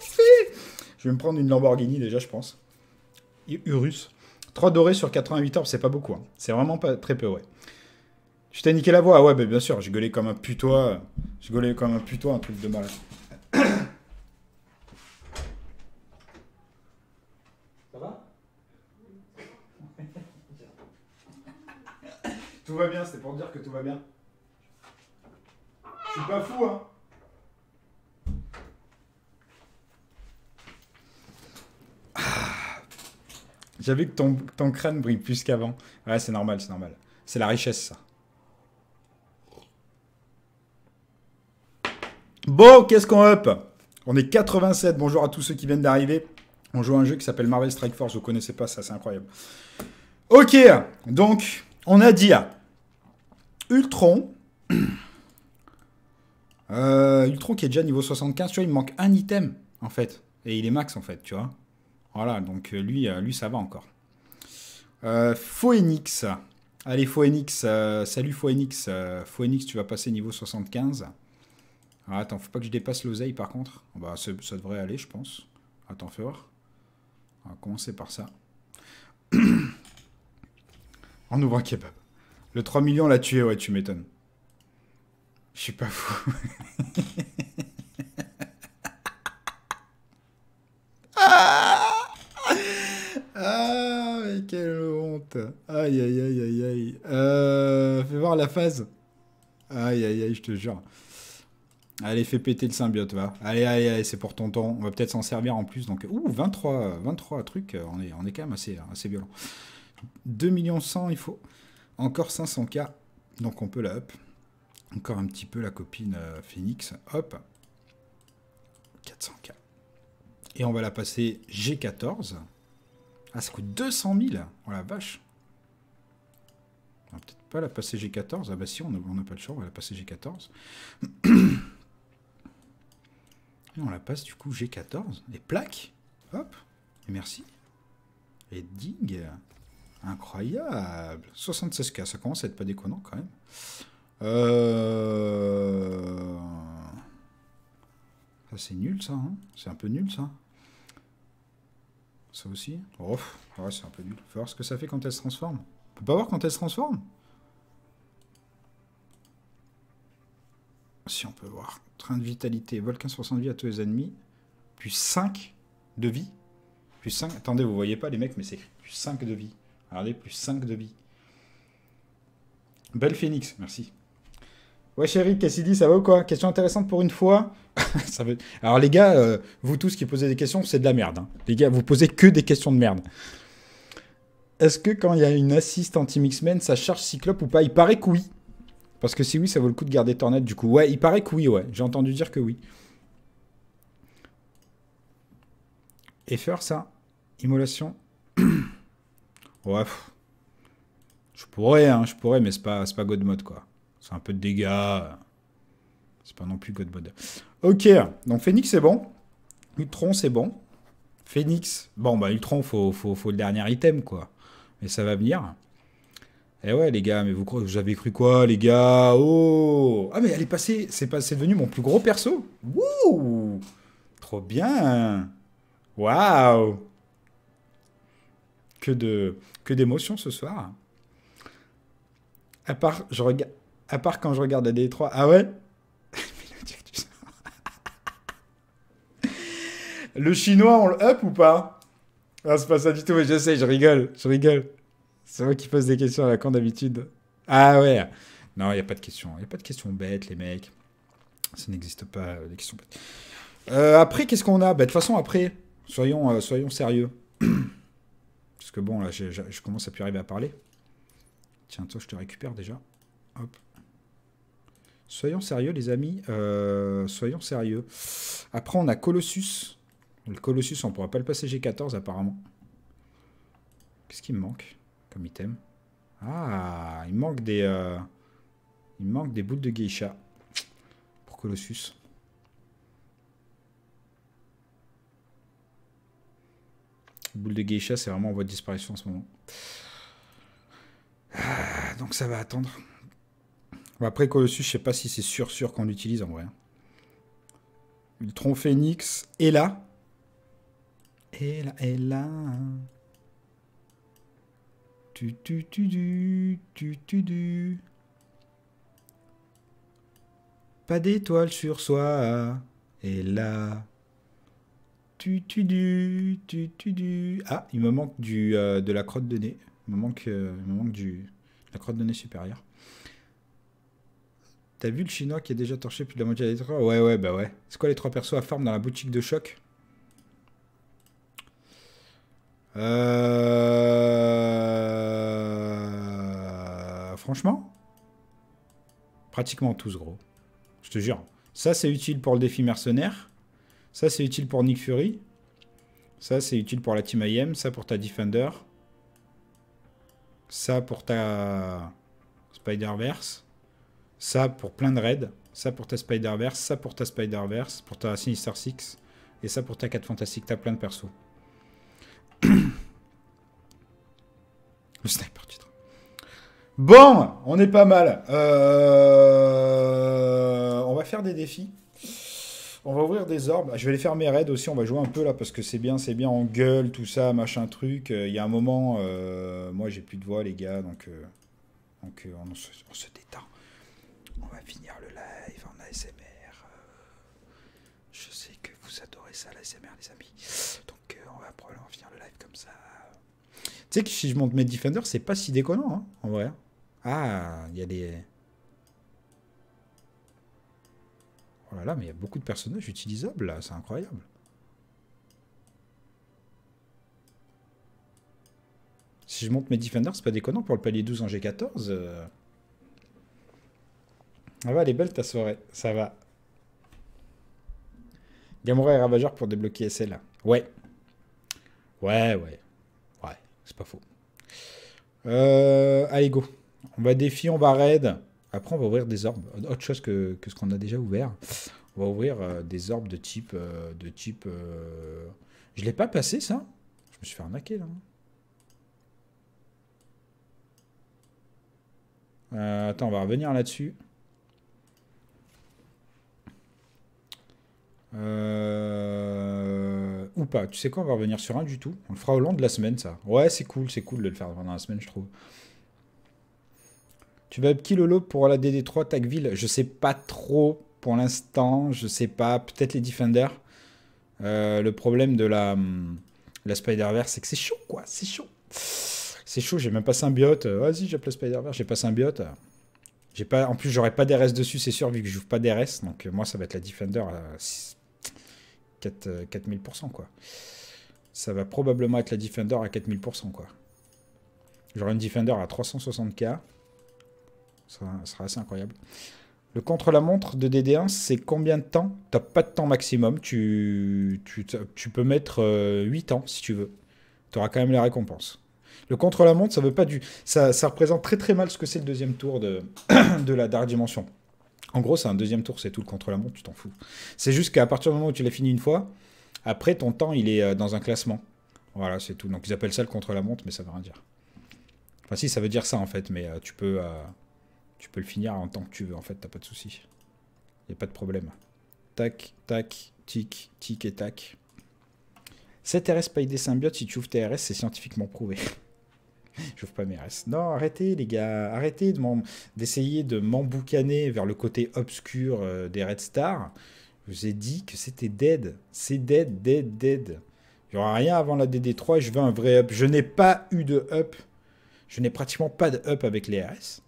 je vais me prendre une Lamborghini déjà, je pense. Urus. 3 dorés sur 88 orbes, c'est pas beaucoup. Hein. C'est vraiment pas très peu, ouais. Je t'ai niqué la voix ah ouais, ben, bien sûr, j'ai gueulé comme un putois. J'ai gueulé comme un putois, un truc de mal. Ça va Tout va bien, c'est pour dire que tout va bien. Je suis pas fou, hein J'avais que ton, ton crâne brille plus qu'avant. Ouais, c'est normal, c'est normal. C'est la richesse, ça. Bon, qu'est-ce qu'on up On est 87. Bonjour à tous ceux qui viennent d'arriver. On joue à un jeu qui s'appelle Marvel Strike Force. Vous connaissez pas ça, c'est incroyable. Ok, donc on a dit à Ultron. Euh, Ultron qui est déjà niveau 75, tu vois, il manque un item en fait. Et il est max en fait, tu vois. Voilà, donc euh, lui, euh, lui ça va encore. Euh, Phoenix. Allez, Phoenix. Euh, salut Phoenix. Euh, Phoenix, tu vas passer niveau 75. Ah, attends, faut pas que je dépasse l'oseille par contre. Ah, bah, ça devrait aller, je pense. Attends, fais voir. On va commencer par ça. [coughs] en un kebab. Le 3 millions l'a tué, ouais, tu m'étonnes. Je suis pas fou. [laughs] ah ah, mais quelle honte. Aïe, aïe, aïe, aïe, aïe. Euh, fais voir la phase. Aïe, aïe, aïe, je te jure. Allez, fais péter le symbiote, va. Allez, allez, allez, c'est pour ton temps. On va peut-être s'en servir en plus. Donc, ouh, 23, 23 trucs. Euh, on est, on est quand même assez, assez violent. 2 millions 100, il faut. Encore 500K. Donc, on peut la up. Encore un petit peu la copine euh, Phoenix. Hop. 400K. Et on va la passer G14. Ah, ça coûte 200 000 Oh la vache On va peut-être pas la passer G14. Ah bah si, on n'a pas le choix, on va la passer G14. [clears throat] Et on la passe du coup G14. Les plaques Hop Et merci. Et dig. Incroyable 76K, ça commence à être pas déconnant quand même. Euh... c'est nul ça, hein c'est un peu nul ça. Ça aussi Oh, c'est un peu nul. Faut voir ce que ça fait quand elle se transforme. On peut pas voir quand elle se transforme Si on peut voir. Train de vitalité, vol 15% de vie à tous les ennemis. Plus 5 de vie. Plus 5. Attendez, vous voyez pas les mecs, mais c'est écrit plus 5 de vie. Regardez, plus 5 de vie. Belle phoenix, merci. Ouais, chérie, dit, ça va ou quoi Question intéressante pour une fois. [laughs] Alors, les gars, euh, vous tous qui posez des questions, c'est de la merde. Hein. Les gars, vous posez que des questions de merde. Est-ce que quand il y a une assist anti Mixman, ça charge Cyclope ou pas Il paraît que oui. Parce que si oui, ça vaut le coup de garder Tornade du coup. Ouais, il paraît que oui, ouais. J'ai entendu dire que oui. Et ça Immolation [coughs] Ouais. Je pourrais, hein, je pourrais, mais c'est pas, pas Mode, quoi. C'est un peu de dégâts. Euh, c'est pas non plus Godbod. Ok, donc Phoenix c'est bon. Ultron c'est bon. Phoenix, bon bah Ultron faut, faut, le dernier item quoi. Mais ça va venir. Eh ouais les gars, mais vous, avez cru quoi les gars Oh Ah mais elle est passée, c'est devenu mon plus gros perso. Wouh Trop bien Waouh Que de que d'émotions ce soir. À part, je regarde. À part quand je regarde la D3. Ah ouais [laughs] Le chinois, on le up ou pas Ah, c'est pas ça du tout, mais je sais, je rigole, je rigole. C'est moi qui pose des questions à la con d'habitude. Ah ouais Non, il n'y a pas de questions. Il n'y a pas de questions bêtes, les mecs. Ça n'existe pas, les euh, questions bêtes. Euh, après, qu'est-ce qu'on a bah, De toute façon, après, soyons, euh, soyons sérieux. [clears throat] Parce que bon, là, je, je commence à plus arriver à parler. Tiens, toi, je te récupère déjà. Hop, Soyons sérieux, les amis. Euh, soyons sérieux. Après, on a Colossus. Le Colossus, on pourra pas le passer G14, apparemment. Qu'est-ce qu'il me manque comme item Ah, il manque des... Euh, il manque des boules de geisha. Pour Colossus. boules de geisha, c'est vraiment en voie de disparition en ce moment. Ah, donc ça va attendre. Après Colossus, je sais pas si c'est sûr sûr qu'on l'utilise en vrai. Le Ultron Phoenix, est là. Et là, et là. Tu tu tu du, tu tu du. Pas d'étoile sur soi, et là. Tu tu du, tu tu du. Ah, il me manque du, euh, de la crotte de nez. Il me manque, euh, me manque du, la crotte de nez supérieure. T'as vu le chinois qui est déjà torché plus de la moitié des trois Ouais, ouais, bah ouais. C'est quoi les trois persos à forme dans la boutique de choc euh... Franchement Pratiquement tous, gros. Je te jure. Ça, c'est utile pour le défi mercenaire. Ça, c'est utile pour Nick Fury. Ça, c'est utile pour la Team IM. Ça, pour ta Defender. Ça, pour ta Spider-Verse. Ça pour plein de raids. Ça pour ta Spider-Verse. Ça pour ta Spider-Verse. Pour ta Sinister Six. Et ça pour ta 4 Fantastique. T'as plein de persos. Le sniper titre. Bon, on est pas mal. Euh, on va faire des défis. On va ouvrir des orbes. Je vais les faire mes raids aussi. On va jouer un peu là parce que c'est bien, c'est bien. On gueule, tout ça, machin truc. Euh, il y a un moment, euh, moi j'ai plus de voix, les gars. Donc, on, se, on se détend finir le live en ASMR. Euh, je sais que vous adorez ça, l'ASMR, les amis. Donc, euh, on va probablement finir le live comme ça. Tu sais que si je monte mes Defenders, c'est pas si déconnant, hein, en vrai. Ah, il y a des... Oh là là, mais il y a beaucoup de personnages utilisables, là. C'est incroyable. Si je monte mes Defenders, c'est pas déconnant pour le palier 12 en G14. Ah va, elle est ta soirée, ça va. Gamora et Ravageur pour débloquer SL. Ouais. Ouais, ouais. Ouais, c'est pas faux. Euh, allez, go. On va défier, on va raid. Après, on va ouvrir des orbes. Autre chose que, ce qu'on a déjà ouvert. On va ouvrir euh, des orbes de type... Euh, de type euh, Je l'ai pas passé, ça Je me suis fait arnaquer, là. attends, on va revenir là-dessus. Euh, ou pas. Tu sais quoi, on va revenir sur un du tout. On le fera au long de la semaine, ça. Ouais, c'est cool, c'est cool de le faire pendant la semaine, je trouve. Tu vas qui Lolo pour la DD3 Tagville Je sais pas trop pour l'instant. Je sais pas. Peut-être les Defenders. Euh, le problème de la, hum, la Spider-Verse, c'est que c'est chaud, quoi. C'est chaud. C'est chaud, j'ai même pas symbiote. Euh, vas-y, j'appelle Spider-Verse, j'ai pas symbiote. J'ai pas, en plus, j'aurais pas d'RS dessus, c'est sûr, vu que je joue pas d'RS. Donc, moi, ça va être la Defender. 4000%, euh, quoi. Ça va probablement être la Defender à 4000%, quoi. J'aurai une Defender à 360k. Ça sera assez incroyable. Le contre-la-montre de DD1, c'est combien de temps T'as pas de temps maximum. Tu, tu, tu peux mettre 8 euh, ans, si tu veux. Tu auras quand même la récompense. Le contre-la-montre, ça veut pas du... Ça, ça représente très très mal ce que c'est le deuxième tour de, [coughs] de la Dark Dimension. En gros, c'est un deuxième tour, c'est tout le contre-la-montre, tu t'en fous. C'est juste qu'à partir du moment où tu l'as fini une fois, après ton temps, il est euh, dans un classement. Voilà, c'est tout. Donc ils appellent ça le contre-la-montre, mais ça veut rien dire. Enfin, si, ça veut dire ça en fait, mais euh, tu peux, euh, tu peux le finir en tant que tu veux, en fait, t'as pas de souci. Y a pas de problème. Tac, tac, tic, tic et tac. C'est RS paye des symbiotes, si tu ouvres TRS, c'est scientifiquement prouvé. [laughs] veux pas mes restes. Non, arrêtez les gars, arrêtez d'essayer de m'emboucaner vers le côté obscur euh, des Red Star. Je vous ai dit que c'était dead. C'est dead, dead, dead. Il n'y aura rien avant la DD3, je veux un vrai up. Je n'ai pas eu de up. Je n'ai pratiquement pas de up avec les RS.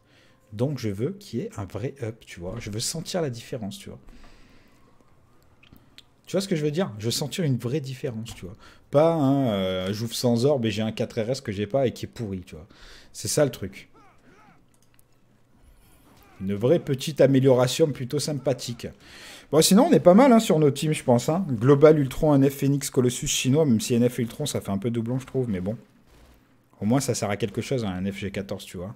Donc je veux qu'il y ait un vrai up, tu vois. Je veux sentir la différence, tu vois. Tu vois ce que je veux dire Je sentir une vraie différence, tu vois. Pas un euh, j'ouvre sans orbe et j'ai un 4RS que j'ai pas et qui est pourri, tu vois. C'est ça le truc. Une vraie petite amélioration plutôt sympathique. Bon, sinon, on est pas mal hein, sur nos teams, je pense. Hein. Global, Ultron, NF, Phoenix, Colossus, Chinois, même si NF Ultron, ça fait un peu doublon, je trouve, mais bon. Au moins, ça sert à quelque chose, un FG14, tu vois.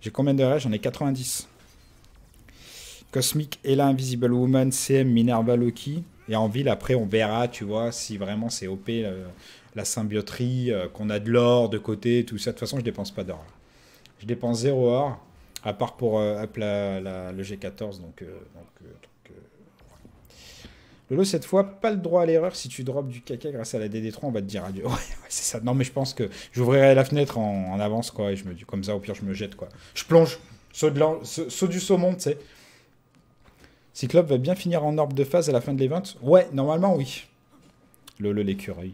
J'ai combien de rage J'en ai 90. Cosmic la Invisible Woman, CM Minerva Loki. Et en ville, après, on verra, tu vois, si vraiment c'est OP euh, la symbioterie, euh, qu'on a de l'or de côté, tout ça. De toute façon, je dépense pas d'or. Je dépense zéro or, à part pour euh, la, le G14. Donc, Lolo, cette fois, pas le droit à l'erreur. Si tu drops du caca grâce à la DD3, on va te dire adieu. [laughs] Ouais, c'est ça. Non, mais je pense que j'ouvrirai la fenêtre en, en, avance, quoi. Et je me dis, comme ça, au pire, je me jette, quoi. Je plonge. Saut, de saut du saumon, tu sais. Cyclope va bien finir en orbe de phase à la fin de l'event Ouais, normalement oui. Le l'écureuil.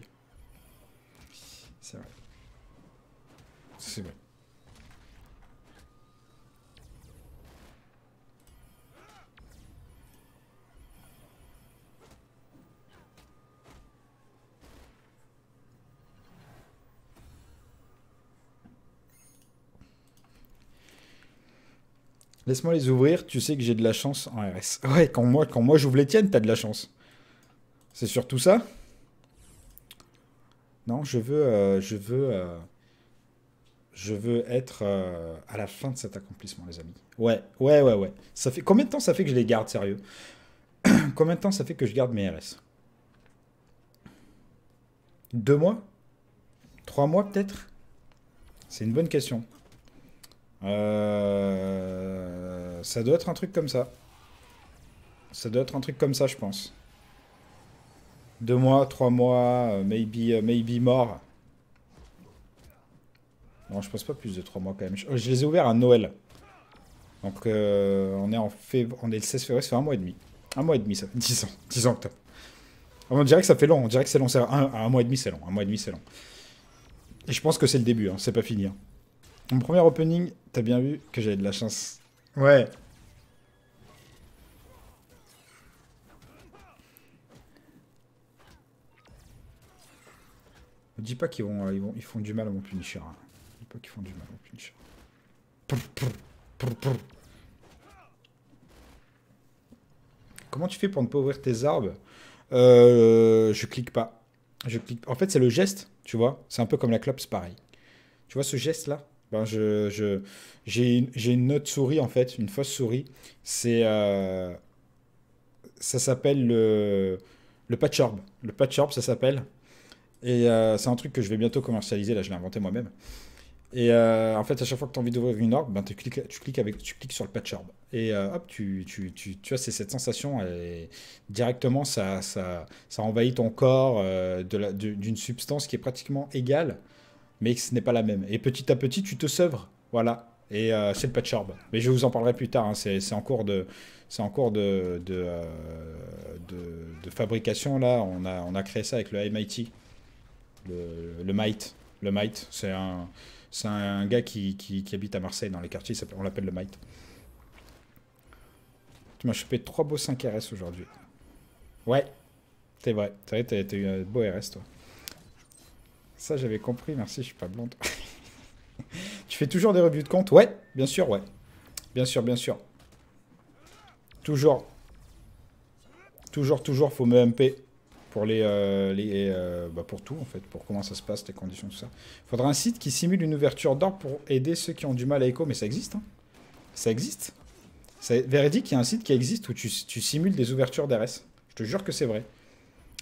Laisse-moi les ouvrir, tu sais que j'ai de la chance en RS. [laughs] Ouais, quand moi, quand moi j'ouvre les tiennes, t'as de la chance. C'est surtout ça Non, je veux, euh, je veux, euh, je veux être euh, à la fin de cet accomplissement, les amis. Ouais, ouais, ouais, ouais. Ça fait combien de temps ça fait que je les garde, sérieux [clears throat] Combien de temps ça fait que je garde mes RS Deux mois Trois mois peut-être C'est une bonne question. Euh, ça doit être un truc comme ça. Ça doit être un truc comme ça, je pense. Deux mois, trois mois, euh, maybe, euh, maybe mort. Non, je pense pas plus de trois mois quand même. Je, oh, les ai ouverts à Noël. Donc on, est en on est le 16 février, ça fait un mois et demi. Un mois et demi, ça fait 10 ans. 10 ans On dirait que ça fait long, on dirait que c'est long. Un, un mois et demi, c'est long. Un mois et demi, c'est long. Et je pense que c'est le début, hein. c'est pas fini. Hein. Mon premier opening, t'as bien vu que j'avais de la chance. Ouais. Me dis pas qu'ils vont, euh, ils vont, ils font du mal à mon Punisher. Hein. Dis pas qu'ils font du mal à mon Punisher. Comment tu fais pour ne pas ouvrir tes arbres euh, Je clique pas. Je clique. En fait, c'est le geste, tu vois. C'est un peu comme la clope, pareil. Tu vois ce geste là ben je, je, j'ai, j'ai une autre souris, en fait, une fausse souris. C'est, euh, ça s'appelle le, le orb. Le patch orb ça s'appelle. Et euh, c'est un truc que je vais bientôt commercialiser. Là, je l'ai inventé moi-même. Et euh, en fait, à chaque fois que tu as envie d'ouvrir une orbe, ben, tu, cliques, tu, cliques avec, tu cliques sur le patch orb. Et hop, tu, tu, tu, tu as cette sensation. Et directement, ça, ça, ça envahit ton corps de d'une substance qui est pratiquement égale mais ce n'est pas la même. Et petit à petit, tu te sèvres, Voilà. Et euh, c'est le patch orb. Mais je vous en parlerai plus tard. Hein. C'est en cours de, c'est en cours de euh, de, de, fabrication. Là, on a, on a créé ça avec le MIT, le, le MIT. Le might c'est un, un gars qui, qui, qui, habite à Marseille dans les quartiers. On l'appelle le MIT. Tu m'as chopé 3 beaux 5 RS aujourd'hui. Ouais, c'est vrai. t'as vrai, un beau RS toi. Ça, j'avais compris. Merci, je suis pas blonde. [laughs] tu fais toujours des revues de compte Ouais, bien sûr, ouais. Bien sûr, bien sûr. Toujours. Toujours, toujours, faut me MP. Pour les, euh, les euh, bah, pour tout en fait, pour comment ça se passe, les conditions, tout ça. Faudra un site qui simule une ouverture d'or pour aider ceux qui ont du mal à écho, mais ça existe, hein. Ça existe. C'est véridique, il y a un site qui existe où tu, tu simules des ouvertures d'RS. Je te jure que c'est vrai.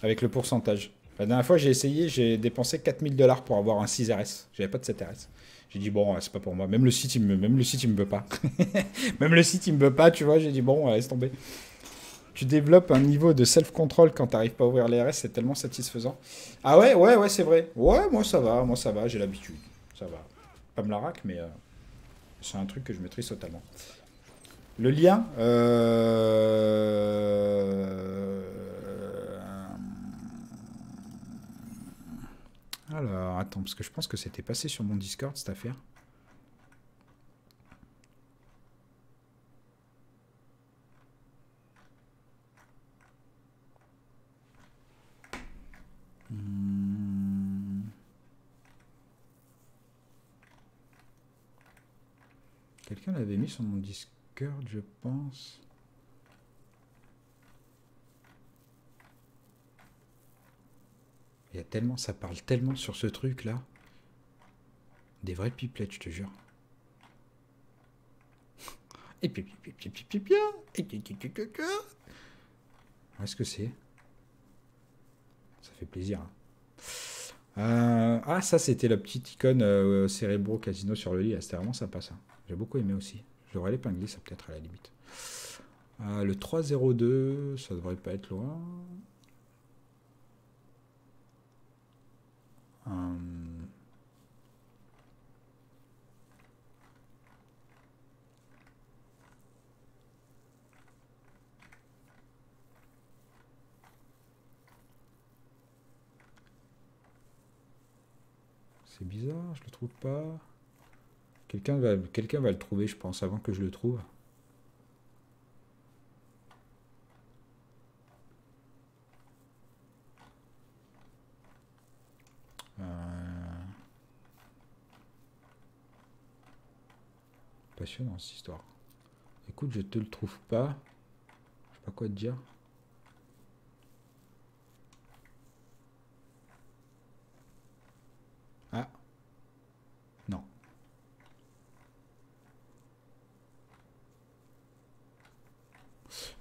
Avec le pourcentage. La dernière fois, j'ai essayé, j'ai dépensé 4000 dollars pour avoir un 6RS. J'avais pas de 7RS. J'ai dit, bon, c'est pas pour moi. Même le site, il me, même le site, il me veut pas. [laughs] même le site, il me veut pas, tu vois. J'ai dit, bon, laisse tomber. Tu développes un niveau de self-control quand t'arrives pas à ouvrir les RS, c'est tellement satisfaisant. Ah ouais, ouais, ouais, c'est vrai. Ouais, moi ça va, moi ça va, j'ai l'habitude. Ça va. Pas me la rac, mais euh, c'est un truc que je maîtrise totalement. Le lien, euh... Alors, attends, parce que je pense que c'était passé sur mon Discord, cette affaire. Hmm. Quelqu'un l'avait mis sur mon Discord, je pense. Il y a tellement, ça parle tellement sur ce truc là. Des vrais pipelettes, je te jure. Et puis, Est-ce que c'est Ça fait plaisir. ah, ça, c'était la petite icône euh, casino sur le lit. c'était vraiment sympa, ça. J'ai beaucoup aimé aussi. J'aurais l'épingler, ça peut-être à la limite. Euh, le 302, ça devrait pas être loin. Euh, c'est bizarre, je le trouve pas. Quelqu'un va, quelqu'un va le trouver, je pense, avant que je le trouve. Euh, passionnant cette histoire. Écoute, je te le trouve pas. Je sais pas quoi te dire. Ah. Non.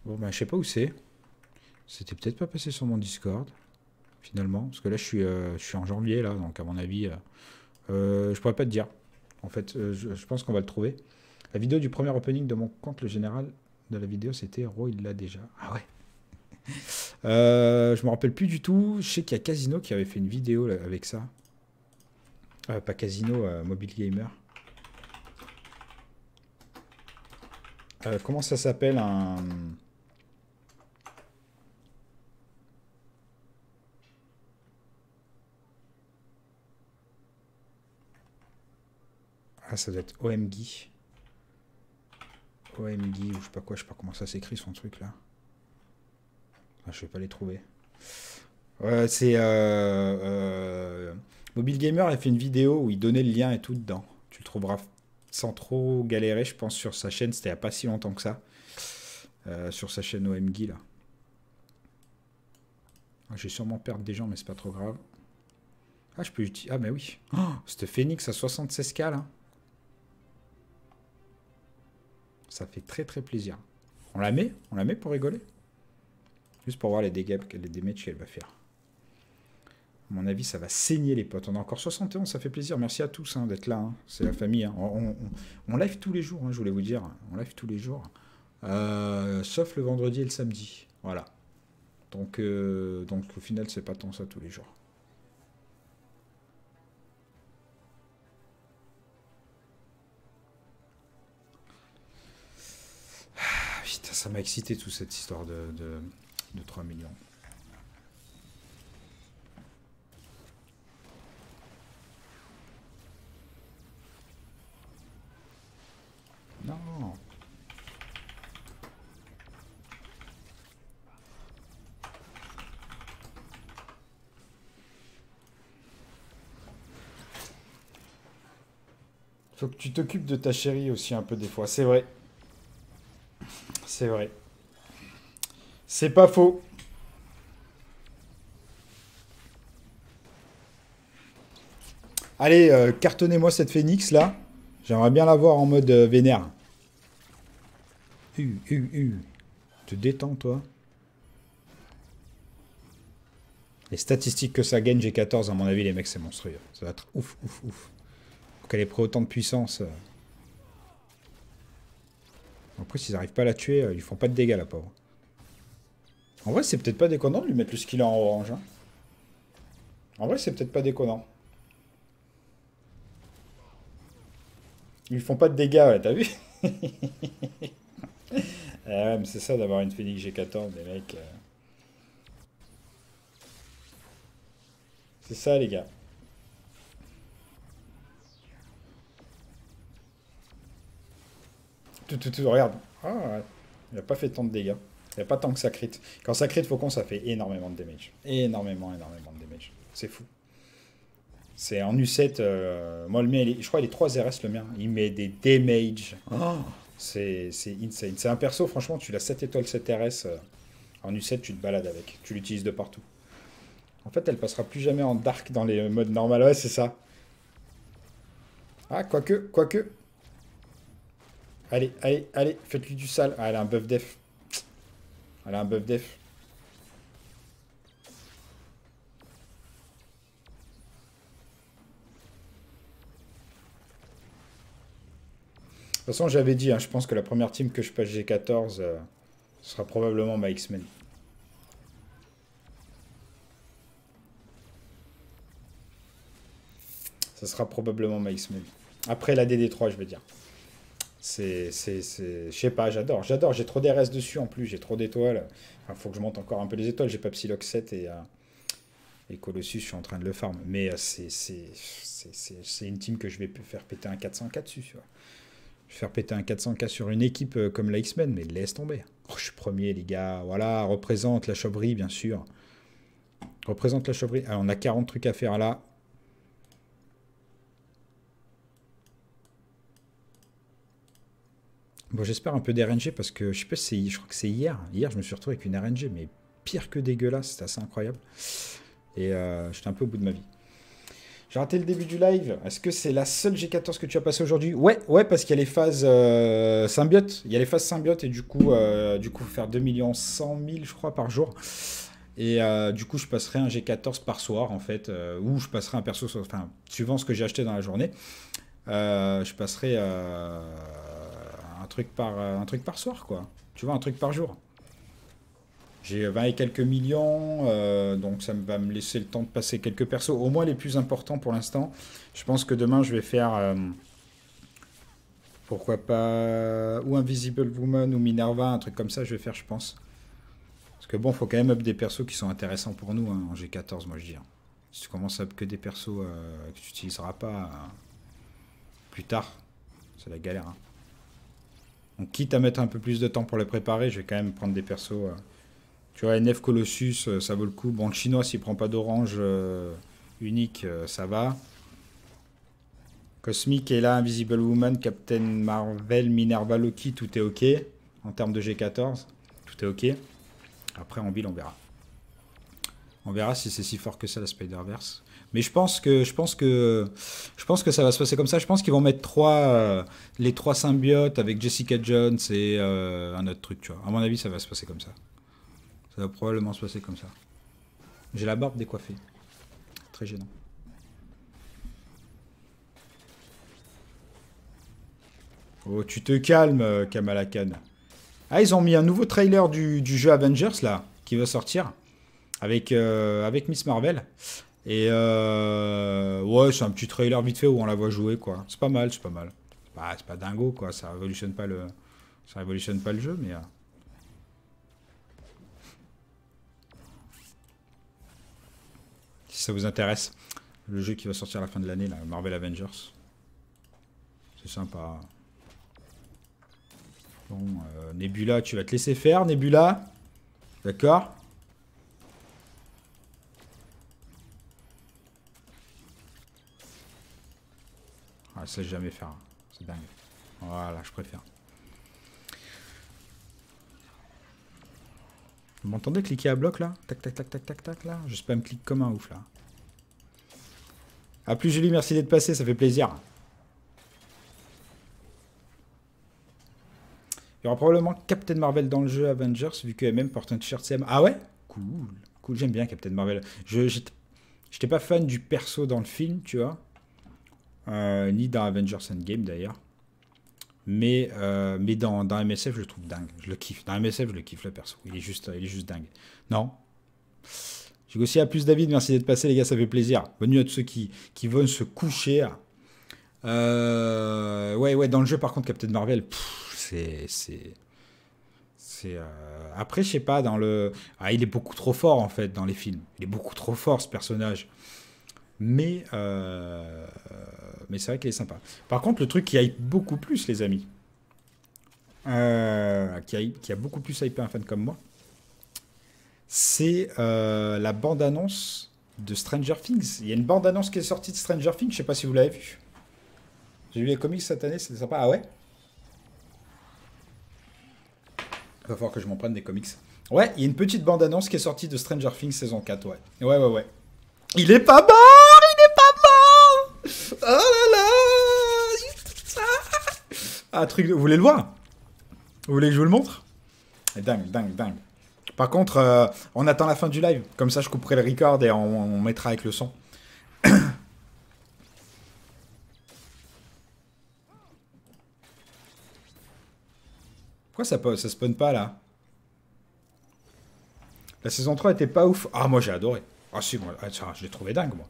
Bon, ben, je sais pas où c'est. C'était peut-être pas passé sur mon Discord finalement. Parce que là, je suis, euh, je suis en janvier, là, donc à mon avis, euh, euh je pourrais pas te dire. En fait, euh, je, pense qu'on va le trouver. La vidéo du premier opening de mon compte, le général de la vidéo, c'était Ro, il l'a déjà. Ah ouais [laughs] Je me rappelle plus du tout. Je sais qu'il y a Casino qui avait fait une vidéo avec ça. pas Casino, Mobile Gamer. comment ça s'appelle un. Ah, ça doit être OMGI. OMGI ou je sais pas quoi, je sais pas comment ça s'écrit son truc là. Ah, je vais pas les trouver. c'est euh, euh, Mobile Gamer a fait une vidéo où il donnait le lien et tout dedans. Tu le trouveras sans trop galérer, je pense, sur sa chaîne. C'était il n'y a pas si longtemps que ça. Euh, sur sa chaîne OMG là. Ah, je vais sûrement perdre des gens, mais c'est pas trop grave. Ah, je peux utiliser. Ah, mais oui. Oh, c'était Phoenix à 76K là. Ça fait très très plaisir. On la met On la met pour rigoler Juste pour voir les dégâts, les qu'elle va faire. À mon avis, ça va saigner les potes. On a encore 71, ça fait plaisir. Merci à tous hein, d'être là. Hein. C'est la famille. Hein. On, live tous les jours, je voulais vous dire. On live tous les jours. Euh, sauf le vendredi et le samedi. Voilà. Donc, euh, donc au final, c'est pas tant ça tous les jours. ça m'a excité toute cette histoire de, de, 3 millions. Non. Faut que tu t'occupes de ta chérie aussi un peu des fois, c'est vrai. C'est vrai. C'est pas faux. Allez, euh, cartonnez-moi cette phénix là. J'aimerais bien la voir en mode euh, vénère. U, Te détends toi. Les statistiques que ça gagne, j'ai 14, à mon avis, les mecs, c'est monstrueux. Ça va être ouf, ouf, ouf. qu'elle ait pris autant de puissance. Euh. Après, s'ils n'arrivent pas à la tuer, euh, ils font pas de dégâts, la pauvre. En vrai, c'est peut-être pas déconnant de lui mettre le skill en orange. Hein. En vrai, c'est peut-être pas déconnant. Ils font pas de dégâts, ouais, t'as vu [laughs] eh c'est ça d'avoir une Phoenix G14, les mecs. Euh. C'est ça, les gars. regarde. Ah, il n'a pas fait tant de dégâts. Il n'y a pas tant que ça crit. Quand ça crit Faucon, ça fait énormément de damage. Énormément, énormément de damage. C'est fou. C'est en U7. Euh, moi, le mien, je crois, il est 3 RS le mien. Il met des damage. Ah. c'est insane. C'est un perso, franchement, tu l'as 7 étoiles 7 RS. Euh, en U7, tu te balades avec. Tu l'utilises de partout. En fait, elle passera plus jamais en dark dans les modes normal. Ouais, c'est ça. Ah, quoique, quoique, Allez, allez, allez, faites-lui du sale. Ah, elle a un buff def. Elle a un buff def. De toute façon, j'avais dit, hein, je pense que la première team que je passe G14 euh, sera probablement ma X-Men. Ça sera probablement ma X-Men. Après la DD3, je veux dire. C'est, je sais pas, j'adore, j'adore. J'ai trop d'RS dessus en plus, j'ai trop d'étoiles. Enfin, faut que je monte encore un peu les étoiles. J'ai pas Psylocke 7 et, euh, et Colossus, je suis en train de le farm. Mais euh, c'est une team que je vais faire péter un 400K dessus. Tu vois. Je vais faire péter un 400K sur une équipe euh, comme la X-Men, mais laisse tomber. Oh, je suis premier, les gars. Voilà, représente la chauverie, bien sûr. Représente la chauverie. Alors, ah, on a 40 trucs à faire là. Bon, j'espère un peu d'RNG parce que je sais pas si je crois que c'est hier. Hier, je me suis retrouvé avec une RNG, mais pire que dégueulasse, c'était assez incroyable. Et euh, j'étais un peu au bout de ma vie. J'ai raté le début du live. Est-ce que c'est la seule G14 que tu as passée aujourd'hui Ouais, ouais, parce qu'il y a les phases euh, symbiotes. Il y a les phases symbiotes et du coup, euh, du coup, faire 2 100 000, je crois, par jour. Et euh, du coup, je passerai un G14 par soir, en fait, ou je passerai un perso, enfin, suivant ce que j'ai acheté dans la journée. je passerai truc par, euh, un truc par soir, quoi. Tu vois, un truc par jour. J'ai 20 et quelques millions, euh, donc ça va me laisser le temps de passer quelques persos, au moins les plus importants pour l'instant. Je pense que demain, je vais faire... Euh, pourquoi pas... Ou Invisible Woman, ou Minerva, un truc comme ça, je vais faire, je pense. Parce que bon, faut quand même up des persos qui sont intéressants pour nous, hein, en G14, moi je dis. Hein. Si tu commences à up que des persos que tu n'utiliseras pas plus tard, c'est la galère. Hein. Donc, quitte à mettre un peu plus de temps pour les préparer, je vais quand même prendre des persos. Euh. tu vois, NF Colossus, euh, ça vaut le coup. Bon, le chinois, s'il prend pas d'orange euh, unique, ça va. Cosmic est là, Invisible Woman, Captain Marvel, Minerva Loki, tout est ok. En termes de G14, tout est ok. Après, en ville, on verra. On verra si c'est si fort que ça, la Spider-Verse. Mais je pense que je pense que je pense que ça va se passer comme ça. Je pense qu'ils vont mettre trois euh, les trois symbiotes avec Jessica Jones et euh, un autre truc, tu vois. À mon avis, ça va se passer comme ça. Ça va probablement se passer comme ça. J'ai la barbe décoiffée. Très gênant. Oh, tu te calmes, euh, Kamala Khan. Ah, ils ont mis un nouveau trailer du, jeu Avengers, là, qui va sortir, avec, avec Miss Marvel. Et euh, ouais, c'est un petit trailer vite fait où on la voit jouer, quoi. C'est pas mal, c'est pas mal. C'est pas, dingo, quoi. Ça révolutionne pas le, ça révolutionne pas le jeu, mais. Euh. Si ça vous intéresse, le jeu qui va sortir à la fin de l'année, là, Marvel Avengers. C'est sympa. Bon, euh, Nebula, tu vas te laisser faire, Nebula. D'accord Ah, je sais jamais faire. Hein. C'est dingue. Voilà, je préfère. Vous m'entendez cliquer à bloc là Tac tac tac tac tac tac là Je me clique comme un ouf là. A plus Julie, merci d'être passé, ça fait plaisir. Il y aura probablement Captain Marvel dans le jeu Avengers vu que même porte un t-shirt CM. Ah ouais Cool. Cool, j'aime bien Captain Marvel. Je j'étais pas fan du perso dans le film, tu vois. Euh, ni dans Avengers Endgame d'ailleurs. Mais, euh, mais dans, dans, MSF, je le trouve dingue. Je le kiffe. Dans MSF, je le kiffe, le perso. Il est juste, il est juste dingue. Non J'ai aussi à plus, David. Merci d'être passé, les gars. Ça fait plaisir. Bonne nuit à tous ceux qui, qui veulent se coucher. Euh, ouais, ouais. Dans le jeu, par contre, Captain Marvel, c'est. c'est Après, je sais pas, dans le. Ah, il est beaucoup trop fort, en fait, dans les films. Il est beaucoup trop fort, ce personnage. Mais, euh, mais c'est vrai qu'elle est sympa. Par contre, le truc qui hype beaucoup plus, les amis, euh, qui, a, beaucoup plus hypé un fan comme moi, c'est euh, la bande-annonce de Stranger Things. Il y a une bande-annonce qui est sortie de Stranger Things, je sais pas si vous l'avez vu J'ai lu les comics cette année, c'était sympa. Ah ouais Il va falloir que je m'en prenne des comics. Ouais, il y a une petite bande-annonce qui est sortie de Stranger Things saison 4, ouais. Ouais, ouais, ouais. Il est pas bas. Oh là là Ah, truc Vous voulez le voir Vous voulez que je vous le montre eh, Dingue, dingue, dingue. Par contre, euh, on attend la fin du live. Comme ça, je couperai le record et on, mettra avec le son. [coughs] Pourquoi ça, peut, ça spawn pas, là La saison 3 était pas ouf. Ah, moi, j'ai adoré. Ah si, moi, ah, je l'ai trouvé dingue, moi.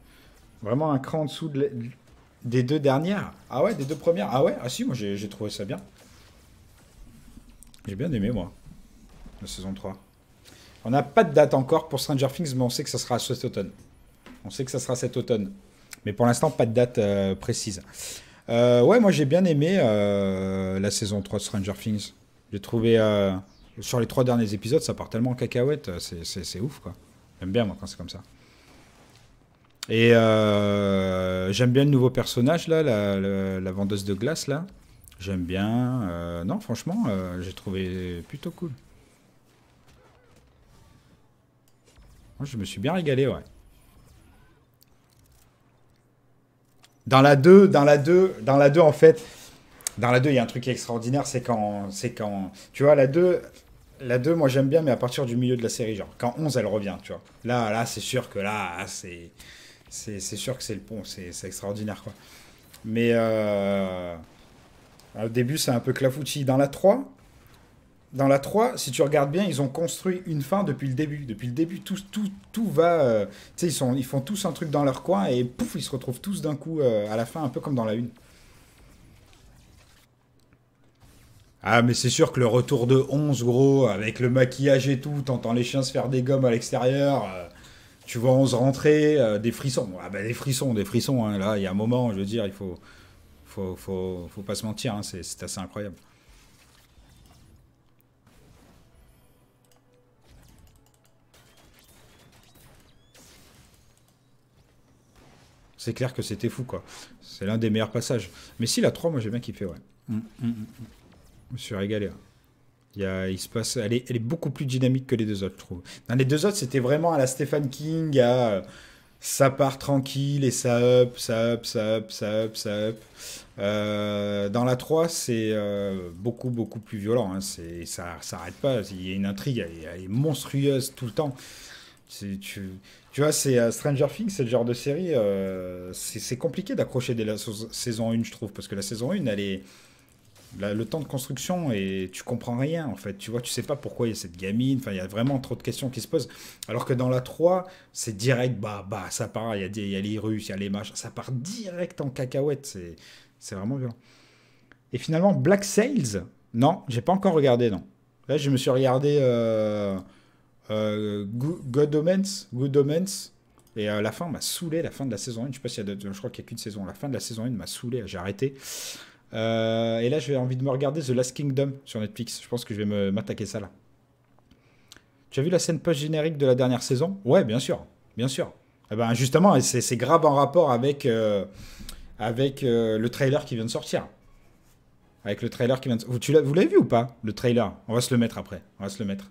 Vraiment un cran en dessous des deux dernières. Ah ouais, des deux premières. Ah ouais, ah si, moi j'ai trouvé ça bien. J'ai bien aimé, moi, la saison 3. On n'a pas de date encore pour Stranger Things, mais on sait que ça sera cet automne. On sait que ça sera cet automne. Mais pour l'instant, pas de date euh, précise. Euh, ouais, moi j'ai bien aimé euh, la saison 3 de Stranger Things. J'ai trouvé, sur les trois derniers épisodes, ça part tellement en cacahuète, c'est ouf quoi. J'aime bien moi quand c'est comme ça. Et euh, j'aime bien le nouveau personnage, là, la, vendeuse de glace, là. J'aime bien. Euh, non, franchement, euh, j'ai trouvé plutôt cool. Moi, je me suis bien régalé, ouais. Dans la 2, dans la 2, dans la 2, en fait, dans la 2, il y a un truc extraordinaire, c'est quand, c'est quand, tu vois, la 2, la 2, moi j'aime bien, mais à partir du milieu de la série, genre, quand 11, elle revient, tu vois. Là, là, c'est sûr que là, c'est c'est sûr que c'est le pont, c'est extraordinaire quoi. Mais euh, au début, c'est un peu clafoutis. Dans la 3, dans la 3, si tu regardes bien, ils ont construit une fin depuis le début. Depuis le début, tout, tout, tout va. Euh, tu sais, ils, ils font tous un truc dans leur coin et pouf, ils se retrouvent tous d'un coup euh, à la fin, un peu comme dans la 1. Ah, mais c'est sûr que le retour de 11, gros, avec le maquillage et tout, t'entends les chiens se faire des gommes à l'extérieur. Euh, tu vois 11 se rentrait euh, des frissons. Ah ben, des frissons, des frissons. Hein. Là, il y a un moment, je veux dire, il faut, faut, pas se mentir. Hein, c'est assez incroyable. C'est clair que c'était fou, quoi. C'est l'un des meilleurs passages. Mais si, la 3, moi, j'ai bien kiffé, ouais. Mm, mm, mm, je me suis régalé. Hein. Il, se passe, elle est, beaucoup plus dynamique que les deux autres, je trouve. Dans les deux autres, c'était vraiment à la Stephen King, à euh, ça part tranquille et ça up, ça up, ça up, ça up, ça up. Euh, dans la 3, c'est euh, beaucoup, beaucoup plus violent. Hein. C'est, ça s'arrête pas. Il y a une intrigue, elle, est monstrueuse tout le temps. Tu, tu, vois, c'est Stranger Things, c'est le genre de série. c'est, compliqué d'accrocher dès la saison 1, je trouve, parce que la saison 1, elle est le temps de construction et tu comprends rien en fait. Tu vois, tu sais pas pourquoi il y a cette gamine. Enfin, il y a vraiment trop de questions qui se posent. Alors que dans la 3, c'est direct, bah, bah, ça part. Il y, a des, y a les Russes, il y a les machins. Ça part direct en cacahuète. C'est vraiment violent. Et finalement, Black Sales, non, j'ai pas encore regardé, non. Là, je me suis regardé euh, euh, Good Et à euh, la fin m'a saoulé, la fin de la saison 1. Je sais pas s'il y a je crois qu'il y a qu'une saison. La fin de la saison 1 m'a saoulé, j'ai arrêté. Euh, et là, j'ai envie de me regarder The Last Kingdom sur Netflix. Je pense que je vais m'attaquer ça là. Tu as vu la scène post-générique de la dernière saison Ouais, bien sûr. Bien sûr. Eh ben, justement, c'est grave en rapport avec, euh, avec euh, le trailer qui vient de sortir. Avec le trailer qui vient Vous l'avez vu ou pas Le trailer. On va se le mettre après. On va se le mettre.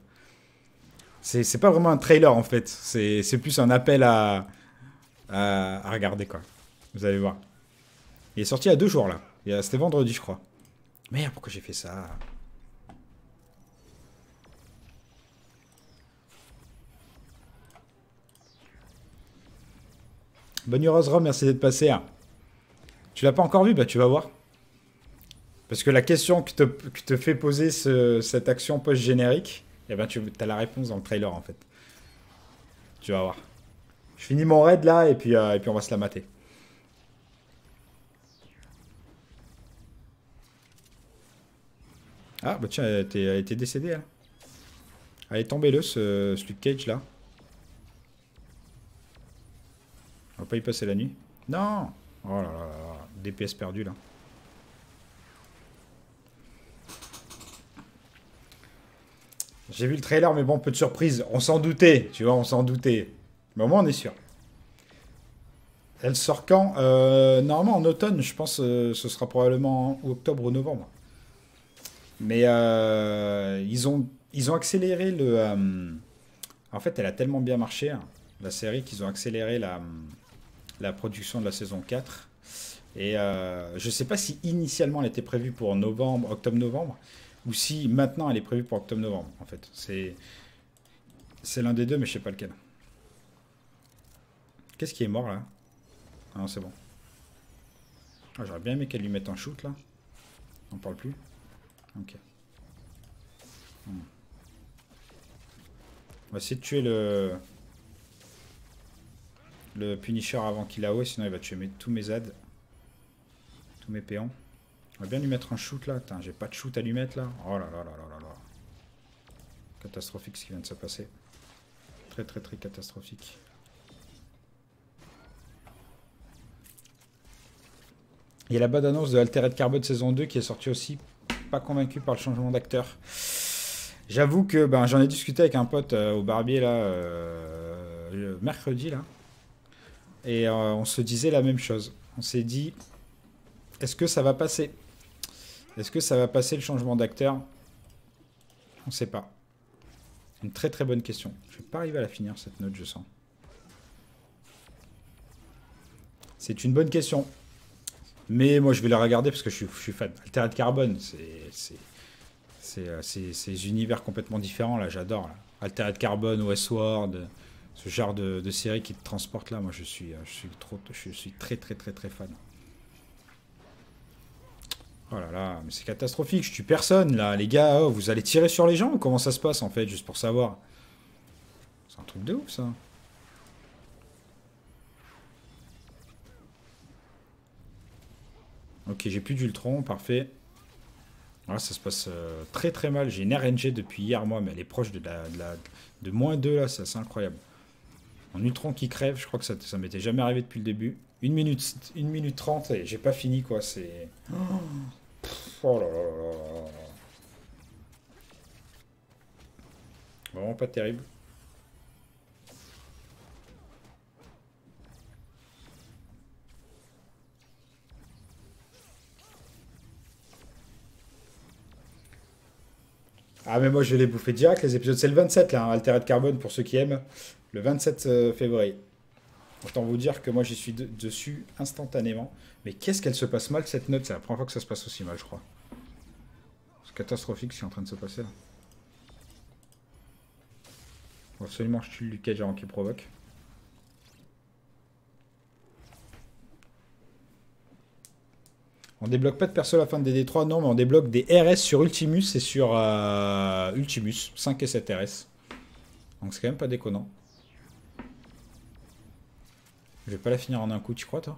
C'est pas vraiment un trailer en fait. C'est plus un appel à, à, à regarder quoi. Vous allez voir. Il est sorti à deux jours là. Euh, c'était vendredi, je crois. Merde, pourquoi j'ai fait ça Bonne heureuse Rome, merci d'être passé. Hein. Tu l'as pas encore vu, bah tu vas voir. Parce que la question que te, fait poser cette action post-générique, et eh ben tu as la réponse dans le trailer en fait. Tu vas voir. Je finis mon raid là et puis, euh, et puis on va se la mater. Ah bah tiens, elle était, décédée elle. Allez, ah, tombée le ce, ce Cage là. On va pas y passer la nuit. Non Oh là là là là, DPS perdu là. J'ai vu le trailer, mais bon, peu de surprise. On s'en doutait, tu vois, on s'en doutait. Mais au moins, on est sûr. Elle sort quand euh, Normalement, en automne, je pense euh, ce sera probablement en octobre ou novembre. Mais euh, ils, ont, ils ont accéléré le... Euh, en fait, elle a tellement bien marché, hein, la série, qu'ils ont accéléré la, production de la saison 4. Et euh, je ne sais pas si initialement elle était prévue pour novembre, octobre-novembre, ou si maintenant elle est prévue pour octobre-novembre, en fait. C'est, c'est l'un des deux, mais je sais pas lequel. Qu'est-ce qui est mort, là Ah non, c'est bon. Ah, j'aurais bien aimé qu'elle lui mette un shoot, là. On parle plus. Ok. Hmm. On va essayer de tuer le... Le Punisher avant qu'il a haut, sinon il va tuer tous mes Z. Tous mes péons. On va bien lui mettre un shoot là. j'ai pas de shoot à lui mettre là. Oh là là là là là là. Catastrophique ce qui vient de se passer. Très très très catastrophique. Il y a la bonne annonce de Altered Carbon saison 2 qui est sortie aussi pas convaincu par le changement d'acteur. J'avoue que ben, j'en ai discuté avec un pote euh, au barbier là, euh, le mercredi là, et euh, on se disait la même chose. On s'est dit, est-ce que ça va passer Est-ce que ça va passer le changement d'acteur On sait pas. Une très très bonne question. Je vais pas arriver à la finir cette note, je sens. C'est une bonne question. Mais moi, je vais la regarder parce que je suis, fan. Altered Carbone, c'est ces euh, univers complètement différents. Là, j'adore. Alterate Carbone, Westworld, ce genre de, série qui te transporte là. Moi, je suis, euh, je suis trop, je suis très, très, très, très fan. Oh là là, mais c'est catastrophique. Je tue personne là, les gars. Oh, vous allez tirer sur les gens Comment ça se passe en fait, juste pour savoir C'est un truc de ouf ça. Ok, j'ai plus d'Ultron, parfait. ça se passe très très mal. J'ai une RNG depuis hier, moi, mais elle est proche de, la, de, la, de moins 2, là, c'est incroyable. Un Ultron qui crève, je crois que ça, ça m'était jamais arrivé depuis le début. 1 minute, une minute 30, et j'ai pas fini, quoi, c'est... Oh. là là là là là Vraiment pas terrible. Ah, mais moi, je vais les bouffer direct, les épisodes. C'est le 27, là, hein, de Carbone, pour ceux qui aiment. Le 27 euh, février. Autant vous dire que moi, j'y suis dessus instantanément. Mais qu'est-ce qu'elle se passe mal, cette note C'est la première fois que ça se passe aussi mal, je crois. C'est catastrophique ce qui est en train de se passer, là. absolument, je tue le Lucas Jaran qui provoque. On débloque pas de perso à la fin de DD3, non, mais on débloque des RS sur Ultimus et sur euh, Ultimus, 5 et 7 RS. Donc c'est quand même pas déconnant. Je vais pas la finir en un coup, tu crois, toi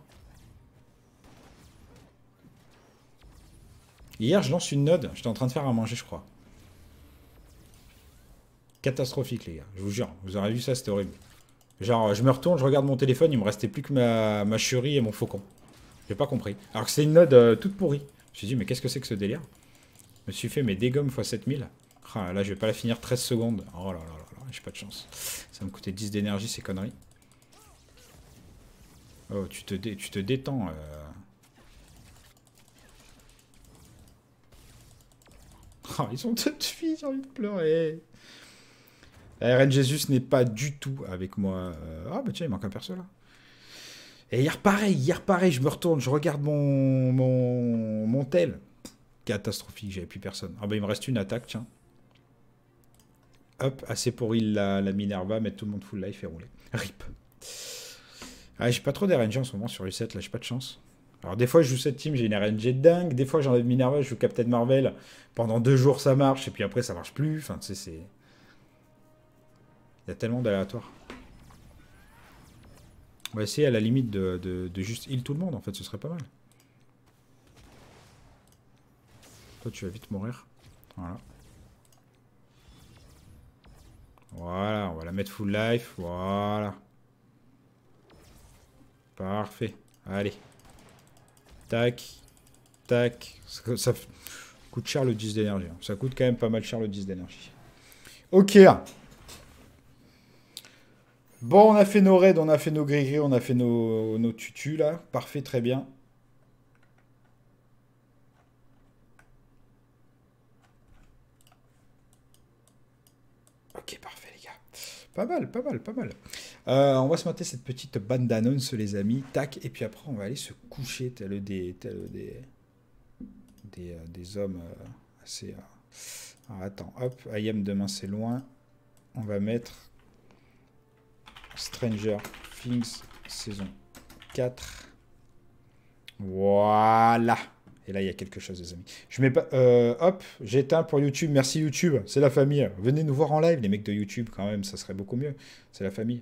Hier, je lance une node. J'étais en train de faire à manger, je crois. Catastrophique, les gars. Je vous jure. Vous aurez vu ça, c'était horrible. Genre, je me retourne, je regarde mon téléphone, il me restait plus que ma, ma et mon faucon. J'ai pas compris. Alors que c'est une node euh, toute pourrie. Je me suis dit, mais qu'est-ce que c'est que ce délire Je me suis fait mes dégommes x 7000. Ah, là, je vais pas la finir 13 secondes. Oh là là là là, j'ai pas de chance. Ça va me coûter 10 d'énergie, ces conneries. Oh, tu te, tu te détends. Euh. [laughs] Ah, ils sont toutes filles, j'ai envie de pleurer. La RN Jésus n'est pas du tout avec moi. Euh. Ah, bah tiens, il manque un perso là. Et hier, pareil, hier, pareil, je me retourne, je regarde mon, mon, tel. Catastrophique, j'avais plus personne. Ah bah, il me reste une attaque, tiens. Hop, assez pour il la, Minerva, mettre tout le monde full life et rouler. RIP. Ah, j'ai pas trop d'RNG en ce moment sur les 7 là, j'ai pas de chance. Alors, des fois, je joue cette team, j'ai une RNG dingue. Des fois, j'enlève Minerva, je joue Captain Marvel. Pendant deux jours, ça marche, et puis après, ça marche plus. Enfin, tu sais, c'est. Il y a tellement d'aléatoires. On va essayer à la limite de, juste heal tout le monde, en fait, ce serait pas mal. Toi, tu vas vite mourir. Voilà. Voilà, on va la mettre full life. Voilà. Parfait. Allez. Tac. Tac. Ça, ça coûte cher le 10 d'énergie. Hein. Ça coûte quand même pas mal cher le 10 d'énergie. Ok. Bon, on a fait nos raids, on a fait nos gris-gris, on a fait nos, nos tutus là. Parfait, très bien. Ok, parfait les gars. Pas mal, pas mal, pas mal. Euh, on va se mater cette petite bande d'annonces les amis. Tac, et puis après on va aller se coucher tel des, tel des, des, euh, des hommes euh, assez... Alors, ah, attends, hop, IM demain c'est loin. On va mettre Stranger Things saison 4. Voilà. Et là, il y a quelque chose, les amis. Je mets pas. Euh, hop, j'éteins pour YouTube. Merci YouTube. C'est la famille. Venez nous voir en live, les mecs de YouTube, quand même. Ça serait beaucoup mieux. C'est la famille.